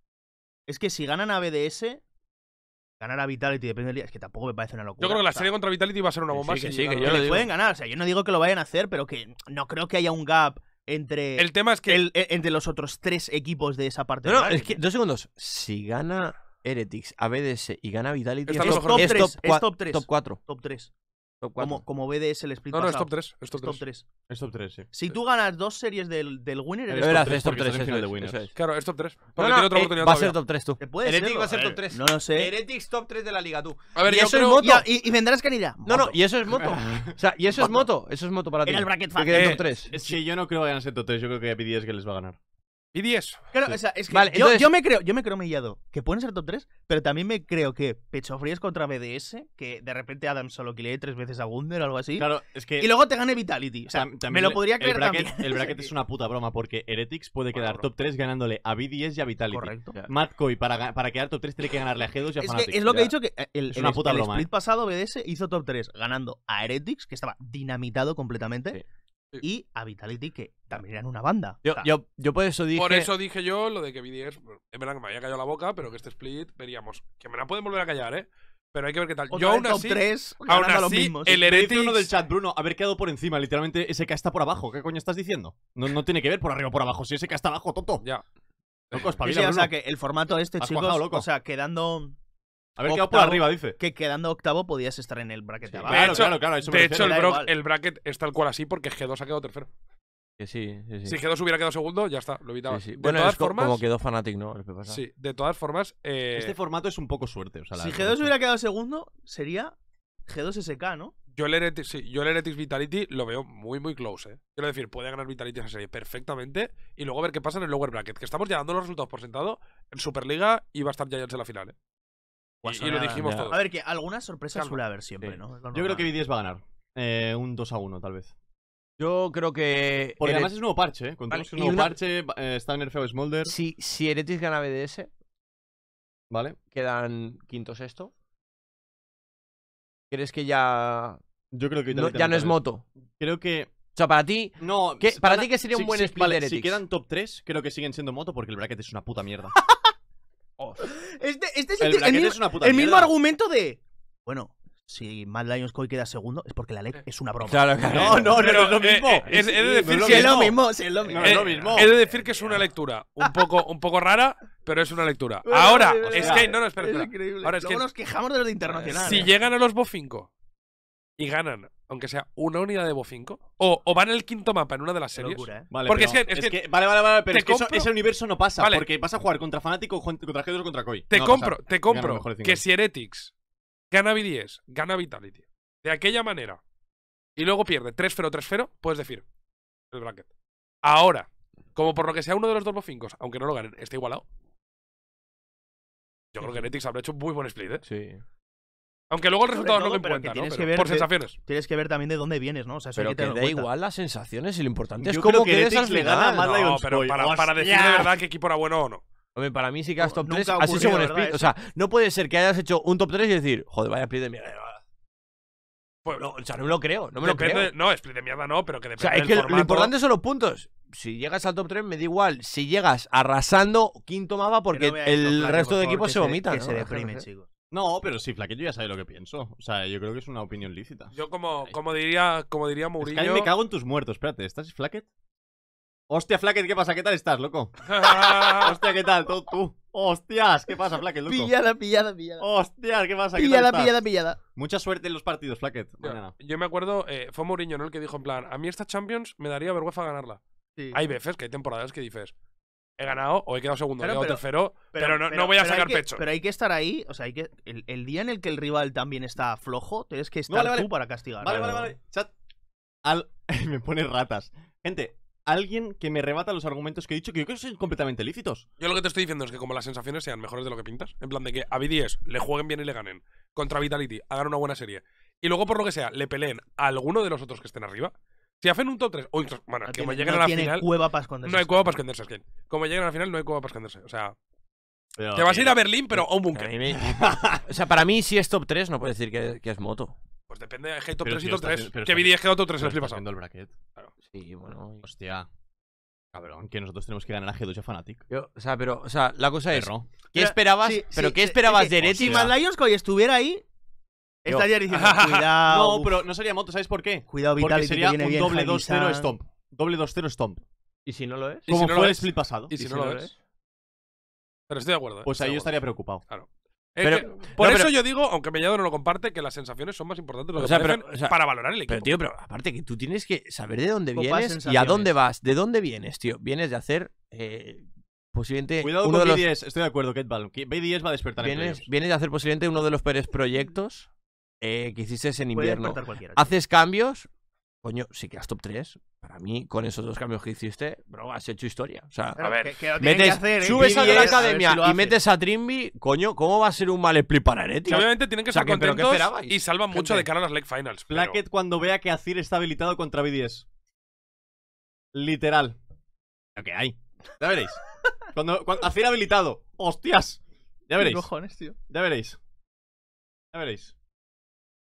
Es que si ganan a BDS, ganar a Vitality depende del día. Es que tampoco me parece una locura. Yo creo que la serie contra Vitality va a ser una bomba. Sí, sí, que, sí, que, pueden ganar. O sea, yo no digo que lo vayan a hacer, pero que no creo que haya un gap entre. El e, entre los otros tres equipos de esa parte. No, no, es que. Dos segundos. Si gana Heretics a BDS y gana Vitality, es top, 3, es top 3. Top 4. Top 3. Como, como BDS el split. No, no, es top 3. Es top 3. Es top 3, sí. Si tú ganas dos series del, del winner, eres top 3. top 3, Claro, es top 3. otra eh, oportunidad. Va a ser top 3 tú. Heretic va a ser top 3. No lo sé. Heretics top 3 de la liga, tú. A ver, y eso es moto. Y, y, vendrás canilla. No, no, y eso es moto. <laughs> O sea, y eso es moto. Eso es moto para ti. En el bracket fan. fan. top 3. Es yo no creo que vayan a ser top 3, yo creo que es que les va a ganar y 10 Claro, o sea, es que yo, me creo, yo me creo mellado que pueden ser top 3, pero también me creo que Pecho Frías contra BDS, que de repente Adam solo quilee tres veces a Wunder o algo así. Claro, es que. Y luego te gane Vitality. O sea, me lo podría creer el bracket, El <laughs> bracket es una puta broma, porque Heretics puede quedar top 3 ganándole a BDS y a Vitality. Correcto. Matt Coy, para, para quedar top 3, tiene que ganarle a G2 y a Fnatic. Es, lo que he dicho que eh, el, una puta ¿eh? split pasado BDS hizo top 3 ganando a Heretics, que estaba dinamitado completamente. Y a Vitality, que también eran una banda. Yo, por eso dije. Por eso dije yo lo de que BDS. Es verdad que me había callado la boca, pero que este split veríamos. Que me la pueden volver a callar, ¿eh? Pero hay que ver qué tal. yo aún así, tres, aún así, el Heretics... uno del chat, Bruno, haber quedado por encima, literalmente ese que está por abajo. ¿Qué coño estás diciendo? No, tiene que ver por arriba o por abajo. Si ese que está abajo, Toto. Ya. Loco, o sea, que el formato este, chicos, o sea, quedando quedado por arriba, dice. Que quedando octavo podías estar en el bracket de abajo. Claro, claro, de hecho, el, bracket es tal cual así porque G2 ha quedado tercero. sí, sí, sí. Si G2 hubiera quedado segundo, ya está, lo evitaba. De todas formas, como quedó Fnatic, ¿no? sí, de todas formas, eh, Este formato es un poco suerte. Si G2 hubiera quedado segundo, sería G2SK, ¿no? yo, el Heretic, yo Vitality lo veo muy, muy close. eh. Quiero decir, puede ganar Vitality esa serie perfectamente y luego ver qué pasa en el lower bracket, que estamos ya dando los resultados por sentado. En Superliga y a estar en la final. ¿eh? Pues y, lo dijimos todo. A ver, que alguna sorpresa suele haber siempre, ¿no? Yo creo que B10 va a ganar. Eh, un 2 a 1, tal vez. Yo creo que. Porque además es nuevo parche, ¿eh? Contamos que es un nuevo parche parche, eh, en está nerfeo Smolder. Si, si gana BDS. Vale. Quedan quinto, sexto. ¿Crees que ya. Yo creo que ya no, es moto. Creo que. O sea, para ti. No, para, ti que sería un buen si, split Si quedan top 3, creo que siguen siendo moto porque el bracket es una puta mierda. <laughs> Este, este, es el, una el mismo argumento de. Bueno, si Mad Lions Coy queda segundo es porque la ley es una broma. No, no, no, es lo eh, mismo. Eh, es, es, decir que es lo mismo, es lo mismo. Eh, es lo mismo. Es decir que es una lectura un poco, rara, pero es una lectura. Ahora, es que no, no espera, espera. Ahora es que nos quejamos de los de internacional. Si llegan a los BO5 y ganan aunque sea una unidad de bofinco 5, o, o en el quinto mapa en una de las series. Locura, ¿eh? Vale, porque es, que, Vale, vale, vale, pero es que ese universo no pasa, porque vas a jugar contra Fanático, contra G2 contra Koi. Te compro, te compro que si Heretics gana B10, gana Vitality, de aquella manera, y luego pierde 3-0, 3-0, puedes decir el bracket. Ahora, como por lo que sea uno de los dos bofincos, 5, aunque no lo ganen, está igualado. Yo creo que Heretics habrá hecho un muy buen split, ¿eh? Sí. Aunque luego el resultado no es lo que importa, ¿no? por sensaciones. Tienes que ver también de dónde vienes, ¿no? O sea, eso pero que, te da igual las sensaciones y lo importante es cómo que las final. Gana no, pero para, para decir de verdad que equipo era bueno o no. Hombre, para mí sí que has top 3, así un split. O ¿eh? sea, no puede ser que hayas hecho un top 3 y decir, joder, vaya Split de mierda. Pues, no, o sea, no me lo creo, no me lo creo. No, split de mierda no, pero que depende. O sea, es que lo importante son los puntos. Si llegas al top 3, me da igual. Si llegas arrasando, quinto mapa, porque el resto de equipos se vomitan. Que se deprimen, <laughs> chicos. No, pero sí, yo ya sabe lo que pienso. O sea, yo creo que es una opinión lícita. Yo como, como diría, como diría Mourinho. me cago en tus muertos. Espérate, ¿estás Flaquet? Hostia, Flaquet, ¿qué pasa? ¿Qué tal estás, loco? <laughs> Hostia, ¿qué tal? Tú, tú. Hostias, ¿qué pasa, Flaquet, loco? Pillada, pillada, pillada. Hostias, ¿qué pasa? ¿Qué pillada, pillada, pillada. Mucha suerte en los partidos, Flaquet. Yo, me acuerdo, eh, fue Mourinho, ¿no? El que dijo en plan, a mí esta Champions me daría vergüenza ganarla. Sí. Hay veces que hay temporadas que dices, he ganado o he quedado segundo, he quedado tercero, pero, no, voy a sacar pecho. Pero hay que estar ahí, o sea, hay que, el, día en el que el rival también está flojo, tienes que estar tú para castigar. Vale, vale, vale. Chat. <laughs> me pone ratas. Gente, alguien que me rebata los argumentos que he dicho, que yo creo que son completamente lícitos. Yo lo que te estoy diciendo es que como las sensaciones sean mejores de lo que pintas, en plan de que a B10 le jueguen bien y le ganen, contra Vitality hagan una buena serie, y luego por lo que sea le peleen a alguno de los otros que estén arriba, si hacen un top 3, o incluso, bueno, a la final. No hay cueva para esconderse, como llegan a la final, no hay cueva para esconderse. O sea, te vas a ir a Berlín, pero a un búnker. <laughs> o sea, para mí, si es top 3, no puedes decir que, es moto. Pues depende de top 3 y top 3. que Vidi es que top 3 le flipas. el bracket. Claro. Sí, bueno. Hostia. Cabrón, que nosotros tenemos que ganar a G2 Fanatic. Yo, o sea, pero, o sea, la cosa es. ¿Qué esperabas? pero ¿qué esperabas de Ereti? Si Lions hoy estuviera ahí, ayer diciendo, <laughs> cuidado. no, pero no sería moto, ¿sabes por qué? Cuidado, Vitality, Porque sería un doble 2-0 Stomp. Doble 2-0 Stomp. ¿Y si no lo es? Como fue el split pasado. ¿Y si, no, lo es? Pero estoy de acuerdo. Pues ahí yo estaría preocupado. Claro. por eso yo digo, aunque Mellado no lo comparte, que las sensaciones son más importantes lo que o o sea, para valorar el equipo. Pero, tío, pero aparte que tú tienes que saber de dónde vienes y a dónde vas. ¿De dónde vienes, tío? Vienes de hacer eh, posiblemente. Cuidado uno con de los... estoy de acuerdo, Ketbal. BDS va a despertar vienes, Vienes de hacer posiblemente uno de los peores proyectos eh, que hiciste en invierno, ¿haces cambios? Coño, que quedas top 3, para mí, con esos dos cambios que hiciste, bro, has hecho historia. O sea, a ver, metes, eh, subes a la academia y metes a Trimby, coño, ¿cómo va a ser un mal split para eh, tío? Obviamente tienen que o lo estar contentos y salvan mucho de cara a las League Finals. Pero... cuando vea que Azir está habilitado contra B10 Literal. Ok, que hay. Ya veréis. <laughs> cuando, Azir habilitado. ¡Hostias! Ya veréis. Cojones, tío? Ya veréis. Ya veréis.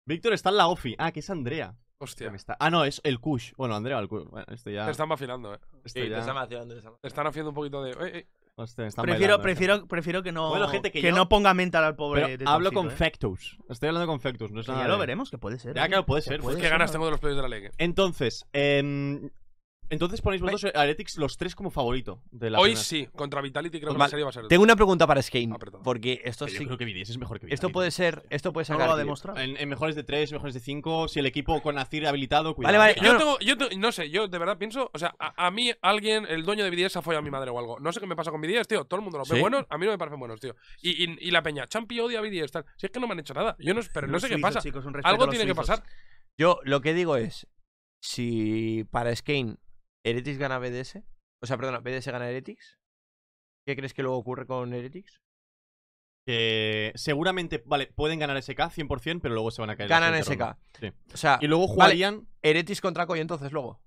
Víctor está en la OFI. Ah, que es Andrea. Hostia. Ah, no, es el Kush. Bueno, Andrea, el Kush. Bueno, este ya... Te están vacilando, eh. Este te están vacilando. están... haciendo un poquito de. Hostia, están prefiero, eh. prefiero, prefiero que no, que, no ponga mental al pobre. hablo con ¿eh? Fectus. Estoy hablando con Fectus. No es ya lo veremos, que puede ser. Ya, ¿eh? puede que ser. Puede pues ser, ganas tengo de los players de la ley. Entonces, eh, entonces ponéis vosotros a los tres como favorito de la Hoy sí, contra Vitality creo que la serie va a ser. Tengo una pregunta para Skane. Ah, porque esto sí. Yo creo que Vidis es mejor que Vitality. Esto puede ser. Esto puede ser. En, mejores de tres, mejores de cinco. Si el equipo con Azir habilitado, cuidado. Vale, vale. Yo, no, tengo, yo no sé, yo de verdad pienso. O sea, a, mí alguien, el dueño de se ha follado a mi madre o algo. No sé qué me pasa con Vidies, tío. Todo el mundo lo ve bueno, A mí no me parecen buenos, tío. Y, la peña, Champi odia a Vidies. Tal. Si es que no me han hecho nada. Yo no, no sé qué pasa. algo tiene que pasar. Yo lo que digo es, si para Skane ¿Heretics gana BDS? O sea, perdona, ¿BDS gana Heretics? ¿Qué crees que luego ocurre con Heretics? Que seguramente, vale, pueden ganar SK 100%, pero luego se van a caer. Ganan SK. O sea, y luego jugarían. Eretis contra Coy entonces luego.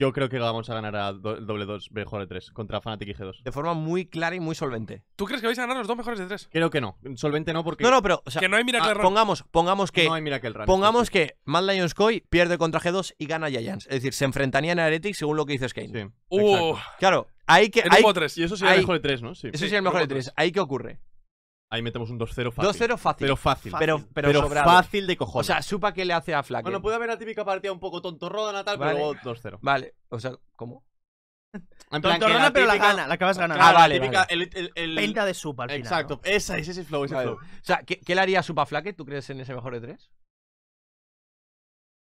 Yo creo que vamos a ganar a doble 2 mejor de 3 contra Fnatic y G2. De forma muy clara y muy solvente. ¿Tú crees que vais a ganar los dos mejores de 3? Creo que no. Solvente no porque... No, no, pero... que no hay Miracle ah, Pongamos, pongamos que... No hay Miracle Run. Pongamos que Mad Lions pierde contra G2 y gana Giants. Es decir, se enfrentarían a Heretic según lo que dices Kane. Sí, uh. Claro. Hay que... Hay, Y eso sería el mejor de 3, ¿no? Sí. Eso sería el mejor de 3. ¿Ahí que ocurre? Ahí metemos un 2-0 fácil. 2-0 fácil. Pero fácil. Pero, pero, pero fácil de cojones. O sea, supa que le hace a FlaK Bueno, puede haber la típica partida un poco tontorrona, tal, Pero pero 2-0. Vale, o sea, ¿cómo? En pero la gana, la acabas ganando. ah, vale. Típica, El, de Supa al final. Exacto, esa es ese flow, ese flow. O sea, ¿qué, ¿qué, le haría Supa a Flack? ¿Tú crees en ese mejor de 3?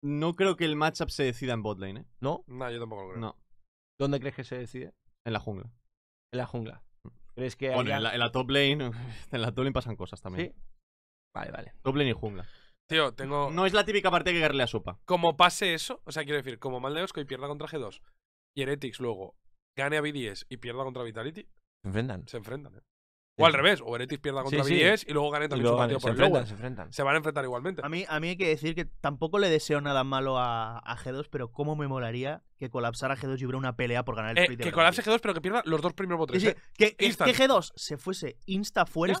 No creo que el matchup se decida en botlane, ¿eh? ¿No? No, yo tampoco lo creo. No. ¿Dónde crees que se decide? En la jungla. En la jungla bueno, en, la, top lane. <laughs> En la top lane pasan cosas también. Vale, vale. Top lane y jungla. Tío, tengo. No es la típica parte que darle a sopa. Como pase eso, o sea, quiero decir, como Maldeosco y pierda contra G2 y Heretics luego gane a B10 y pierda contra Vitality. Se enfrentan. Se enfrentan, eh. O al revés, o Benetis pierda contra sí, y luego gane también su partido por el frente. Se, enfrentan. se van a enfrentar igualmente. A mí, a mí hay que decir que tampoco le deseo nada malo a, a G2, pero cómo me molaría que colapsara G2 y hubiera una pelea por ganar el eh, que colapse G2 pero que pierda los dos primeros botones. Eh. que, que, G2 se fuese insta fuera.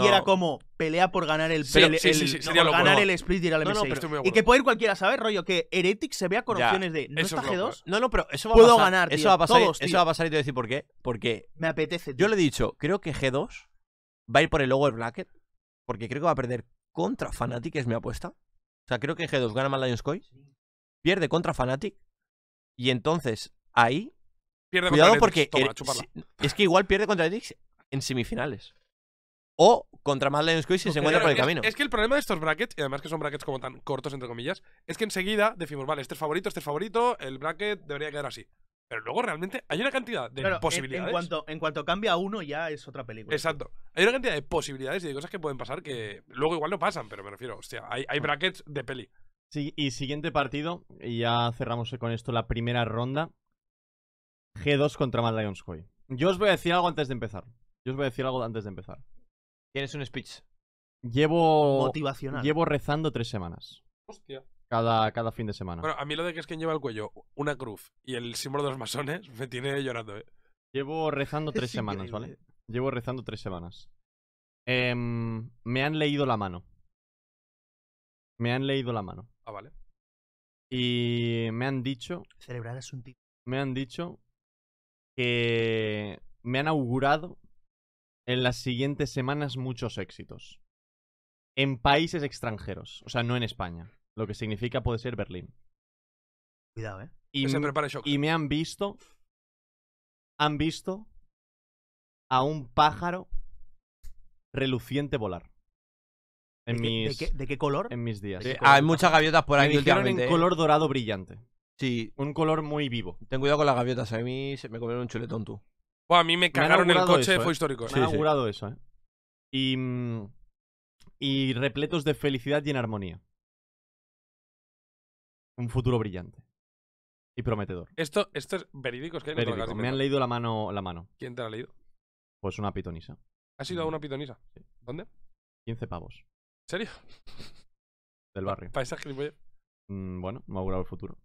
Y era como pelea por ganar el, ganar el split y ir al y que puede ir cualquiera, saber Rollo, que Heretic se vea con opciones de no está G2. no, no, pero eso va puedo a pasar. ganar. eso va a pasar. eso va a pasar y te voy a decir por qué. Porque me apetece. Yo le he dicho, creo que G2 va a ir por el logo de bracket. Porque creo que va a perder contra Fnatic, es mi apuesta. O sea, creo que G2 gana más Lions Coy. Pierde contra Fnatic. Y entonces, ahí. Pierde porque. es que igual pierde contra Heretic en semifinales o contra Lions Coy si se encuentra por el camino. Es que el problema de estos brackets, y además que son brackets como tan cortos, entre comillas, es que enseguida decimos, vale, este es favorito, este es favorito, el bracket debería quedar así. Pero luego realmente hay una cantidad de posibilidades. En, cuanto, en cuanto cambia uno, ya es otra película. Exacto. Hay una cantidad de posibilidades y de cosas que pueden pasar que luego igual no pasan, pero me refiero, hostia, hay, mm. brackets de peli. Sí, y siguiente partido, y ya cerramos con esto la primera ronda. G2 contra Mad Lions Yo os voy a decir algo antes de empezar. Yo os voy a decir algo antes de empezar. Tienes un speech. Llevo. Motivacional. Llevo rezando tres semanas. Hostia. Cada, cada fin de semana. Bueno, a mí lo de que es quien lleva el cuello una cruz y el símbolo de los masones me tiene llorando, eh. Llevo rezando tres semanas, ¿vale? Llevo rezando tres semanas. Em, me han leído la mano. Me han leído la mano. Ah, vale. Y me han dicho. Celebrar es un Me han dicho que me han augurado en las siguientes semanas muchos éxitos. En países extranjeros, o sea, no en España. Lo que significa puede ser Berlín. Cuidado, ¿eh? Y, me han visto. Han visto a un pájaro reluciente volar. En ¿De, mis, de, qué, color? En mis días. Eh, hay muchas gaviotas por ahí me en ¿eh? color dorado brillante. Sí. Un color muy vivo. Ten cuidado con las gaviotas. A mí se me comieron un chuletón tú a mí me cagaron el coche, fue ¿eh? histórico. Se Me han augurado eso, ¿eh? Mm, y, repletos de felicidad y en armonía. Un futuro brillante. Y prometedor. Esto, esto es verídico, es que me han leído la mano, la mano. ¿Quién te la ha leído? Pues una pitonisa. ¿Has ido a mm. una pitonisa? ¿Dónde? 15 pavos. ¿En serio? Del barrio. <laughs> Mm, bueno, me ha augurado el futuro.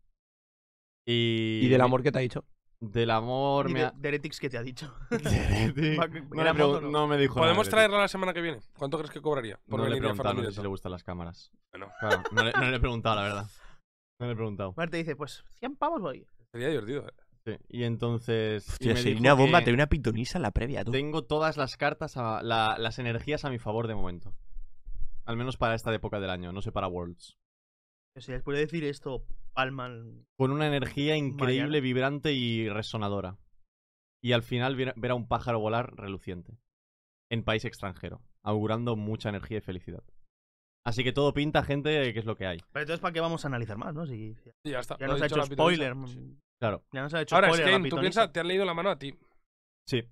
Y... ¿Y del amor que te ha dicho? Del amor. Me ha... de, Heretics que te ha dicho. <laughs> no, me no, me dijo. Podemos traerla la semana que viene. ¿Cuánto crees que cobraría? no le he preguntado, no sé si le gustan las cámaras. Bueno. no le, no le, he preguntado, la verdad. No le he preguntado. Marte dice, pues 100 pavos voy. Sería divertido, ¿eh? Sí. Y entonces. Hostia, sería una bomba, te una pitonisa la previa, tú. Tengo todas las cartas, a, las energías a mi favor de momento. Al menos para esta época del año, no sé para Worlds. Si les puedo decir esto con una energía increíble, vibrante y resonadora. Y al final ver, a un pájaro volar reluciente. En país extranjero. Augurando mucha energía y felicidad. Así que todo pinta, gente, que es lo que hay. Pero entonces, ¿para qué vamos a analizar más, ya está. nos ha hecho spoiler. Claro. Ahora, spoiler. Ahora, tú piensas, te han leído la mano a ti. Sí.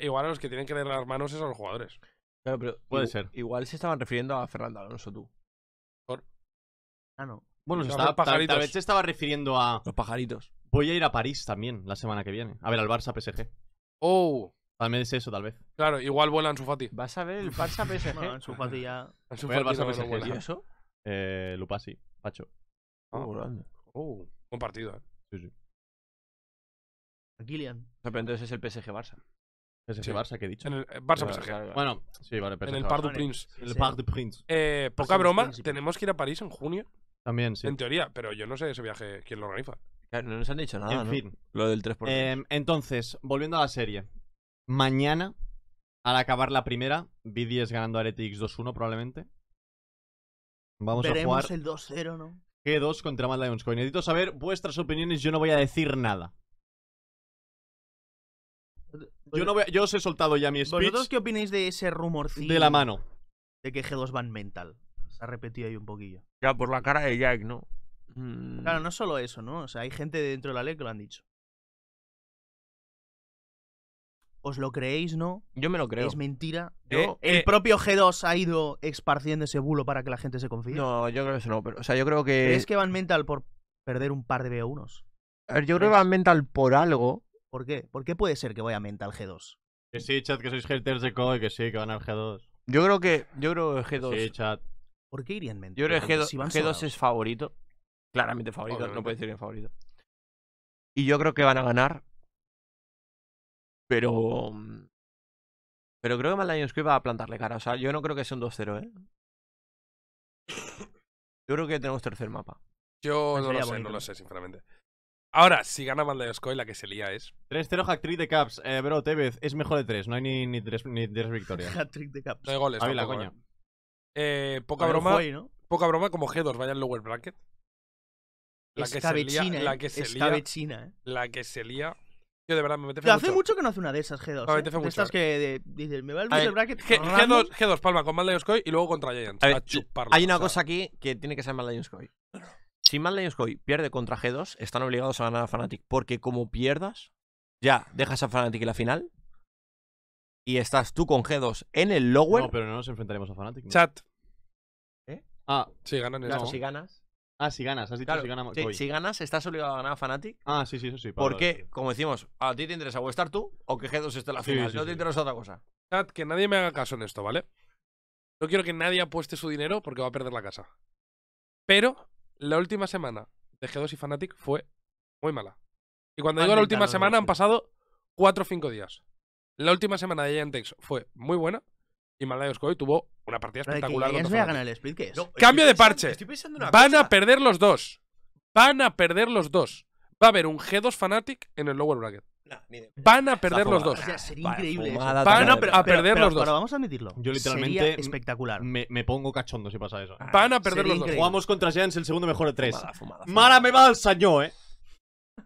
Igual a, los que tienen que leer las manos es a los jugadores. Puede ser. Igual se estaban refiriendo a Fernando Alonso tú. Ah, no. Bueno, se estaba, tal, se estaba refiriendo a. Los pajaritos. Voy a ir a París también la semana que viene. A ver, al Barça PSG. Oh. Tal vez es eso, tal vez. Claro, igual vuela su Fati. ¿Vas a ver el Barça PSG? no, su Fati ya. Ansu Fati el Barça PSG. ¿Y eso? Eh, Lupasi, Pacho. Oh, oh, grande. Oh. Buen partido, eh. Sí, sí. Kilian. pero entonces es el PSG Barça. PSG Barça, que he dicho? el eh, Barça PSG. Bueno, sí, vale. PSG, en el Parc du Prince. En el Parc du Prince. Eh, poca broma, tenemos que ir a París en junio. También, sí. En teoría, pero yo no sé ese viaje quién lo organiza. no nos han dicho nada, En fin. Lo del 3 em, entonces, volviendo a la serie. Mañana, al acabar la primera, b V10 ganando a RTX 2-1 probablemente. Vamos a a jugar el 2-0, ¿no? G2 contra Mad Lions Coin. Necesito saber vuestras opiniones, yo no voy a decir nada. Yo, os he soltado ya mi speech ¿Vosotros qué opináis de ese rumorcito? de la mano. De que G2 van mental se ha repetido ahí un poquillo. Ya, por la cara de Jack, ¿no? Mm. Claro, no solo eso, ¿no? O sea, hay gente dentro de la ley que lo han dicho. ¿Os lo creéis, no? Yo me lo creo. Es mentira. Yo, el eh, propio G2 ha ido esparciendo ese bulo para que la gente se confíe. No, yo creo que eso no. Pero, o sea, yo creo que. es que van mental por perder un par de B1s? A ver, yo creo que van mental por algo. ¿Por qué? ¿Por qué puede ser que vaya mental G2? Que sí, chat, que sois haters de COE, que sí, que van al G2. Yo creo que. Yo creo que G2. Sí, chat. ¿Por qué irían Yo creo que G2, es favorito. Claramente favorito, no puede ser favorito. Y yo creo que van a ganar. Pero. Mm, pero creo que Maldanios va a plantarle cara. O sea, yo no creo que sea un 2-0, ¿eh? Yo creo que tenemos tercer mapa. Yo no lo sé, no lo sé, sinceramente. Ahora, si gana Maldanios la que se lía es. 3-0 hack-trick de Caps. Eh, bro, Tevez es mejor de 3. No hay ni, ni 3, ni tres victorias. <laughs> hack-trick de Caps. No hay goles. A la coña. Eh, poca broma. Poca broma como G2, vaya Lower Bracket. La que, se lía, la ¿eh? que se lía. China, ¿eh? La que se lía. Yo de verdad me mucho. Hace mucho que no hace una de esas G2. ¿eh? estas que dices, me va el lower bracket. G 2 palma con Mad Lions Coy y luego contra Giants. hay una cosa aquí que tiene que ser Mad Lions Coy. Si Mad Lions Coy pierde contra G2, están obligados a ganar a Fnatic. Porque como pierdas, ya dejas a Fnatic en la final y estás tú con G2 en el lower. No, pero no nos enfrentaremos a Fnatic. Chat. ¿Eh? Ah, si ganan el claro, si ganas. Ah, si ganas, has dicho si, si, ganas, estás obligado a ganar a Fnatic. Ah, sí, sí, sí. porque, como decimos, a ti te interesa o estar tú o que G2 esté en la final. no te interesa otra cosa. Chat, que nadie me haga caso en esto, ¿vale? No quiero que nadie apueste su dinero porque va a perder la casa. Pero la última semana de G2 y Fnatic fue muy mala. Y cuando ah, digo la última semana, han pasado 4 o 5 días. La última semana de Giantex fue muy buena y Malayos Coy tuvo una partida espectacular. ganar el split? ¿qué es? Cambio de parche. Van a perder los dos. Van a perder los dos. Va a haber un G2 Fanatic en el lower bracket. Van a perder los dos. sería increíble. Van a, perder los dos. vamos a admitirlo. Yo literalmente. espectacular. Me, pongo cachondo si pasa eso. Van a ah, perder los dos. Jugamos contra Jens, el segundo mejor de tres. Mala Mara me va al sañó, eh.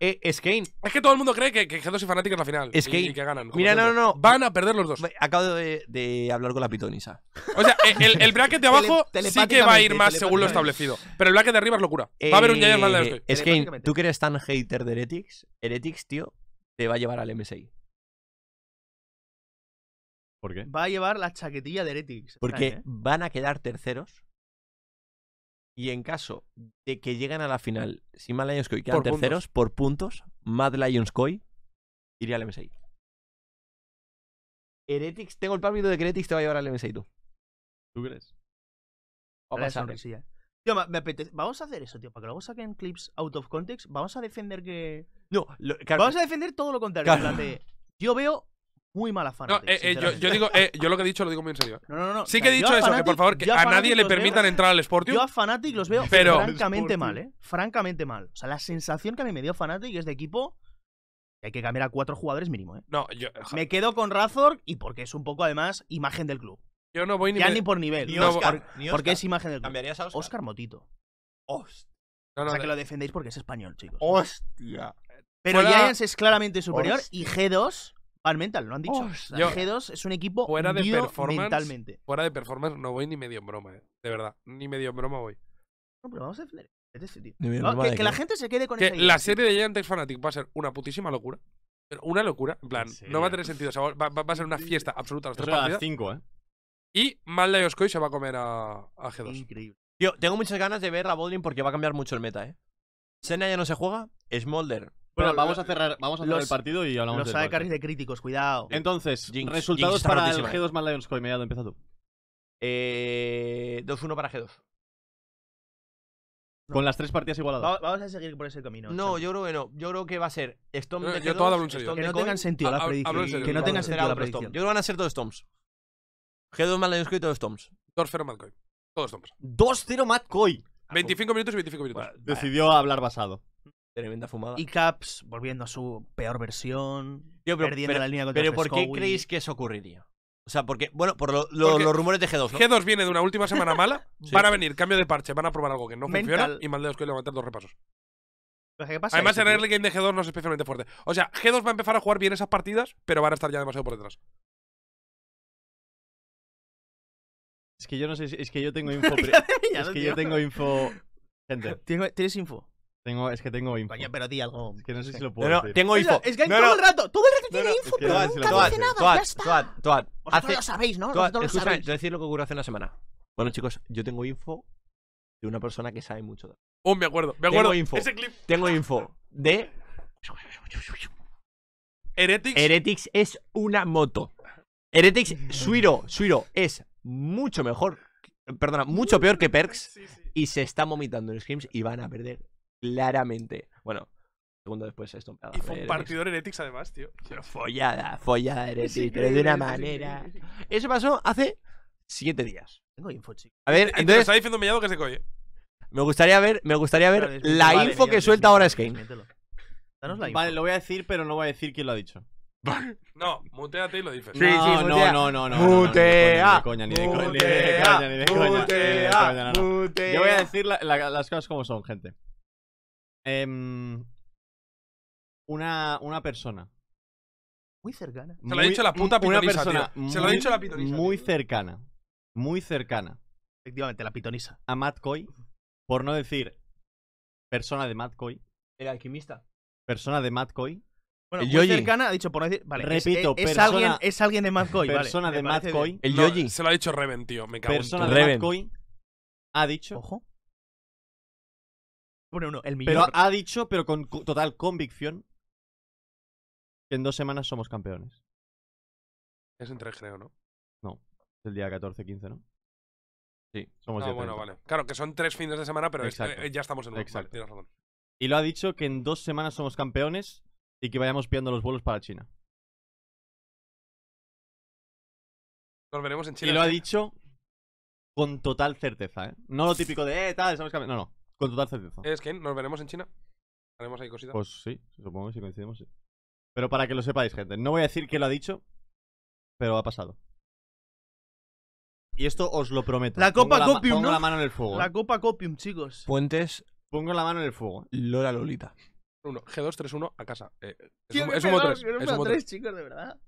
Eh, es que todo el mundo cree que, G2 y Fnatic es la final. Y, que ganan. Mira, no, no, no. Van a perder los dos. Acabo de, hablar con la pitonisa. O sea, el, bracket de <laughs> abajo sí que va a ir más según lo establecido. Pero el bracket de arriba es locura. Va a haber un Es que tú que eres tan hater de Heretics, Heretics, tío, te va a llevar al MSI. ¿Por qué? Va a llevar la chaquetilla de Heretics. Porque ¿eh? van a quedar terceros y en caso de que lleguen a la final, si Mad Lions quedan terceros por puntos, Mad Lions Koi iría al MSI. Heretics, tengo el pálpito de que Heretics te va a llevar al MSI tú. ¿Tú crees? Vamos a hacer eso, tío, para que luego saquen clips out of context. Vamos a defender que. No, vamos a defender todo lo contrario. yo veo muy mala fanática. Eh, eh, yo, digo, eh, yo lo que he dicho lo digo muy en serio. Sí que he dicho eso, que por favor, que a, nadie le permitan entrar al Sporting. Yo a Fanatic los veo francamente mal, ¿eh? Francamente mal. O sea, la sensación que a mí me dio Fanatic es de equipo hay que cambiar a cuatro jugadores mínimo, ¿eh? No, yo... Me quedo con Razor y porque es un poco, además, imagen del club. Yo no voy ni... ni por nivel. Ni por, qué porque es imagen del club. Oscar? Motito. Hostia. o sea, que lo defendéis porque es español, chicos. Hostia. Pero Giants es claramente superior y G2 al mental, lo han dicho. G2 es un equipo fuera de performance, mentalmente. Fuera de performance no voy ni medio en broma, eh. de verdad. Ni medio en broma voy. No, pero vamos a defender. que, la gente se quede con que La serie de Giant Fanatic va a ser una putísima locura. Una locura, en plan, no va a tener sentido. va, a ser una fiesta absoluta. Las tres Las cinco, ¿eh? Y Malda se va a comer a, G2. Increíble. Tío, tengo muchas ganas de ver a Bodrin porque va a cambiar mucho el meta, ¿eh? Sena ya no se juega, Smolder bueno, vamos a cerrar, vamos a cerrar el partido y hablamos Nos sabe Los de críticos, cuidado. Entonces, resultados para el G2 más Lions Coin. Mediado, empieza tú. 2-1 eh, para G2. Con las tres partidas igualadas. vamos a seguir por ese camino. No, yo creo que no. Yo creo que va a ser Stomp Que no tengan sentido las predicciones. Que no tengan sentido la predicción. Yo creo que van a ser todos Stomps. G2 más Lions y todos Stomps. 2-0 Matcoy. Todos Stomps. 2-0 Matcoy. 25 minutos y 25 minutos. decidió hablar basado. Tremenda fumada. Y Caps volviendo a su peor versión, pero, perdiendo la línea contra Pero ¿por qué creéis que eso ocurriría? O sea, porque, bueno, por los rumores de G2, g G2 viene de una última semana mala, <laughs> van a venir, cambio de parche, van a probar algo que no funciona y Maldeos que le van a meter dos repasos. Además, el early game de G2 no es especialmente fuerte. O sea, G2 va a empezar a jugar bien esas partidas, pero van a estar ya demasiado por detrás. Es que yo no sé, si- es que yo tengo <laughs> info. es que yo tengo info. Gente, <laughs> tienes info? es que tengo info. Coño, pero di algo. Es que no sé si lo puedo. No, decir. tengo info. es que no, todo el rato, todo el rato tiene info, pero no, nunca toad, dice nada. Toad, ya está. Toad, toad, Vosotros lo sabéis, ¿no? Toad, lo sabéis. Te decir lo que ocurrió hace una semana. Bueno, chicos, yo tengo info de una persona que sabe mucho de. Oh, me acuerdo, me acuerdo. Tengo info. clip. Tengo info de. Heretics. Heretics es una moto. Heretics, Suiro, Suiro es mucho mejor. Perdona, mucho peor que Perks. Y se está vomitando en Screams y van a perder claramente. Bueno, segundo después esto. Y fue un partidor Heretics además, tío. <laughs> follada, follada Heretics, pero de una manera. Eso pasó hace siete días. Tengo info, chico. A ver, entonces... está diciendo Mellado que se coye. Me gustaría ver, me gustaría ver la info que suelta ahora Skane. Vale, lo voy a decir, pero no voy a decir quién lo ha dicho. <laughs> No, muteate y lo dices. Sí, no, sí, no, no, no, no. Mutea. ni de coña, ni de coña, ni de coña. Mutea. Yo voy a decir las cosas como son, gente. Eh, una, una persona. Muy cercana. Se lo ha dicho la puta una persona Se lo ha dicho la pitonisa. Muy cercana. Muy cercana. Efectivamente, la pitonisa. A Matt Coy. Por no decir persona de Matt Coy. El alquimista. Persona de Matt Coy. Bueno, el muy Yogi. cercana ha dicho por no decir. Vale, Repito, es, es, alguien, es alguien de Matt Coy. Persona de Matt Coy. El No, Yoji. Se lo ha dicho Reven, tío. Me cago Persona de Reven. Coy ha dicho Ojo el Pero ha dicho, pero con total convicción, que en dos semanas somos campeones. Es entre creo, ¿no? No, es el día 14, 15, ¿no? Sí, somos ah, bueno, vale. Claro, que son tres fines de semana, pero eh, ya estamos en uno Exacto. razón. Y lo ha dicho que en dos semanas somos campeones y que vayamos pillando los vuelos para China. Nos veremos en China. Y lo ha ¿eh? dicho con total certeza, ¿eh? No lo típico de, eh, tal, somos campeones. No, no. Con total certeza. Es eh, que nos veremos en China. Haremos ahí cositas. Pues sí, supongo que si coincidimos, sí. Pero para que lo sepáis, gente, no voy a decir que lo ha dicho, pero ha pasado. Y esto os lo prometo. La Copa Copium, pongo la mano en el fuego. La ¿eh? Copa Copium, chicos. Puentes pongo la mano en el fuego. ¿eh? Lola Lolita. Uno, G231 a casa. es, un, motor. Es un motor, chicos, de verdad.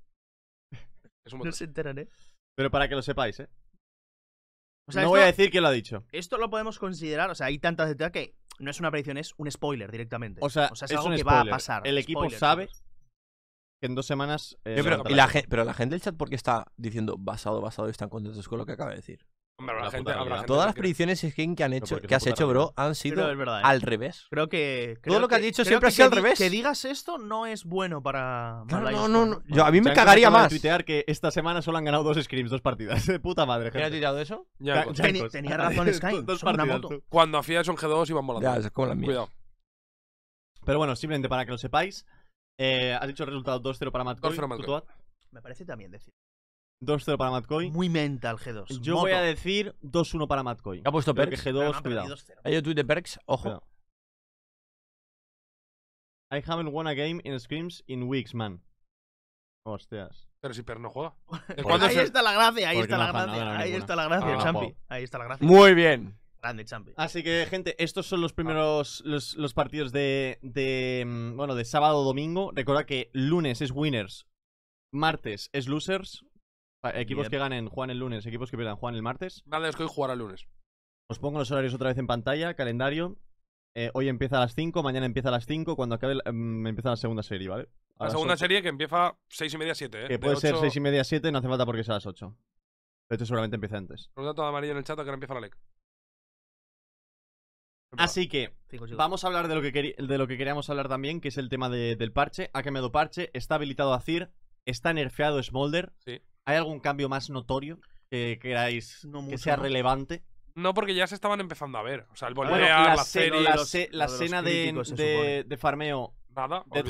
Es un No se enteran, Pero para que lo sepáis, ¿eh? no voy a decir que lo ha dicho. Esto lo podemos considerar, o sea, hay tantas de que no es una predicción, es un spoiler directamente. O sea, es, algo que va a pasar. El equipo sabe que en dos semanas. pero, eh, la gente, pero la gente del chat, ¿por qué está diciendo basado, basado y están contentos con lo que acaba de decir? Todas las predicciones skin que han hecho, que has hecho, bro, han sido eh. al revés. Creo que. creo lo que has dicho siempre ha sido al revés. Que digas esto no es bueno para. No, no, no, a mí me cagaría más. tuitear que esta semana solo han ganado dos scrims, dos partidas. <laughs> De puta madre, gente. eso? Pues. tenía pues. <laughs> razón Sky, son cuando hacía son G2 iban volando. Ya, es como Cuidado. Pero bueno, simplemente para que lo sepáis, eh, has dicho el resultado 2-0 para Matt Me parece también decir. 2-0 para Matcoy. Muy mental G2. Yo voy a decir 2-1 para Matcoy. Ha puesto Perks. G2, ah, cuidado. Hay otro tweet de Perks, ojo. I haven't won a game in Screams in weeks, man. Hostias. Pero si Per no juega. Pues ahí está la gracia, ahí está, la gracia ahí está la gracia. Champi. ahí está la gracia, Muy bien. Grande, Champi. Así que, gente, estos son los primeros partidos de, mm, Bueno, de sábado domingo. Recuerda que lunes es winners, martes es losers. Equipos que ganen, Juan el lunes. Equipos que pierdan, Juan el martes. Vale, es que hoy jugará el lunes. Os pongo los horarios otra vez en pantalla, calendario. Eh, hoy empieza a las 5, mañana empieza a las 5, cuando acabe Me mm, empieza la segunda serie, ¿vale? la segunda serie que empieza 6 y media, 7, ¿eh? Que puede ser 6 y media, 7, no hace falta porque sea a las 8. De hecho, seguramente empieza antes. Pregunta a amarillo en el chat a que ahora empieza la LEC. Así que vamos a hablar de lo que, queríamos hablar también, que es el tema del parche. Ha quemado parche, está habilitado a CIR, está nerfeado Smolder. Sí. ¿Hay algún cambio más notorio que queráis que sea relevante? No, porque ya se estaban empezando a ver. O sea, el volver la, serie. La, de cena de, farmeo. Nada, Yo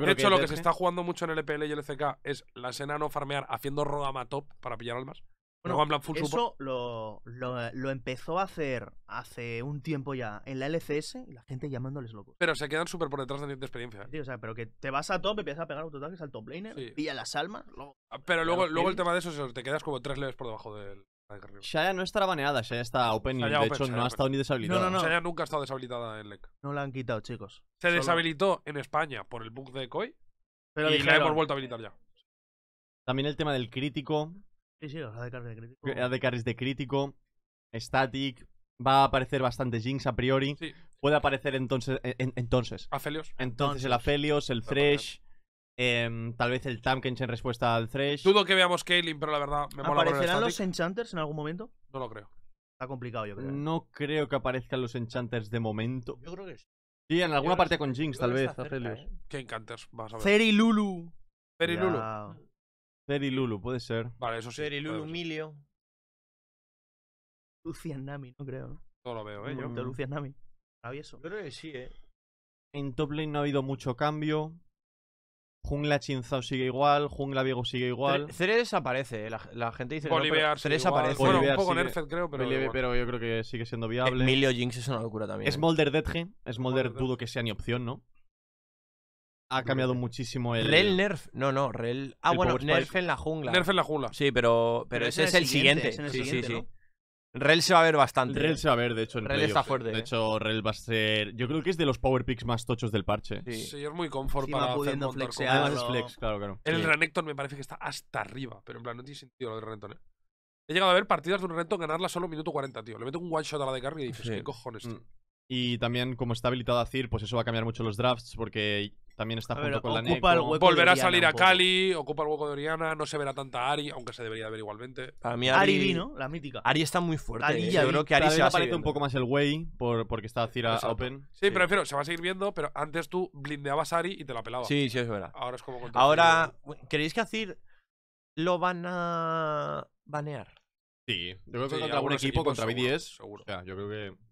de hecho, lo que se está jugando mucho en el EPL y el CK es la escena no farmear haciendo rodama top para pillar almas. Bueno, eso lo, empezó a hacer hace un tiempo ya en la LCS y la gente llamándoles locos. Pero se quedan súper por detrás de, de experiencia. ¿eh? o sea, pero que te vas a top, empiezas a pegar autoataques al top laner, pilla las almas. Ah, pero luego, luego el tema de eso es te quedas como tres leves por debajo del. Shaya no estará baneada, Shaya está open y de hecho no ha estado ni deshabilitada. No, no, no. nunca ha estado deshabilitada en LEC. No la han quitado, chicos. Se deshabilitó en España por el bug de Koi pero y la hemos vuelto a habilitar ya. También el tema del crítico, Sí, sí, los de crítico. de crítico, Static, va a aparecer bastante Jinx a priori. Puede aparecer entonces. E-, entonces. Aphelios. Entonces, el Aphelios, el Thresh. Em, tal vez el Tamkench en respuesta al Thresh. Dudo que veamos Kaelin, pero la verdad me mola ¿Aparecerán los Enchanters en algún momento? No lo creo. Está complicado, yo creo. ¿eh? No creo que aparezcan los Enchanters de momento. Yo creo que sí. Sí, en alguna parte con Jinx, tal vez, Aphelios. ¿eh? ¿Qué enchanters Vas a ver. Lulu. Lulu. Ceri Lulu, puede ser. Vale, eso sí. Ceri Lulu, Emilio. Lucian Nami, no creo, Todo lo veo, ¿eh? Yo. que Lucian Nami. Travieso. Yo creo que sí, ¿eh? En top lane no ha habido mucho cambio. Jungla Chinzao sigue igual, Jungla Viego sigue igual. Cere desaparece, ¿eh? la, la gente dice Bolivar que desaparece. Bueno, un poco nerfed creo, pero, pero yo creo que sigue siendo viable. Emilio Jinx es una locura también. Smolder Es Smolder ¿eh? dudo que sea ni opción, ¿no? ha cambiado muchísimo el. Rel Nerf. No, no, Rel. Ah, bueno, Nerf en la jungla. Nerf en la jungla. Sí, pero, pero, ese es el siguiente. sí, sí, sí, Rel se va a ver bastante. Rel se va a ver, de hecho, en Rel está fuerte. De hecho, Rel va a ser. Yo creo que es de los power picks más tochos del parche. Sí, es muy confort para hacer Además flex, claro, claro. El Renekton me parece que está hasta arriba, pero en plan, no tiene sentido lo del Renekton. ¿eh? He llegado a ver partidas de un Renekton ganarla solo minuto 40, tío. Le meto un one shot a la de carry y dices, ¿qué cojones, mm. Y también, como está habilitado a CIR, pues eso va a cambiar mucho los drafts, porque también está junto con la NEC. Volverá a salir a Cali, ocupa el hueco de Oriana, no se verá tanta Ari, aunque se debería ver igualmente. Ari, vino, la mítica. Ari está muy fuerte. ¿eh? Yo creo que Ari se aparece un poco más el güey porque está Cir Open. Sí, pero se va a seguir viendo, pero antes tú blindeabas Ari y te la pelabas. Sí, sí, es verdad. Ahora es como Ahora, ¿creéis que a Cir lo van a banear? Sí, yo creo que contra algún equipo, contra BDS. Seguro. O sea, yo creo que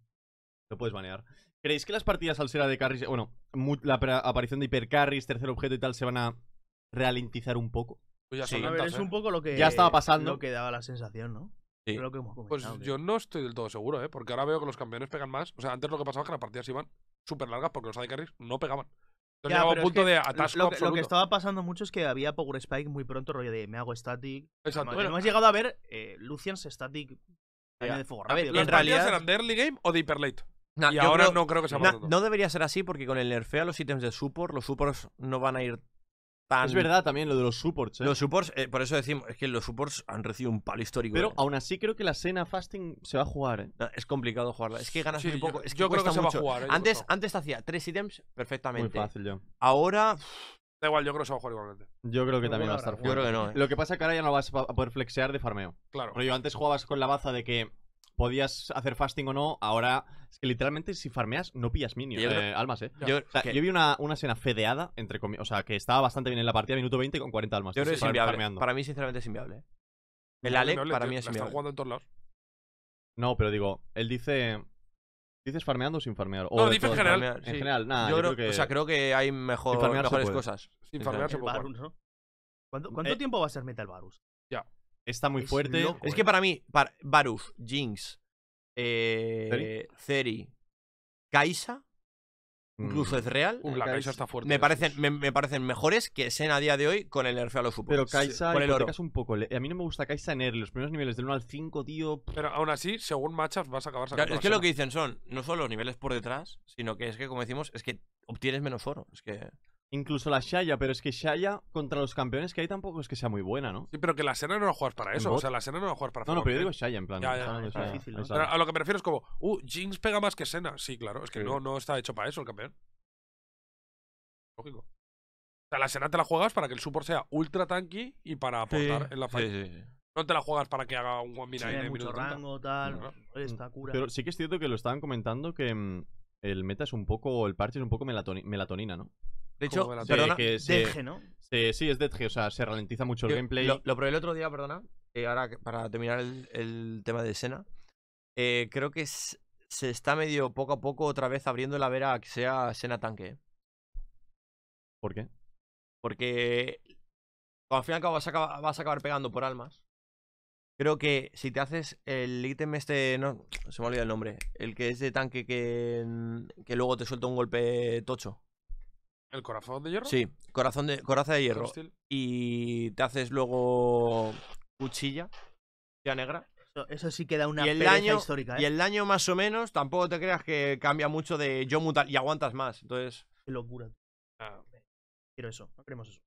lo puedes banear. ¿Creéis que las partidas al ser de carries, bueno, la aparición de hipercarries, tercer objeto y tal, se van a ralentizar un poco? Pues ya sí, es ¿eh? un poco lo que ya estaba pasando. Lo que daba la sensación, ¿no? pues yo no estoy del todo seguro, ¿eh? Porque ahora veo que los campeones pegan más. O sea, antes lo que pasaba es que las partidas iban súper largas porque los AD carries no pegaban. Entonces a un punto de atasco lo, que, estaba pasando mucho es que había Power Spike muy pronto, rollo de me hago static. Exacto. Bueno, hemos llegado a ver eh, Lucian's static de fuego en realidad eran de early game o de hyper late? ahora no creo que No debería ser así porque con el nerfea los ítems de support, los supports no van a ir tan... Es verdad también lo de los supports, ¿eh? Los supports, eh, por eso decimos, es que los supports han recibido un palo histórico. Pero aún así creo que la cena fasting se va a jugar, ¿eh? es complicado jugarla, es que ganas un poco. es que yo creo que se va a jugar. Antes, antes te hacía tres ítems perfectamente. fácil yo. Ahora... Da igual, yo creo que se va a jugar igualmente. Yo creo que también va a estar fuerte. Yo creo que no. Lo que pasa es que ahora ya no vas a poder flexear de farmeo. Claro. Pero yo antes jugabas con la baza de que podías hacer fasting o no, ahora es que literalmente si farmeas no pillas minions, eh, almas, ¿eh? Yo, vi una, una escena fedeada, entre o sea, que estaba bastante bien en la partida, minuto 20 con 40 almas. Yo creo que es inviable. Para mí, sinceramente, es inviable. Eh. El Alec, para mí, es inviable. jugando en todos lados. No, pero digo, él dice... ¿Dices farmeando o sin farmear? O no, dice en general. En general, nada. Yo, creo, que... O sea, creo que hay mejor, mejores cosas. Sin farmear se puede. ¿Cuánto, cuánto eh, tiempo va a ser Metal Barus? Ya. Está muy fuerte. es eh. que para mí, para Jinx, eh, Zeri, Kaisa, incluso mm. Ezreal. está fuerte. Me eh, parecen, me, parecen mejores que Sen a día de hoy con el nerf a los supers. Pero Kaisa con el un poco. A mí no me gusta Kaisa en los primeros niveles del 1 al 5, tío. Pero aún así, según matchups, vas a acabar sacando. es que lo que dicen son no solo los niveles por detrás, sino que es que, como decimos, es que obtienes menos oro. Es que. Incluso la Shaya, pero es que Shaya contra los campeones que hay tampoco es que sea muy buena, ¿no? Sí, pero que la Sena no la juegas para eso. O sea, la Sena no la juegas para No, no, pero yo ¿eh? digo Shaya en plan. a lo que me refiero es como, uh, Jinx pega más que Sena. Sí, claro, es que no, no está hecho para eso el campeón. Lógico. O sea, la Sena te la juegas para que el support sea ultra tanky y para aportar en la fight. Sí, no te la juegas para que haga un one en mucho rango, tal, mm. Pero ¿eh? sí que es cierto que lo estaban comentando que mm, el meta es un poco, el parche es un poco melatonina, ¿no? De hecho, sí, ¿no? sí, es DG, o sea, se ralentiza mucho el gameplay. Lo, probé el otro día, perdona, eh, ahora para terminar el, tema de escena. Eh, creo que se está medio poco a poco otra vez abriendo la vera a que sea escena tanque. ¿eh? ¿Por qué? Porque al fin y al vas a acabar, pegando por almas. Creo que si te haces el ítem este, no, se me olvidado el nombre, el que es de tanque que, que luego te suelta un golpe tocho. ¿El corazón de hierro? Sí, corazón de, coraza de hierro. Y te haces luego cuchilla, Ya negra. Eso, sí queda una y histórica. ¿eh? Y el daño más o menos, tampoco te creas que cambia mucho de yo mutar y aguantas más. Entonces. Qué locura. Ah. Quiero eso, no queremos eso.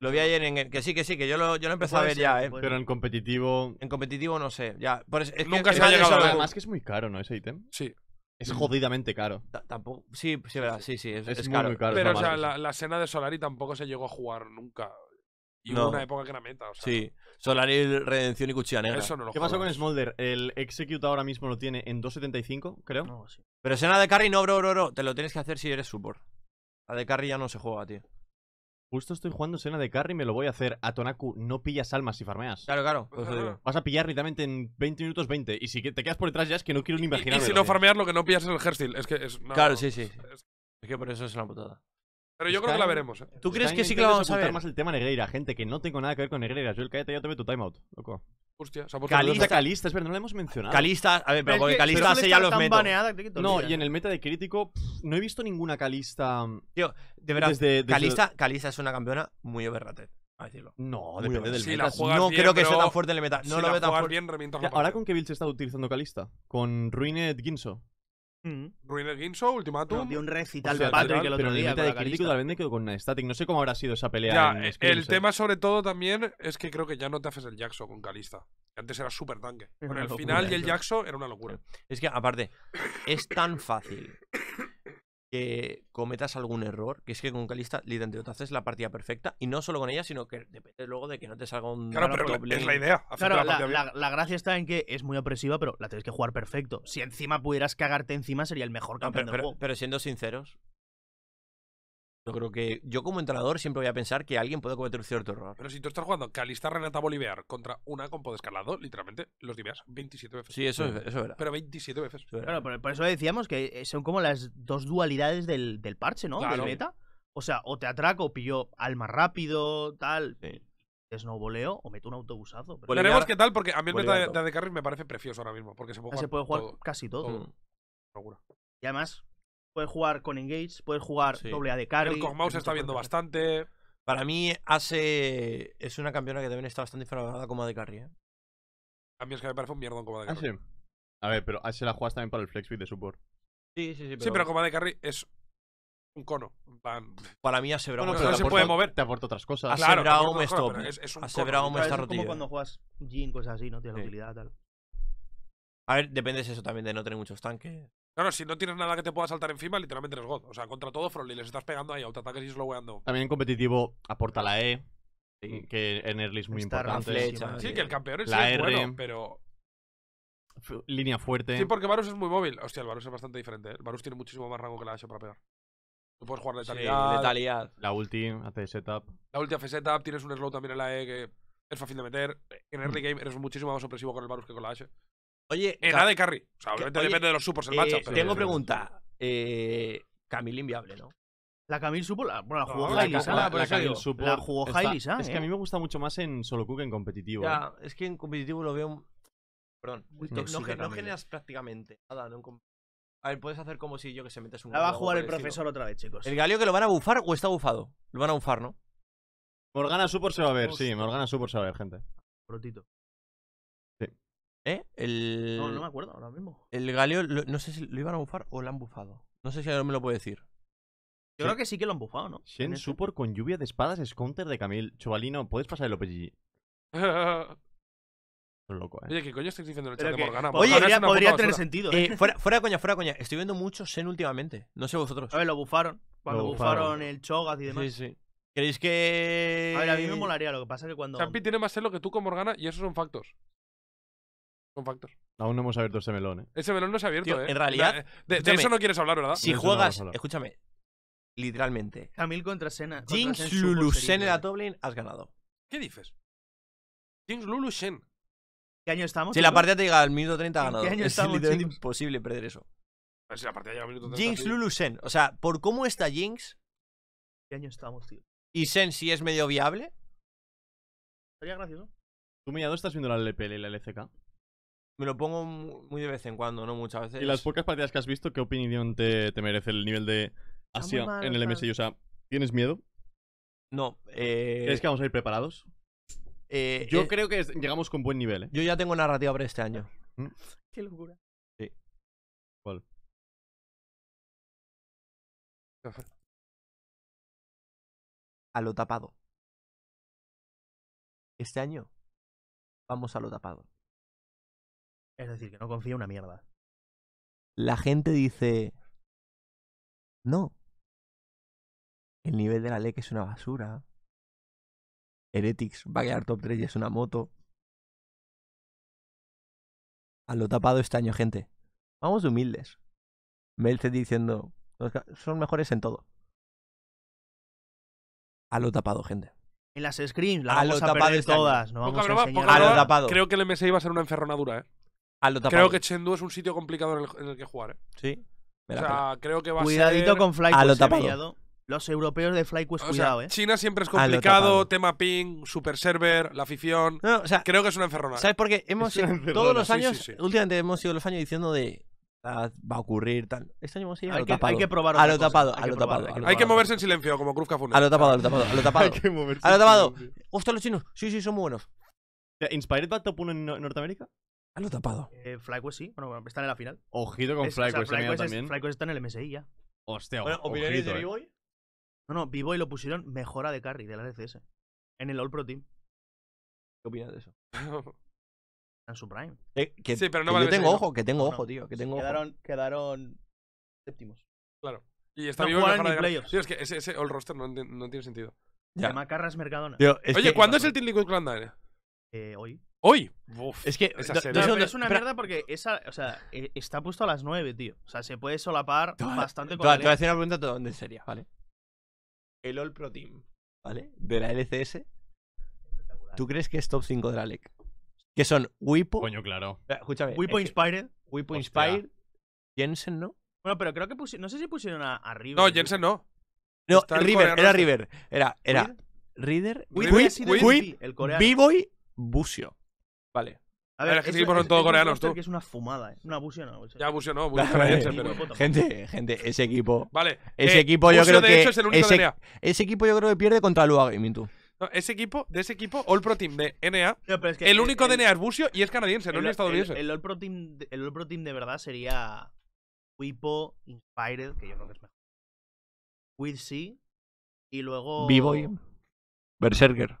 Lo vi ayer en el, que sí, que sí, que yo lo, yo lo empecé a ver ya, eh. Pero en competitivo. En competitivo no sé, ya. Nunca se ha llegado Además que es muy caro, ¿no? Ese ítem. Sí. Es mm. jodidamente caro. tampoco. Sí, sí, verdad. Sí, sí, es, muy, caro. Pero, o sea, la, la, escena de Solari tampoco se llegó a jugar nunca. Y una época que era meta, Sí. Solari, Redención y Cuchilla Negra. Eso no lo ¿Qué pasó con Smolder? El Execute ahora mismo lo tiene en 2.75, creo. Pero escena de carry no, bro, bro, bro. Te lo tienes que hacer si eres support. La de carry ya no se juega, tío. Justo estoy jugando escena de carry y me lo voy a hacer. A Tonaku, no pillas almas si farmeas. Claro, claro. Vas a pillar literalmente en 20 minutos 20. Y si te quedas por detrás ya es que no quiero ni imaginar. Y, si no farmeas, lo que no pillas es el hairstyle. Es que es, claro, sí, sí. Es, que por eso es la putada. Pero yo creo que la veremos. ¿eh? ¿Tú crees que sí que la vamos a ver? más el tema Negreira, gente, que no tengo nada que ver con Negreira. Joel, cállate, ya te veo tu timeout, loco. Hostia, Calista, Calista, es verdad, no la hemos mencionado. Calista, a ver, pero porque Calista se ya los meto. no, y en el meta de crítico, no he visto ninguna Calista. Mm, Tío, de verdad, Calista, es una campeona muy overrated, a decirlo. No, depende del meta. no creo que sea tan fuerte en el meta. No lo tan bien, Ahora con qué build se está utilizando Calista? Con Ruined Ginso. Mm. Ruiner Ginso, Ultimatum. un recital de de Patrick el otro día. de crítico también quedó con una Static. No sé cómo habrá sido esa pelea. el tema, sobre todo, también es que creo que ya no te haces el Jaxo con Calista. Antes era súper tanque. Con el final y el Jaxo era una locura. Es que, aparte, es tan fácil que cometas algún error, que es que con Calista te haces la partida perfecta y no solo con ella, sino que depende luego de que no te salga un Claro, pero es la idea. Claro, la, gracia está en que es muy opresiva, pero la tienes que jugar perfecto. Si encima pudieras cagarte encima sería el mejor campeón Pero siendo sinceros, yo creo que yo como entrenador siempre voy a pensar que alguien puede cometer un cierto error. Pero si tú estás jugando Calista Renata Bolivar contra una con escalado, literalmente los divias 27 veces. Sí, eso, es, verdad Pero 27 veces. Claro, por eso decíamos que eh, son como las dos dualidades del, parche, ¿no? Claro. Del meta. O sea, o te atraco, pillo alma rápido, tal. Sí snowboleo o meto un autobusazo. Veremos qué tal, porque a mí el meta de, de, me parece precioso ahora mismo, porque se puede ah, jugar, casi todo. Y además, Puedes jugar con Engage, puedes jugar doble A de carry. El Cosmos se está viendo bastante. Para mí, hace. Es una campeona que también está bastante infravalorada como de carry, ¿eh? A mí es que me parece un mierdón como de carry. A ver, pero Ashe la juegas también para el flexbit de support. Sí, sí, sí. Pero... Sí, pero como de carry es un cono. <laughs> Para mí Ashe no se puede mover. Te aporta otras cosas. Ashe claro, es top. está roto. Es como cuando juegas Jin, cosas así, no tiene utilidad, tal. A ver, depende de eso también de no tener muchos tanques. Claro, si no tienes nada que te pueda saltar encima, literalmente eres God. O sea, contra todo Frolly les estás pegando ahí autoataques y slowando. También en competitivo aporta la E, que en early es muy importante. sí, que el campeón es bueno, pero... Línea fuerte. Sí, porque Varus es muy móvil. Hostia, el Varus es bastante diferente. ¿eh? El Varus tiene muchísimo más rango que la h para pegar. Tú puedes jugar letalidad. letalidad. La ulti hace setup. La ulti hace setup, tienes un slow también en la E que es fácil de meter. En early mm. game eres muchísimo más opresivo con el Varus que con la h Oye, en de carry. O sea, obviamente depende de los supers el eh, Tengo pregunta. Eh, Camil inviable, ¿no? La Camille supo. bueno, la jugó no, la, la, jugó Es que a ¿eh? mí me gusta mucho más en solo cook que en competitivo. ¿eh? es que en competitivo lo veo. Perdón. no, generas prácticamente nada. A ver, puedes hacer como si yo que se metes un. La va a jugar el profesor otra vez, chicos. ¿El galio que lo van a bufar o está bufado? Lo van a bufar, ¿no? Morgana Supo se va a ver, sí. Morgana Super se va a ver, gente. Protito. ¿Eh? El... No, no me acuerdo ahora mismo. El Galeo, no sé si lo iban a bufar o lo han bufado. No sé si ahora me lo puede decir. Yo creo que sí que lo han bufado, ¿no? Shen Super con lluvia de espadas es counter de Camille chavalino ¿puedes pasar el OPG? <laughs> loco, ¿eh? Oye, ¿qué coño estáis diciendo el chat de Morgana? Oye, podría, podría tener sentido. Eh, ¿eh? fuera, fuera coña, fuera coña. Estoy viendo mucho Shen últimamente. No sé vosotros. A ver, lo bufaron. Cuando bufaron. el Chogaz y demás. Sí, sí. ¿Creéis que.? A ver, a mí me molaría. Lo que pasa es que cuando. Champi tiene más seno que tú con Morgana y esos son factos. Con factor. Aún no hemos abierto ese melón, ¿eh? Ese melón no se ha abierto, ¿eh? En realidad. Eh, de, eso no quieres hablar, ¿verdad? Si juegas. escúchame. Literalmente. Camille contra Senna Jinx Senna en la Toblin, has ganado. ¿Qué dices? Jinx Lulu, sen. ¿Qué año estamos? Si la partida te llega al minuto 30, ha ganado. ¿Qué año estamos, es imposible perder eso. Pues si la partida llega al minuto 30. Jinx O sea, por cómo está Jinx. ¿Qué año estamos, tío? Y Sen, si es medio viable. Sería gracioso. ¿Tú, Millado, estás viendo la LPL y la LCK? Me lo pongo muy de vez en cuando, no muchas veces. ¿Y las pocas partidas que has visto, qué opinión te, merece el nivel de Asia en el MSI? O sea, ¿tienes miedo? No. Eh... ¿Crees que vamos a ir preparados? Eh, yo eh, creo que llegamos con buen nivel. ¿eh? Yo ya tengo narrativa para este año. ¿Mm? Qué locura. Sí. ¿Cuál? A lo tapado. Este año vamos a lo tapado. Es decir, que no confía una mierda. La gente dice, no, el nivel de la LEC es una basura. Heretics va a quedar top 3 y es una moto. A lo tapado este año, gente. Vamos de humildes. Melce diciendo, son mejores en todo. A lo tapado, gente. En las screens, las vamos este todas. No vamos a, a, tapado. Creo que el MSI va a ser una enferronadura, ¿eh? Creo que Chengdu es un sitio complicado en el, que jugar, ¿eh? Sí. O sea, creo que va a ser... con FlyQuest, a eh, tapado. Los europeos de FlyQuest, cuidado, sea, ¿eh? China siempre es complicado, tema ping, super server, la afición. o sea, creo que es una enfermedad. ¿Sabes ¿eh? por qué? Hemos, todos los años, últimamente hemos sido los años diciendo de ah, va a ocurrir tal. Este año hemos ido a lo tapado. Hay que probar a lo tapado, a lo tapado. Hay, que moverse en silencio como Cruz Funes. A lo tapado, a lo tapado, a lo <laughs> tapado. hay que moverse. A lo tapado. Hostia, los chinos. Sí, sí, son muy buenos. ¿Inspired a Top 1 en Norteamérica? ¿Hanlo ah, lo tapado. Eh, FlyQuest sí, bueno, está en la final. Ojito con FlyQuest, también. FlyQuest está en el MSI ya. Hostia, Bueno, de eh. B-Boy. No, no, B-Boy lo pusieron mejora de carry de la LCS. En el All Pro Team, ¿Qué opinas de eso? <laughs> en su prime. Eh, sí, pero no vale yo tengo ojo, que tengo ojo, tío. Que tengo Quedaron, séptimos. Claro. Y está vivo y Sí, es que ese, all roster no, tiene sentido. Se llama Macarras Mercadona. Oye, ¿cuándo es el Team Liquid Clan Eh, hoy. Hoy. es que es una mierda porque esa, o sea, e, está puesto a las 9, tío. O sea, se puede solapar bastante con el la Te voy a hacer una pregunta ¿dónde sería, ¿vale? El All Pro Team, ¿vale? De la LCS. ¿Tú crees que es top 5 de la LEC? Que son Wipo. Coño, claro. Escúchame. Wipo Inspired. Wipo Inspired. Jensen, ¿no? Bueno, pero creo que pusieron. No sé si pusieron a, River. No, Jensen no. No, River, era River. Era, era. Reader, el coreano. boy Busio. Vale. A ver, es que son todos coreanos, tú. Que es una fumada, ¿eh? Una busia no. Ya abusionó. no, bucio canadiense, Gente, gente, ese equipo... Vale. Ese eh, equipo yo creo que... es el único ese, de ese equipo yo creo que pierde contra Lua Gaming, tú. No, ese equipo, de ese equipo, All Pro Team de NA, el único de NA es Busio y es canadiense, el, no es estadounidense. El, el, All Pro Team, el All Pro Team de verdad sería Weepo, Inspired, que yo creo que es mejor. With C, y luego... b Berserker.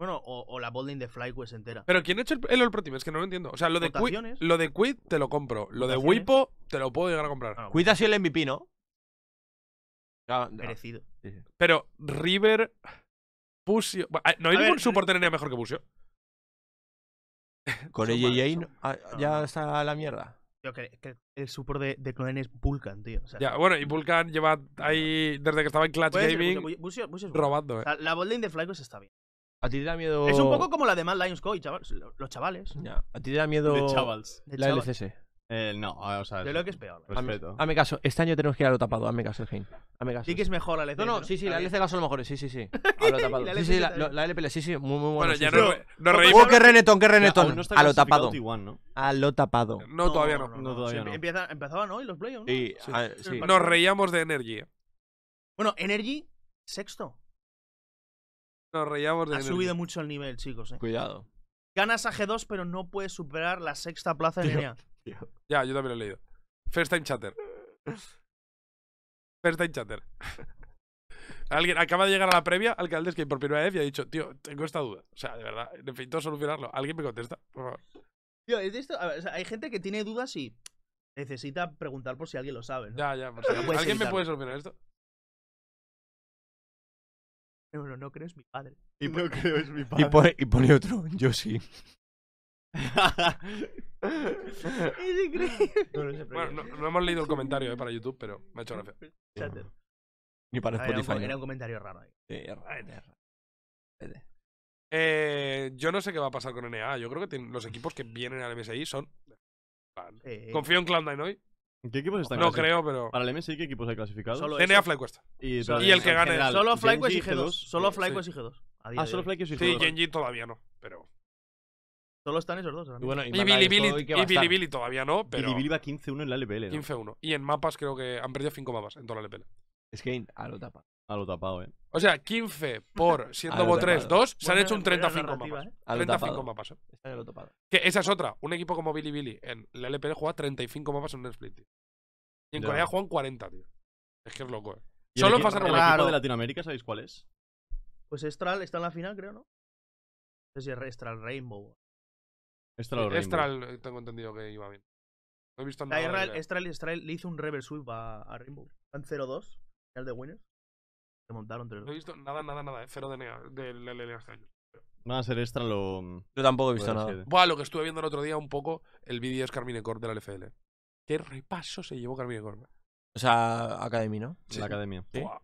Bueno, o, la Bolding de Flyquest entera. Pero ¿quién ha hecho el, el All Pro Es que no lo entiendo. O sea, lo de, Quid, lo de Quid te lo compro. Lo de Wipo te lo puedo llegar a comprar. Ah, ha sido el MVP, ¿no? Ah, ah. merecido. Pero River. Pusio. Ah, no hay ningún ver, eh, soporte mejor que Pusio. Con el Jane ya está la mierda. Yo que el support de, de Clonen es Vulcan, tío. Ya, bueno, y Vulcan lleva ahí desde que estaba en Clutch Gaming robando, eh. la Bolding de Flyquest está bien. ¿A ti te da miedo...? Es un poco como la de Mad Lions Co. los chavales. ¿A ti te da miedo De chavales. la LCS? Eh, no, o sea... Yo creo que es peor. ¿eh? Respeto. Hazme caso. Este año tenemos que ir a lo tapado. Hazme caso, a Hazme caso. Sí que es mejor la LCS. No, no, sí, sí. La LCS son los mejores. Sí, sí, sí. <laughs> A lo tapado. sí, sí, la, LPL. Sí, sí. Muy, muy bueno. Bueno, ya no, oh, reímos. qué renetón, qué renetón! a lo tapado. A lo tapado. No, todavía no. todavía no. empezaban hoy los playo, ¿no? sí. Nos reíamos de Energy. Bueno, Energy, sexto. Nos reíamos de Ha subido mucho el nivel, chicos. Eh. Cuidado. Ganas a G2, pero no puedes superar la sexta plaza de línea Ya, yo también lo he leído. First time chatter. First time chatter. Alguien acaba de llegar a la previa, alcaldes, que por primera vez y ha dicho, tío, tengo esta duda. O sea, de verdad, necesito solucionarlo. ¿Alguien me contesta? Por favor. Tío, ¿es esto? hay gente que tiene dudas y necesita preguntar por si alguien lo sabe. Ya, ya, por si alguien me puede solucionar esto. No, no, no creo es mi padre. Y no <laughs> creo es mi padre. Y pone, y pone otro, yo sí. <laughs> es increíble. Bueno, no, hemos leído el comentario eh, para YouTube, pero me ha hecho gracia. Ni para Spotify. Era un, un comentario raro. Sí, raro, raro. Eh, yo no sé qué va a pasar con NA. Yo creo que los equipos que vienen al MSI son. Eh, confío en Cloud9 hoy. ¿Qué equipos están No creo, pero. Para el MSI, ¿qué equipos hay clasificados? Solo FlyQuest. Y, y el que gane. Solo FlyQuest y G2. Solo FlyQuest y G2. Ah, solo FlyQuest y G2. Sí, Genji todavía no, pero. Solo están esos dos. Y y, todavía no, pero. Bilibili va 15-1 en la LPL. ¿no? 15-1. Y en mapas creo que han perdido 5 mapas en toda la LPL. Es que A lo tapa. A lo tapado, eh. O sea, 15 por siendo Bo3, 2, se han hecho un 35 mapas. 35 mapas, eh. ¿eh? lo tapado. Que esa es otra. Un equipo como Billy Billy en la LPL juega 35 mapas en un split, tío. Y en Corea juegan 40, tío. Es que es loco, eh. Solo pasa. el equipo de Latinoamérica, ¿sabéis cuál es? Pues Estral está en la final, creo, ¿no? No sé si es Estral Rainbow. Estral, Rainbow. Estral, eh, tengo entendido que iba bien. No he visto nada. Estral, Estral, Estral, le hizo un reverse sweep a, Rainbow. Están 0-2, final de winners. No he visto nada, nada, nada. Eh, cero de NEA, este a ser extra lo. Yo tampoco he visto nada. lo que estuve viendo el otro día un poco, el vídeo es Carmine Corp de la LFL. Qué repaso se llevó Carmine Corp. O sea, Academy, ¿no? Sí. La Academia. Está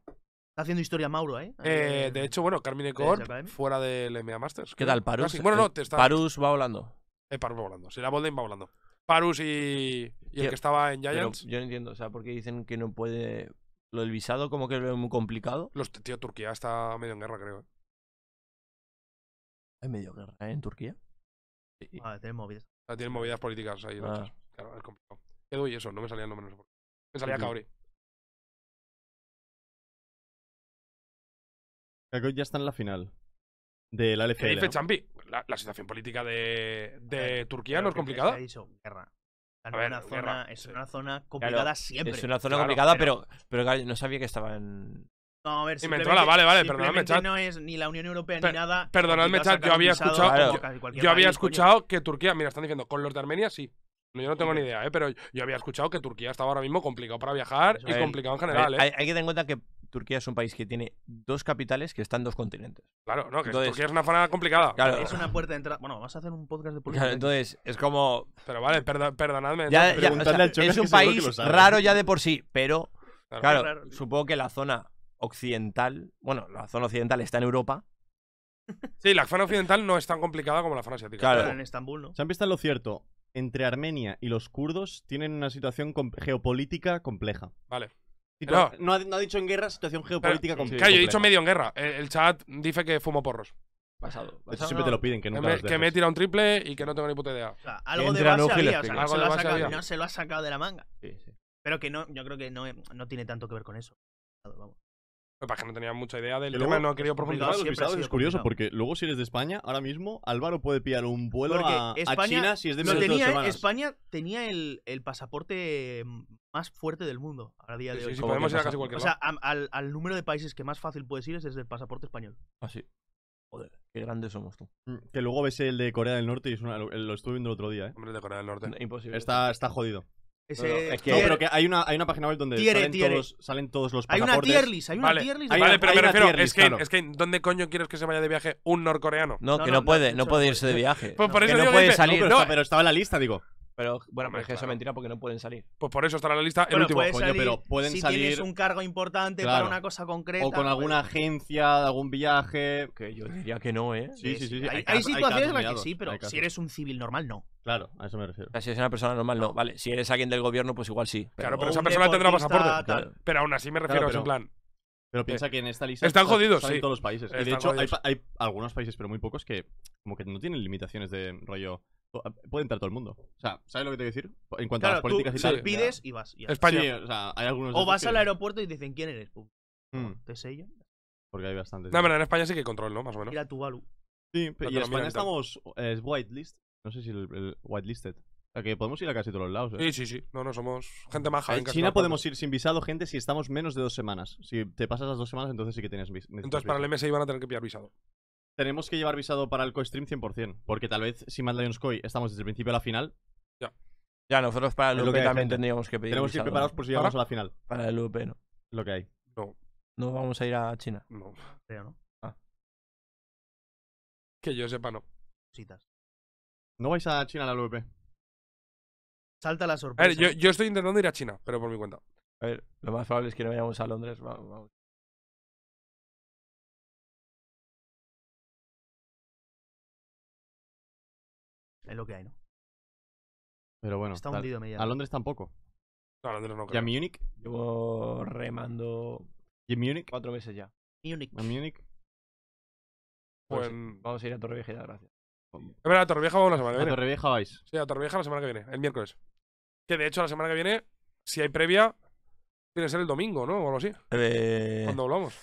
haciendo historia Mauro, ¿eh? eh de hecho, bueno, Carmine Corp, fuera del MA Masters. ¿Qué tal, Parus? Bueno, no, eh, te está... Parus va volando. Eh, Parus va volando. Si la Bolden va volando. Parus y, el que estaba en Giants. yo no entiendo, o sea, porque dicen que no puede lo del visado como que es muy complicado. Los, tío, Turquía está medio en guerra, creo. ¿eh? Hay medio guerra eh, en Turquía. tienen movidas. Ah, tienen movidas políticas ahí. Ah. y eso, no me salía No me salía Kaori. ya está en la final. De la LFL. la, situación política de, Turquía no es complicada. guerra es una zona complicada siempre. Es una zona complicada, pero, pero, no sabía que estaba en. No, a ver, si vale, vale, No es ni la Unión Europea ni nada. Perdonadme, chat, yo había escuchado. Yo, escuchado que Turquía, mira, están diciendo, con los de Armenia sí. Yo no tengo ni idea, ¿eh? pero yo había escuchado que Turquía estaba ahora mismo complicado para viajar y complicado en general. ¿eh? hay, que tener en cuenta que Turquía es un país que tiene dos capitales que están en dos continentes. Claro, no, que Turquía es una zona complicada. Claro, es una puerta de entrada. Bueno, vas a hacer un podcast de política. entonces, es como. Pero vale, perdonadme. es <laughs> un país raro ya de por sí, pero. Claro, supongo que la zona occidental. Bueno, la zona occidental está en Europa. Sí, la zona occidental no es tan complicada como la zona asiática. Claro, en Estambul, ¿no? han visto lo cierto. Entre Armenia y los kurdos tienen una situación geopolítica compleja. Vale no. No, ha, dicho en guerra situación geopolítica pero, Claro, yo he dicho medio en guerra. El, chat dice que fumo porros. Pasado. siempre te lo piden, que nunca me, Que me he tirado un triple y que no tengo ni puta idea. O sea, algo de base, no se lo ha sacado de la manga. Sí, sí. Pero que no, yo creo que no, no tiene tanto que ver con eso. Vamos no tenía mucha idea del es curioso, porque luego si eres de España, ahora mismo Álvaro puede pillar un vuelo a, España, China si es de menos España tenía el, pasaporte más fuerte del mundo a día de O sea, al, número de países que más fácil puedes ir es desde el pasaporte español. Ah, sí. Joder, qué grandes somos tú. Mm, que luego ves el de Corea del Norte y lo, estuve viendo el otro día, ¿eh? Hombre, de Corea del Norte. imposible. Está, está jodido. Ese... No, es que, no, pero que hay una, hay una página web donde salen, tiere. Todos, salen, Todos, los pasaportes. Hay una tier list, hay una vale, tier list. Vale, vale pero me refiero, es que, claro. es que ¿dónde coño quieres que se vaya de viaje un norcoreano? No, no que no, puede, no puede irse de viaje. Pues por eso que digo no puede dice, salir, pero, está, pero estaba en la lista, digo. Pero bueno, me que eso es mentira porque no pueden salir. Pues por eso estará en la lista el último. pero pueden si salir. Si tienes un cargo importante para una cosa concreta. O con pues alguna agencia, algún viaje. Que yo diría que no, ¿eh? Sí, sí, sí. Hay, situaciones en las que sí, pero si eres un civil normal, no. Claro, a eso me refiero. si eres una persona normal, no. Vale, si eres alguien del gobierno, pues igual sí. Claro, pero esa persona tendrá pasaporte. Pero aún así me refiero a su plan. Pero eh, piensa que en esta lista están jodidos, sí. todos los países. de hecho, hay, hay, algunos países, pero muy pocos, que como que no tienen limitaciones de rollo. Puede entrar todo el mundo. O sea, ¿sabes lo que te voy a decir? En cuanto a las políticas y tal. pides y vas. España. o sea, hay algunos. O vas al aeropuerto y dicen quién eres. Mm. Te sellan. Porque hay bastantes. No, pero en España sí que hay control, ¿no? Más o menos. Mira tu Tuvalu. Sí, pero en España estamos. Es whitelist. No sé si el, el whitelisted que podemos ir a casi todos los lados. ¿eh? Sí, sí, sí. No, no, somos gente maja. En, China podemos ir sin visado, gente, si estamos menos de dos semanas. Si te pasas las dos semanas, entonces sí que tienes visado. Entonces para el MSI van a tener que pillar visado. Tenemos que llevar visado para el co-stream 100%, porque tal vez si Mad Lions Koi estamos desde el principio a la final. Ya. Ya, nosotros para el UP también tendríamos que pedir Tenemos que ir preparados por si llegamos a la final. Para el UP, ¿no? Lo que hay. No. No vamos a ir a China. No. Creo, ¿no? Ah. Que yo sepa, no. Citas. ¿No vais a China a la UP? Salta la sorpresa. yo, estoy intentando ir a China, pero por mi cuenta. A ver, lo más probable es que no vayamos a Londres. Es lo que hay, ¿no? Pero bueno, está hundido A Londres tampoco. a Londres no creo. Y a Múnich llevo remando. ¿Y en Múnich? Cuatro meses ya. Munich. Múnich. Pues, vamos a ir a Torrevieja, gracias. Es verdad, a Torrevieja vamos la semana que viene. A Torrevieja vais. Sí, a Torrevieja la semana que viene, el miércoles. Que de hecho la semana que viene, si hay previa, tiene que ser el domingo, ¿no? O algo así. Eh, Cuando volvamos.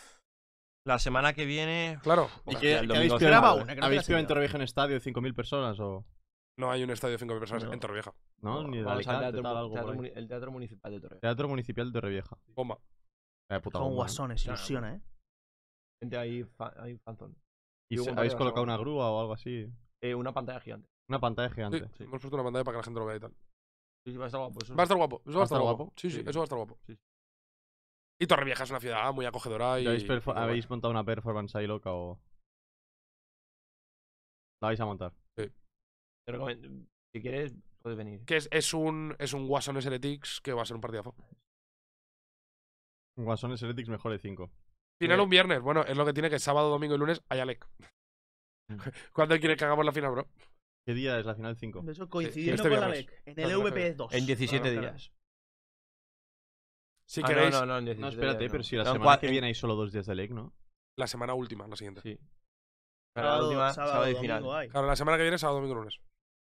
La semana que viene. Claro. ¿Habéis, grabado ¿eh? en Torrevieja un estadio de 5.000 personas o.? No hay un estadio de 5.000 personas en Torrevieja. No, no ni de El Teatro Municipal de Torrevieja. Teatro Municipal de Torrevieja. Bomba. Son ¿eh? guasones, Ilusiones, ¿eh? Gente, ahí, hay un fanzón. ¿Y habéis colocado una grúa o algo así? Eh, una pantalla gigante. Una pantalla gigante. Sí, Hemos puesto una pantalla para que la gente lo vea y tal. Sí, va a estar guapo. Va a estar guapo. Eso va, a estar, guapo. Sí, sí, eso va a estar guapo. Y Torrevieja es una ciudad muy acogedora y... ¿Habéis, montado una performance ahí loca o...? La vais a montar. Sí. si quieres, puedes venir. Que es, es un es un que va a ser un partidazo. Un guasón mejor de 5. Final eh. un viernes. Bueno, es lo que tiene que sábado, domingo y lunes hay Alec. <laughs> ¿Cuándo quiere que hagamos la final, bro? ¿Qué día es la final 5? Eso coincidiendo este con la LEC e en el EVP 2. En 17 días. Si ah, queréis, no, no, no, en 17 No, espérate, pero si la semana que viene hay solo dos días de LEC, ¿no? la semana última, la siguiente. Sí. la última, sábado, y final. Claro, la semana que viene, sábado, domingo, lunes.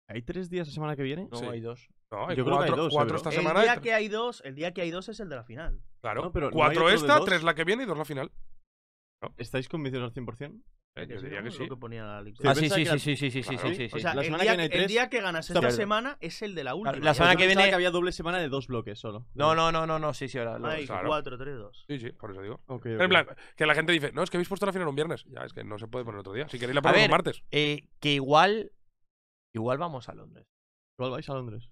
¿Hay tres días la semana que viene? No, hay dos. No, hay Yo creo que hay cuatro, dos, esta semana. El día, que hay dos, el día que hay dos es el de la final. Claro, pero cuatro esta, tres la que viene y dos la final. ¿Estáis convencidos al 100%? Yo diría que sí. ah, sí, sí, sí, sí, sí, sí, sí, O sea, el, día, que, ganas esta semana es el de la última. la semana que viene había doble semana de dos bloques solo. No, no, no, no, no sí, sí, ahora. Hay cuatro, tres, dos. Sí, sí, por eso digo. En plan, que la gente dice, no, es que habéis puesto la final un viernes. Ya, es que no se puede poner otro día. Si queréis la ponemos un martes. Eh, que igual, igual vamos a Londres. Igual vais a Londres.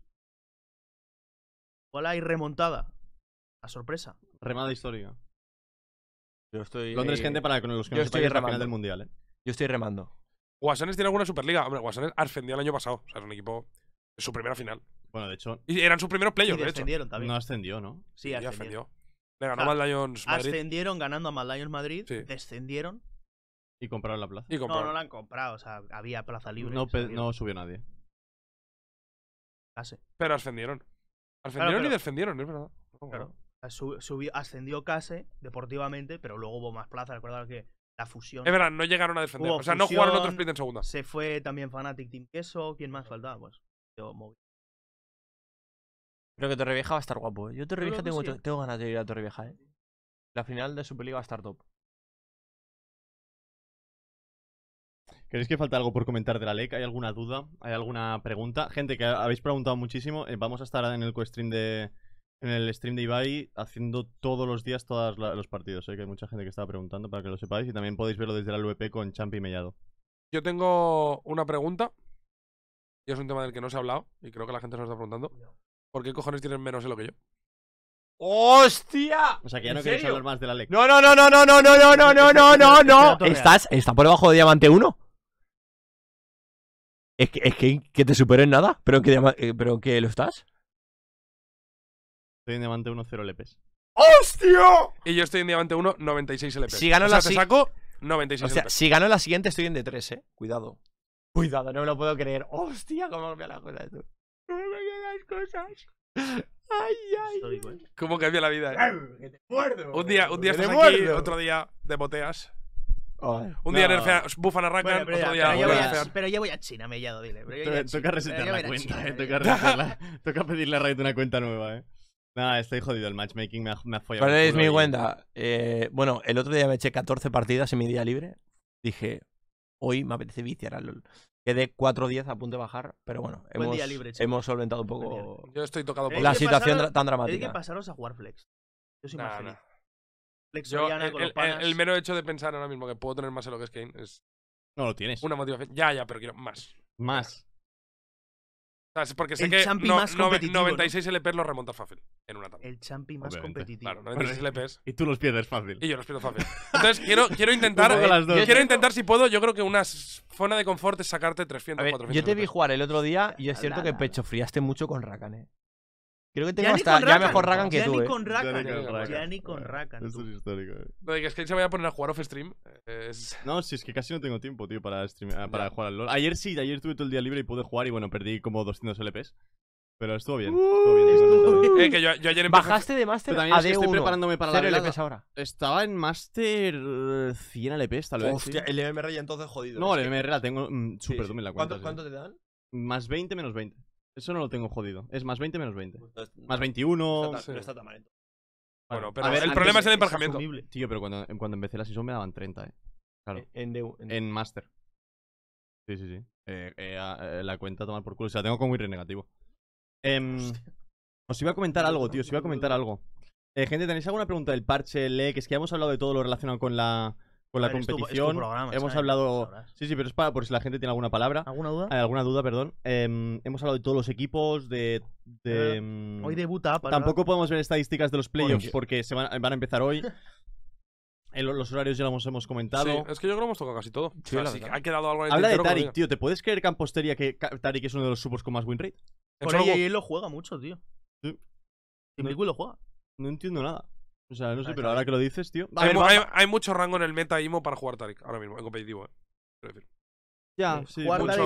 Igual hay remontada. la sorpresa. Remada histórica. Yo estoy, yo remando. final Mundial, ¿eh? Yo estoy remando. Guasanes tiene alguna Superliga. Hombre, Guasanes ascendió el año pasado. O sea, es un equipo. su primera final. Bueno, de hecho. Y eran sus primeros playoffs, de hecho. También. No ascendió, ¿no? Sí, ascendió. Le ganó a Lions Madrid. Ascendieron ganando a Mad Lions Madrid. Descendieron. Y compraron la plaza. No, no la han comprado. O sea, había plaza libre. No, subió nadie. Casi. Pero ascendieron. Ascendieron y descendieron, es verdad. Claro ascendió casi deportivamente, pero luego hubo más plaza. Recuerda que la fusión. Es verdad, no llegaron a defender. o sea, no jugaron otro split en segunda. Se fue también Fanatic Team Queso. ¿Quién más faltaba? Pues yo Creo que Torrevieja va a estar guapo. ¿eh? Yo Torrevieja tengo, ganas de ir a Torrevieja, ¿eh? La final de Superliga va a estar top. ¿Creéis que falta algo por comentar de la LEC? ¿Hay alguna duda? ¿Hay alguna pregunta? Gente, que habéis preguntado muchísimo. Eh, vamos a estar en el co-stream de, en el stream de Ibai haciendo todos los días todos los partidos. ¿eh? Que hay mucha gente que estaba preguntando para que lo sepáis. Y también podéis verlo desde la LVP con Champi Mellado. Yo tengo una pregunta. Y es un tema del que no se ha hablado. Y creo que la gente se lo está preguntando. ¿Por qué cojones tienen menos lo que yo? ¡Hostia! O sea que ya no queréis hablar más de la lec. No, no, no, no, no, no, no, no, no, no, no, no, ¿Estás, está por debajo de Diamante 1? Es que, es que, que te superen nada, pero pero que lo estás. Estoy en diamante 1, 0 LPs. ¡Hostia! Y yo estoy en diamante 1, 96 LPs. Si gano o la te saco 96 si gano la siguiente estoy en D3, eh. Cuidado. Cuidado, no me lo puedo creer. ¡Hostia! ¿Cómo cambia la cosa ¿Cómo cambian las cosas? ¡Ay, ay! ay. cómo cambia la vida? Eh? ¡Que te muerdo! Un día, un día estás aquí, otro día de boteas. un día en el bufan arrancan, otro día pero yo, voy a, pero yo voy a China, me he dile. a toca resetear la cuenta, eh, toca, pedirle a Raid una cuenta nueva, eh. Nada, estoy jodido. El matchmaking me ha, follado. es mi cuenta? Eh, bueno, el otro día me eché 14 partidas en mi día libre. Dije, hoy me apetece viciar al LOL. Quedé 4-10 a punto de bajar, pero bueno, hemos, día libre, hemos, solventado un poco Yo estoy tocado la situación tan dramática. Hay que pasaros a jugar Flex. Yo soy más el, con El, mero hecho de pensar ahora mismo que puedo tener más en lo que es Kane es. No lo tienes. Una motivación. Ya, ya, pero quiero más. Más porque sé que más 96 LPs lo remontas fácil en una tabla. El champi más competitivo. Y tú los pierdes fácil. Y yo los pierdo fácil. Entonces quiero, <laughs> intentar. quiero intentar, si puedo, yo creo que una zona de confort es sacarte 300, o 400. Yo te vi jugar el otro día y es cierto que pecho friaste mucho con Rakan, ¿eh? Creo que tengo hasta ya mejor Rakan que tú. Eh. Con ni Rakan. con eh, Rakan. ni con ah, Rakan. Esto es histórico. Eh. No, es que se vaya a poner a jugar off stream. Eh, no, si es que casi no tengo tiempo, tío, para, stream, para jugar al LoL. Ayer sí, ayer tuve todo el día libre y pude jugar y bueno, perdí como 200 LPs. Pero estuvo bien. Estuvo bien, que yo, ayer Bajaste de Master a Estoy preparándome para la LPs ahora. Estaba en Master… 100 LPs, tal vez. Hostia, el MMR ya entonces jodido. No, el MMR la tengo mm, súper la cuenta. ¿Cuánto, ¿Cuánto te dan? Más 20, menos 20. Eso no lo tengo jodido. Es más 20 menos 20. Pues más 21. está tan Bueno, pero el problema es el emparejamiento. Tío, pero cuando, cuando empecé la sesión me daban 30, eh. Claro. E, en, Master. Sí, sí, sí. Eh, eh, eh, la cuenta a tomar por culo. O sea, la tengo como ir e negativo. Em, os iba a comentar algo, tío. Os iba a comentar algo. gente, ¿tenéis alguna pregunta del parche, LE? Que es que ya hemos hablado de todo lo relacionado con la con la competición. hemos hablado. Sí, sí, pero es para por si la gente tiene alguna palabra. ¿Alguna duda? Eh, alguna duda, perdón. Em, hemos hablado de todos los equipos, de. Eh, em, hoy debuta. Tampoco podemos ver estadísticas de los playoffs porque se van, a empezar hoy. <laughs> Eh, los horarios ya los hemos comentado. es que yo creo que hemos tocado casi todo. ha quedado algo Habla de Tarik, tío. ¿Te puedes creer, Campostería, que Tarik es uno de los subos con más win rate? Por ahí, él lo juega mucho, tío. Sí. Y no, lo juega. No entiendo nada. O sea, no sé, pero ahora que lo dices, tío. Hay, hay- mucho rango en el meta IMO para jugar Tarik ahora mismo, en competitivo, eh. Quiero decir. Ya, eh, Sí, mucho- mucho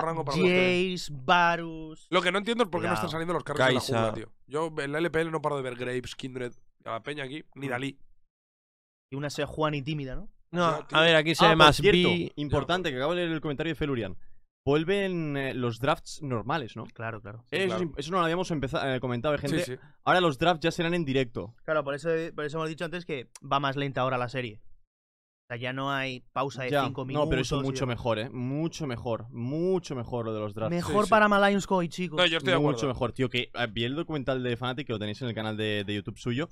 rango para los Varus. Lo que no entiendo es por qué no están saliendo los carros de la jungla, tío. Yo en la LPL no paro de ver Graves, Kindred, a la peña aquí, ni mm. Dalí. Y una sea Juan y tímida, ¿no? No, a ver, aquí se ah, ve más B. importante, que acabo de leer el comentario de Felurian vuelven eh, los drafts normales, ¿no? Claro, claro. eso, no lo habíamos empezado, eh, comentado, eh, gente. Ahora los drafts ya serán en directo. Claro, por eso, por eso hemos dicho antes que va más lenta ahora la serie. O sea, ya no hay pausa de 5 minutos. No, pero eso mucho mejor, ¿eh? Mucho mejor. Mucho mejor lo de los drafts. Mejor para Malionsco y chicos. No, yo estoy Mucho mejor, tío. Que vi el documental de Fanatic, que lo tenéis en el canal de, de YouTube suyo.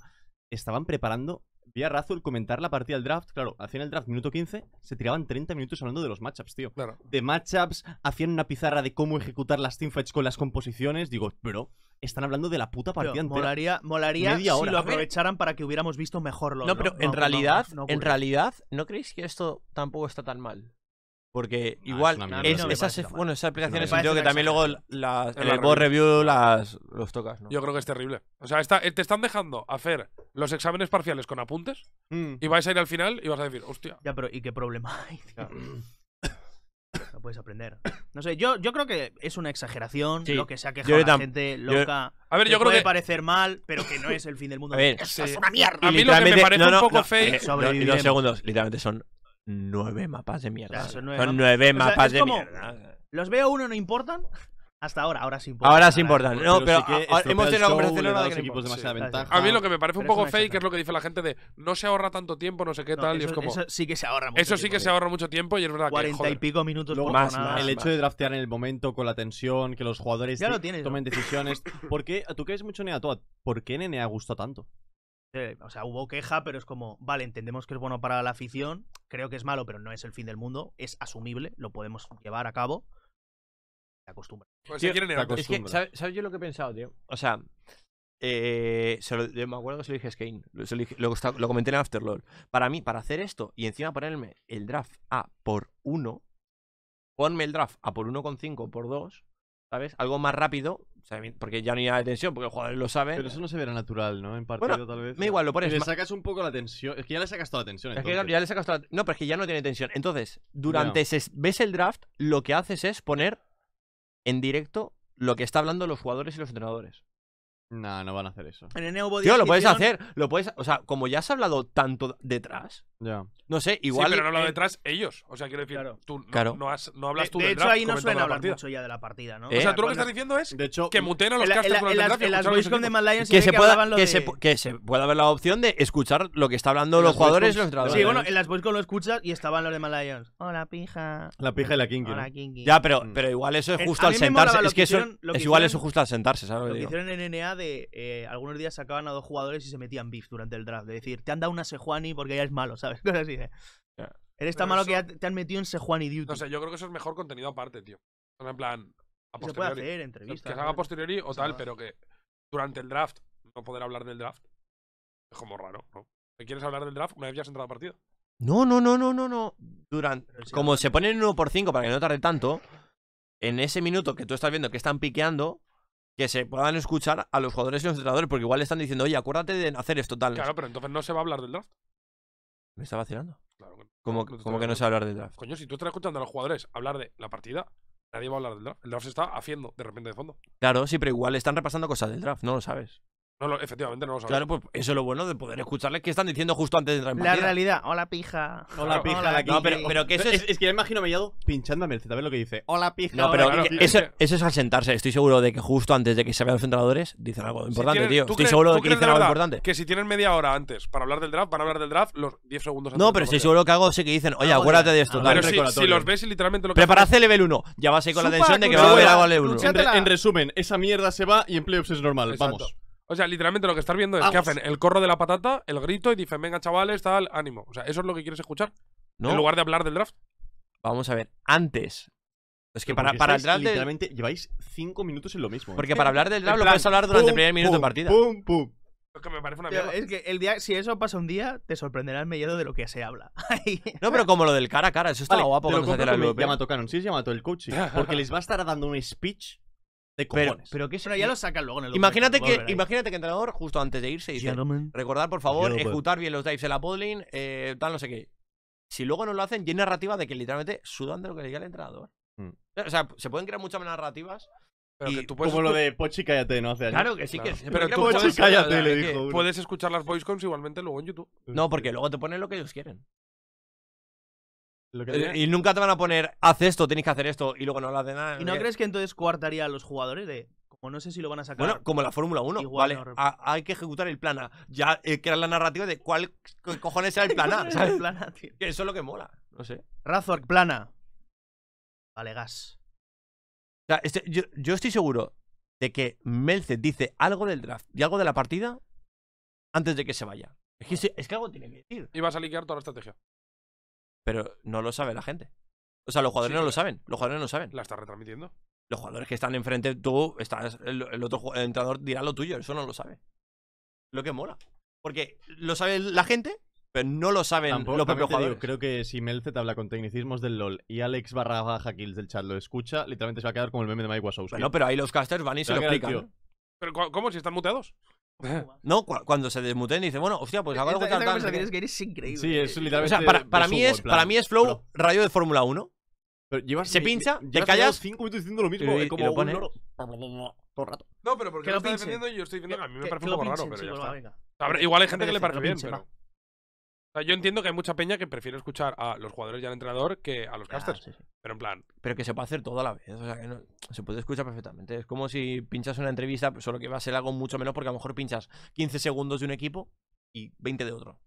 Estaban preparando Vi a Razul comentar la partida del draft. Claro, hacían el draft minuto 15, se tiraban 30 minutos hablando de los matchups, tío. Claro. De matchups, hacían una pizarra de cómo ejecutar las teamfights con las composiciones. Digo, pero están hablando de la puta partida anterior. Molaría, molaría si lo aprovecharan para que hubiéramos visto mejor lo No, pero en realidad, no, en realidad, ¿no creéis que esto tampoco está tan mal? Porque ah, igual, esas, bueno, esas aplicaciones que también luego las, el, review las, los tocas, Yo creo que es terrible. O sea, te están dejando hacer los exámenes parciales con apuntes mm. y vais a ir al final y vas a decir, hostia. Ya, pero ¿y qué problema hay? <laughs> no puedes aprender. No sé, yo, yo creo que es una exageración lo que se ha quejado la gente loca. A ver, yo creo puede que... parecer mal, pero que no es el fin del <laughs> mundo. A ver, es una mierda. A mí lo que me parece un poco fake... Eh, segundos, literalmente son nueve mapas de mierda. son nueve, mapas, de mierda. Los veo uno, no importan. <laughs> Hasta ahora, ahora sí importan. Ahora sí importan. No, pero, hemos tenido equipos demasiada ventaja. A mí lo que me parece un poco fake es lo que dice la gente de no se ahorra tanto tiempo, no sé qué tal. Eso, y es como, sí que se ahorra mucho Eso sí que se ahorra mucho tiempo y es verdad 40 que. Cuarenta y pico minutos más, El hecho de draftear en el momento con la tensión, que los jugadores tomen decisiones. ¿Por qué? ¿Tú crees mucho en ¿Por qué Nene ha gustado tanto? Eh, o sea, hubo queja, pero es como, vale, entendemos que es bueno para la afición, creo que es malo, pero no es el fin del mundo, es asumible, lo podemos llevar a cabo. Pues se acostumbra. ¿sabes, yo lo que he pensado, tío? O sea, eh, me acuerdo que se lo dije a Skane, lo, comenté en Afterlord. Para mí, para hacer esto y encima ponerme el draft a por 1, ponme el draft a por 1,5 por 2, ¿sabes? Algo más rápido porque ya no hay tensión, porque los jugadores lo saben. Pero eso no se verá natural, ¿no? En partido, tal vez. Me igual, lo pones. Le sacas un poco la tensión. Es que ya le sacas toda la tensión. ya le sacas toda la... No, pero es que ya no tiene tensión. Entonces, durante ves el draft, lo que haces es poner en directo lo que está hablando los jugadores y los entrenadores. No, no van a hacer eso. En Tío, lo puedes hacer, lo puedes, o sea, como ya has hablado tanto detrás. Ya. No sé, igual Sí, pero no hablado detrás ellos, o sea, quiero decir, tú no, no hablas tú de hecho, ahí no suelen hablar mucho ya de la partida, ¿no? O sea, ¿Eh? tú lo que estás diciendo es que muten a los en, Con las, Con de Mad que, se pueda, que, se, que se pueda ver la opción de escuchar lo que está hablando los jugadores los entrenadores. Sí, bueno, en las Boys lo escuchas y estaban los de Mad Lions. Hola, pija. La pija y la kinky. Hola, kinky. Ya, pero, mm. pero igual eso es eh, justo al sentarse. Es que eso, es igual eso justo al sentarse, ¿sabes? lo que hicieron en NA eh, algunos días sacaban a dos jugadores y se metían beef durante el draft. es decir, te han dado una Sejuani porque ya es malo, ¿sabes? <laughs> Cosas así ¿eh? Eres tan malo que ya te han metido en Sejuani Duty. No sé, yo creo que eso es mejor contenido aparte, tío. En plan, a posteriori. Se puede hacer entrevistas. Que se haga a posteriori o tal, pero que durante el draft no poder hablar del draft es como raro, ¿no? ¿Te quieres hablar del draft una vez ya has entrado a partido? No, no, no, no, no, no. Durante, como se ponen en 1 por cinco para que no tarde tanto, en ese minuto que tú estás viendo que están piqueando, que se puedan escuchar a los jugadores y los entrenadores, porque igual le están diciendo, oye, acuérdate de hacer esto tal. Claro, pero entonces no se va a hablar del draft. Me está vacilando. Claro, que que no se va a hablar del draft? Coño, si tú estás escuchando a los jugadores hablar de la partida, nadie va a hablar del draft. El draft se está haciendo de repente de fondo. Claro, sí, pero igual están repasando cosas del draft, no lo sabes efectivamente no lo sabemos. Claro, pues eso es lo bueno de poder escucharles que están diciendo justo antes de entrar en La realidad, hola pija. Hola, pija, aquí No, pero, pero que eso es... Es, que yo imagino a Mellado pinchando a ver lo que dice. Hola pija. No, pero eso, es al sentarse. Estoy seguro de que justo antes de que se vean los entrenadores dicen algo importante, tío. Estoy seguro de que dicen algo importante. Que si tienen media hora antes para hablar del draft, van a hablar del draft los 10 segundos antes. No, pero estoy seguro que hago sí que dicen, oye, ah, acuérdate de esto. Ah, si, los ves y literalmente lo que el level 1. Ya vas ahí con la tensión de que va a haber algo al level 1. En, resumen, esa mierda se va y en playoffs es normal. Vamos. O sea, literalmente lo que estás viendo es que hacen el corro de la patata, el grito y dicen, venga chavales, tal, ánimo. O sea, eso es lo que quieres escuchar. ¿No? En lugar de hablar del draft. Vamos a ver, antes. Es que para, para el draft. Literalmente lleváis cinco minutos en lo mismo. ¿eh? Porque para hablar del draft lo puedes hablar durante el primer minuto de partida. Pum, pum. Es que me parece una mierda. es que el día, si eso pasa un día, te sorprenderá el miedo de lo que se habla. <laughs> No, pero como lo del cara a cara, eso está guapo te cuando se hace la a Sí, el coach. Porque les va a estar dando un speech pero, que eso ya lo sacan luego en el imagínate que, imagínate que entrenador, justo antes de irse, dice: recordar, por favor, ejecutar bien los dives en la podling, eh, tal, no sé qué. Si luego no lo hacen, ya hay narrativa de que literalmente sudan de lo que le diga el entrenador. Mm. O sea, se pueden crear muchas más narrativas. tú puedes... Como lo de Pochi, cállate, ¿no? claro que sí que Pero puedes... cállate, le dijo. Puedes escuchar las voicecoms igualmente luego en YouTube. No, porque luego te ponen lo que ellos quieren. Eh, y nunca te van a poner, haz esto, tenéis que hacer esto, y luego no hablas de nada. ¿Y no crees que entonces coartaría a los jugadores de.? Como no sé si lo van a sacar. Bueno, como la Fórmula 1, hay que ejecutar el plan A. Ya eh, que crear la narrativa de cuál cojones era el plan A. <laughs> el plan Que eso es lo que mola. No sé. Razor, plana. Vale, gas. sea, este, yo, estoy seguro de que Melce dice algo del draft y algo de la partida antes de que se vaya. Es que, es que algo tiene que decir. Y vas a liquear toda la estrategia. Pero no lo sabe la gente. O sea, los jugadores no lo saben. Los jugadores no lo saben. ¿La está retransmitiendo? Los jugadores que están enfrente, tú, estás, el, otro el entrenador dirá lo tuyo, eso no lo sabe. Lo que mola. Porque lo sabe la gente, pero no lo saben los propios jugadores. yo creo que si te habla con tecnicismos del LOL y Alex barra baja kills del chat lo escucha, literalmente se va a quedar como el meme de Mike Wazowski. Bueno, pero ahí los casters van y se, se lo explican. Pero ¿cómo? ¿Si están muteados? No, cuando se desmuten dice, bueno, hostia, pues acabo de contar tal. Que que eres increíble. Sí, es literalmente. O sea, para, para mí, es, para mí es Flow Rayo de Fórmula 1. se pincha, te callas. 5 minutos diciendo lo mismo, y, como y lo pone. todo el rato. No, pero porque lo, estás defendiendo y yo estoy diciendo a mí me parece un poco raro, pero ya está. Igual hay gente que le parece bien, pero yo entiendo que hay mucha peña que prefiere escuchar a los jugadores y al entrenador que a los ah, casters. Pero en plan. Pero que se puede hacer todo a la vez. O sea, se puede escuchar perfectamente. Es como si pinchas una entrevista, solo que va a ser algo mucho menos, porque a lo mejor pinchas 15 segundos de un equipo y 20 de otro.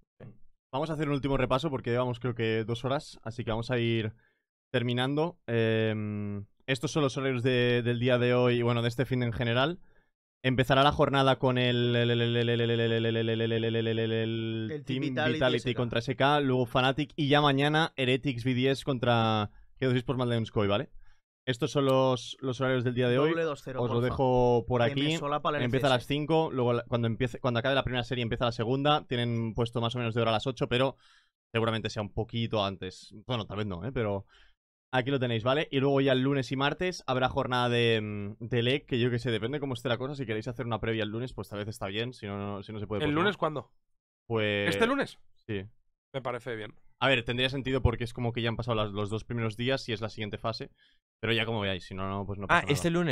Vamos a hacer un último repaso porque llevamos creo que dos horas, así que vamos a ir terminando. Em, estos son los horarios de, del día de hoy y bueno, de este fin en general. Empezará la jornada con el, Team Vitality, contra SK, luego Fanatic. y ya mañana Heretics V10 contra G2 por Maldeons Koi, ¿vale? Estos son los, horarios del día de hoy. Os lo dejo por aquí. Empieza a las 5, luego cuando, cuando acabe la primera serie empieza la segunda. Tienen puesto más o menos de hora a las 8, pero seguramente sea un poquito antes. Bueno, tal vez no, ¿eh? pero Aquí lo tenéis, ¿vale? Y luego ya el lunes y martes habrá jornada de, mm, de LEC, que yo que sé, depende cómo esté la cosa. Si queréis hacer una previa el lunes, pues tal vez está bien, si no, si no se puede. ¿El pues lunes cuándo? Pues... ¿Este lunes? Sí. Me parece bien. A ver, tendría sentido porque es como que ya han pasado los dos primeros días y es la siguiente fase. Pero ya como veáis, si no, no, pues no ah, pasa Ah, este lunes.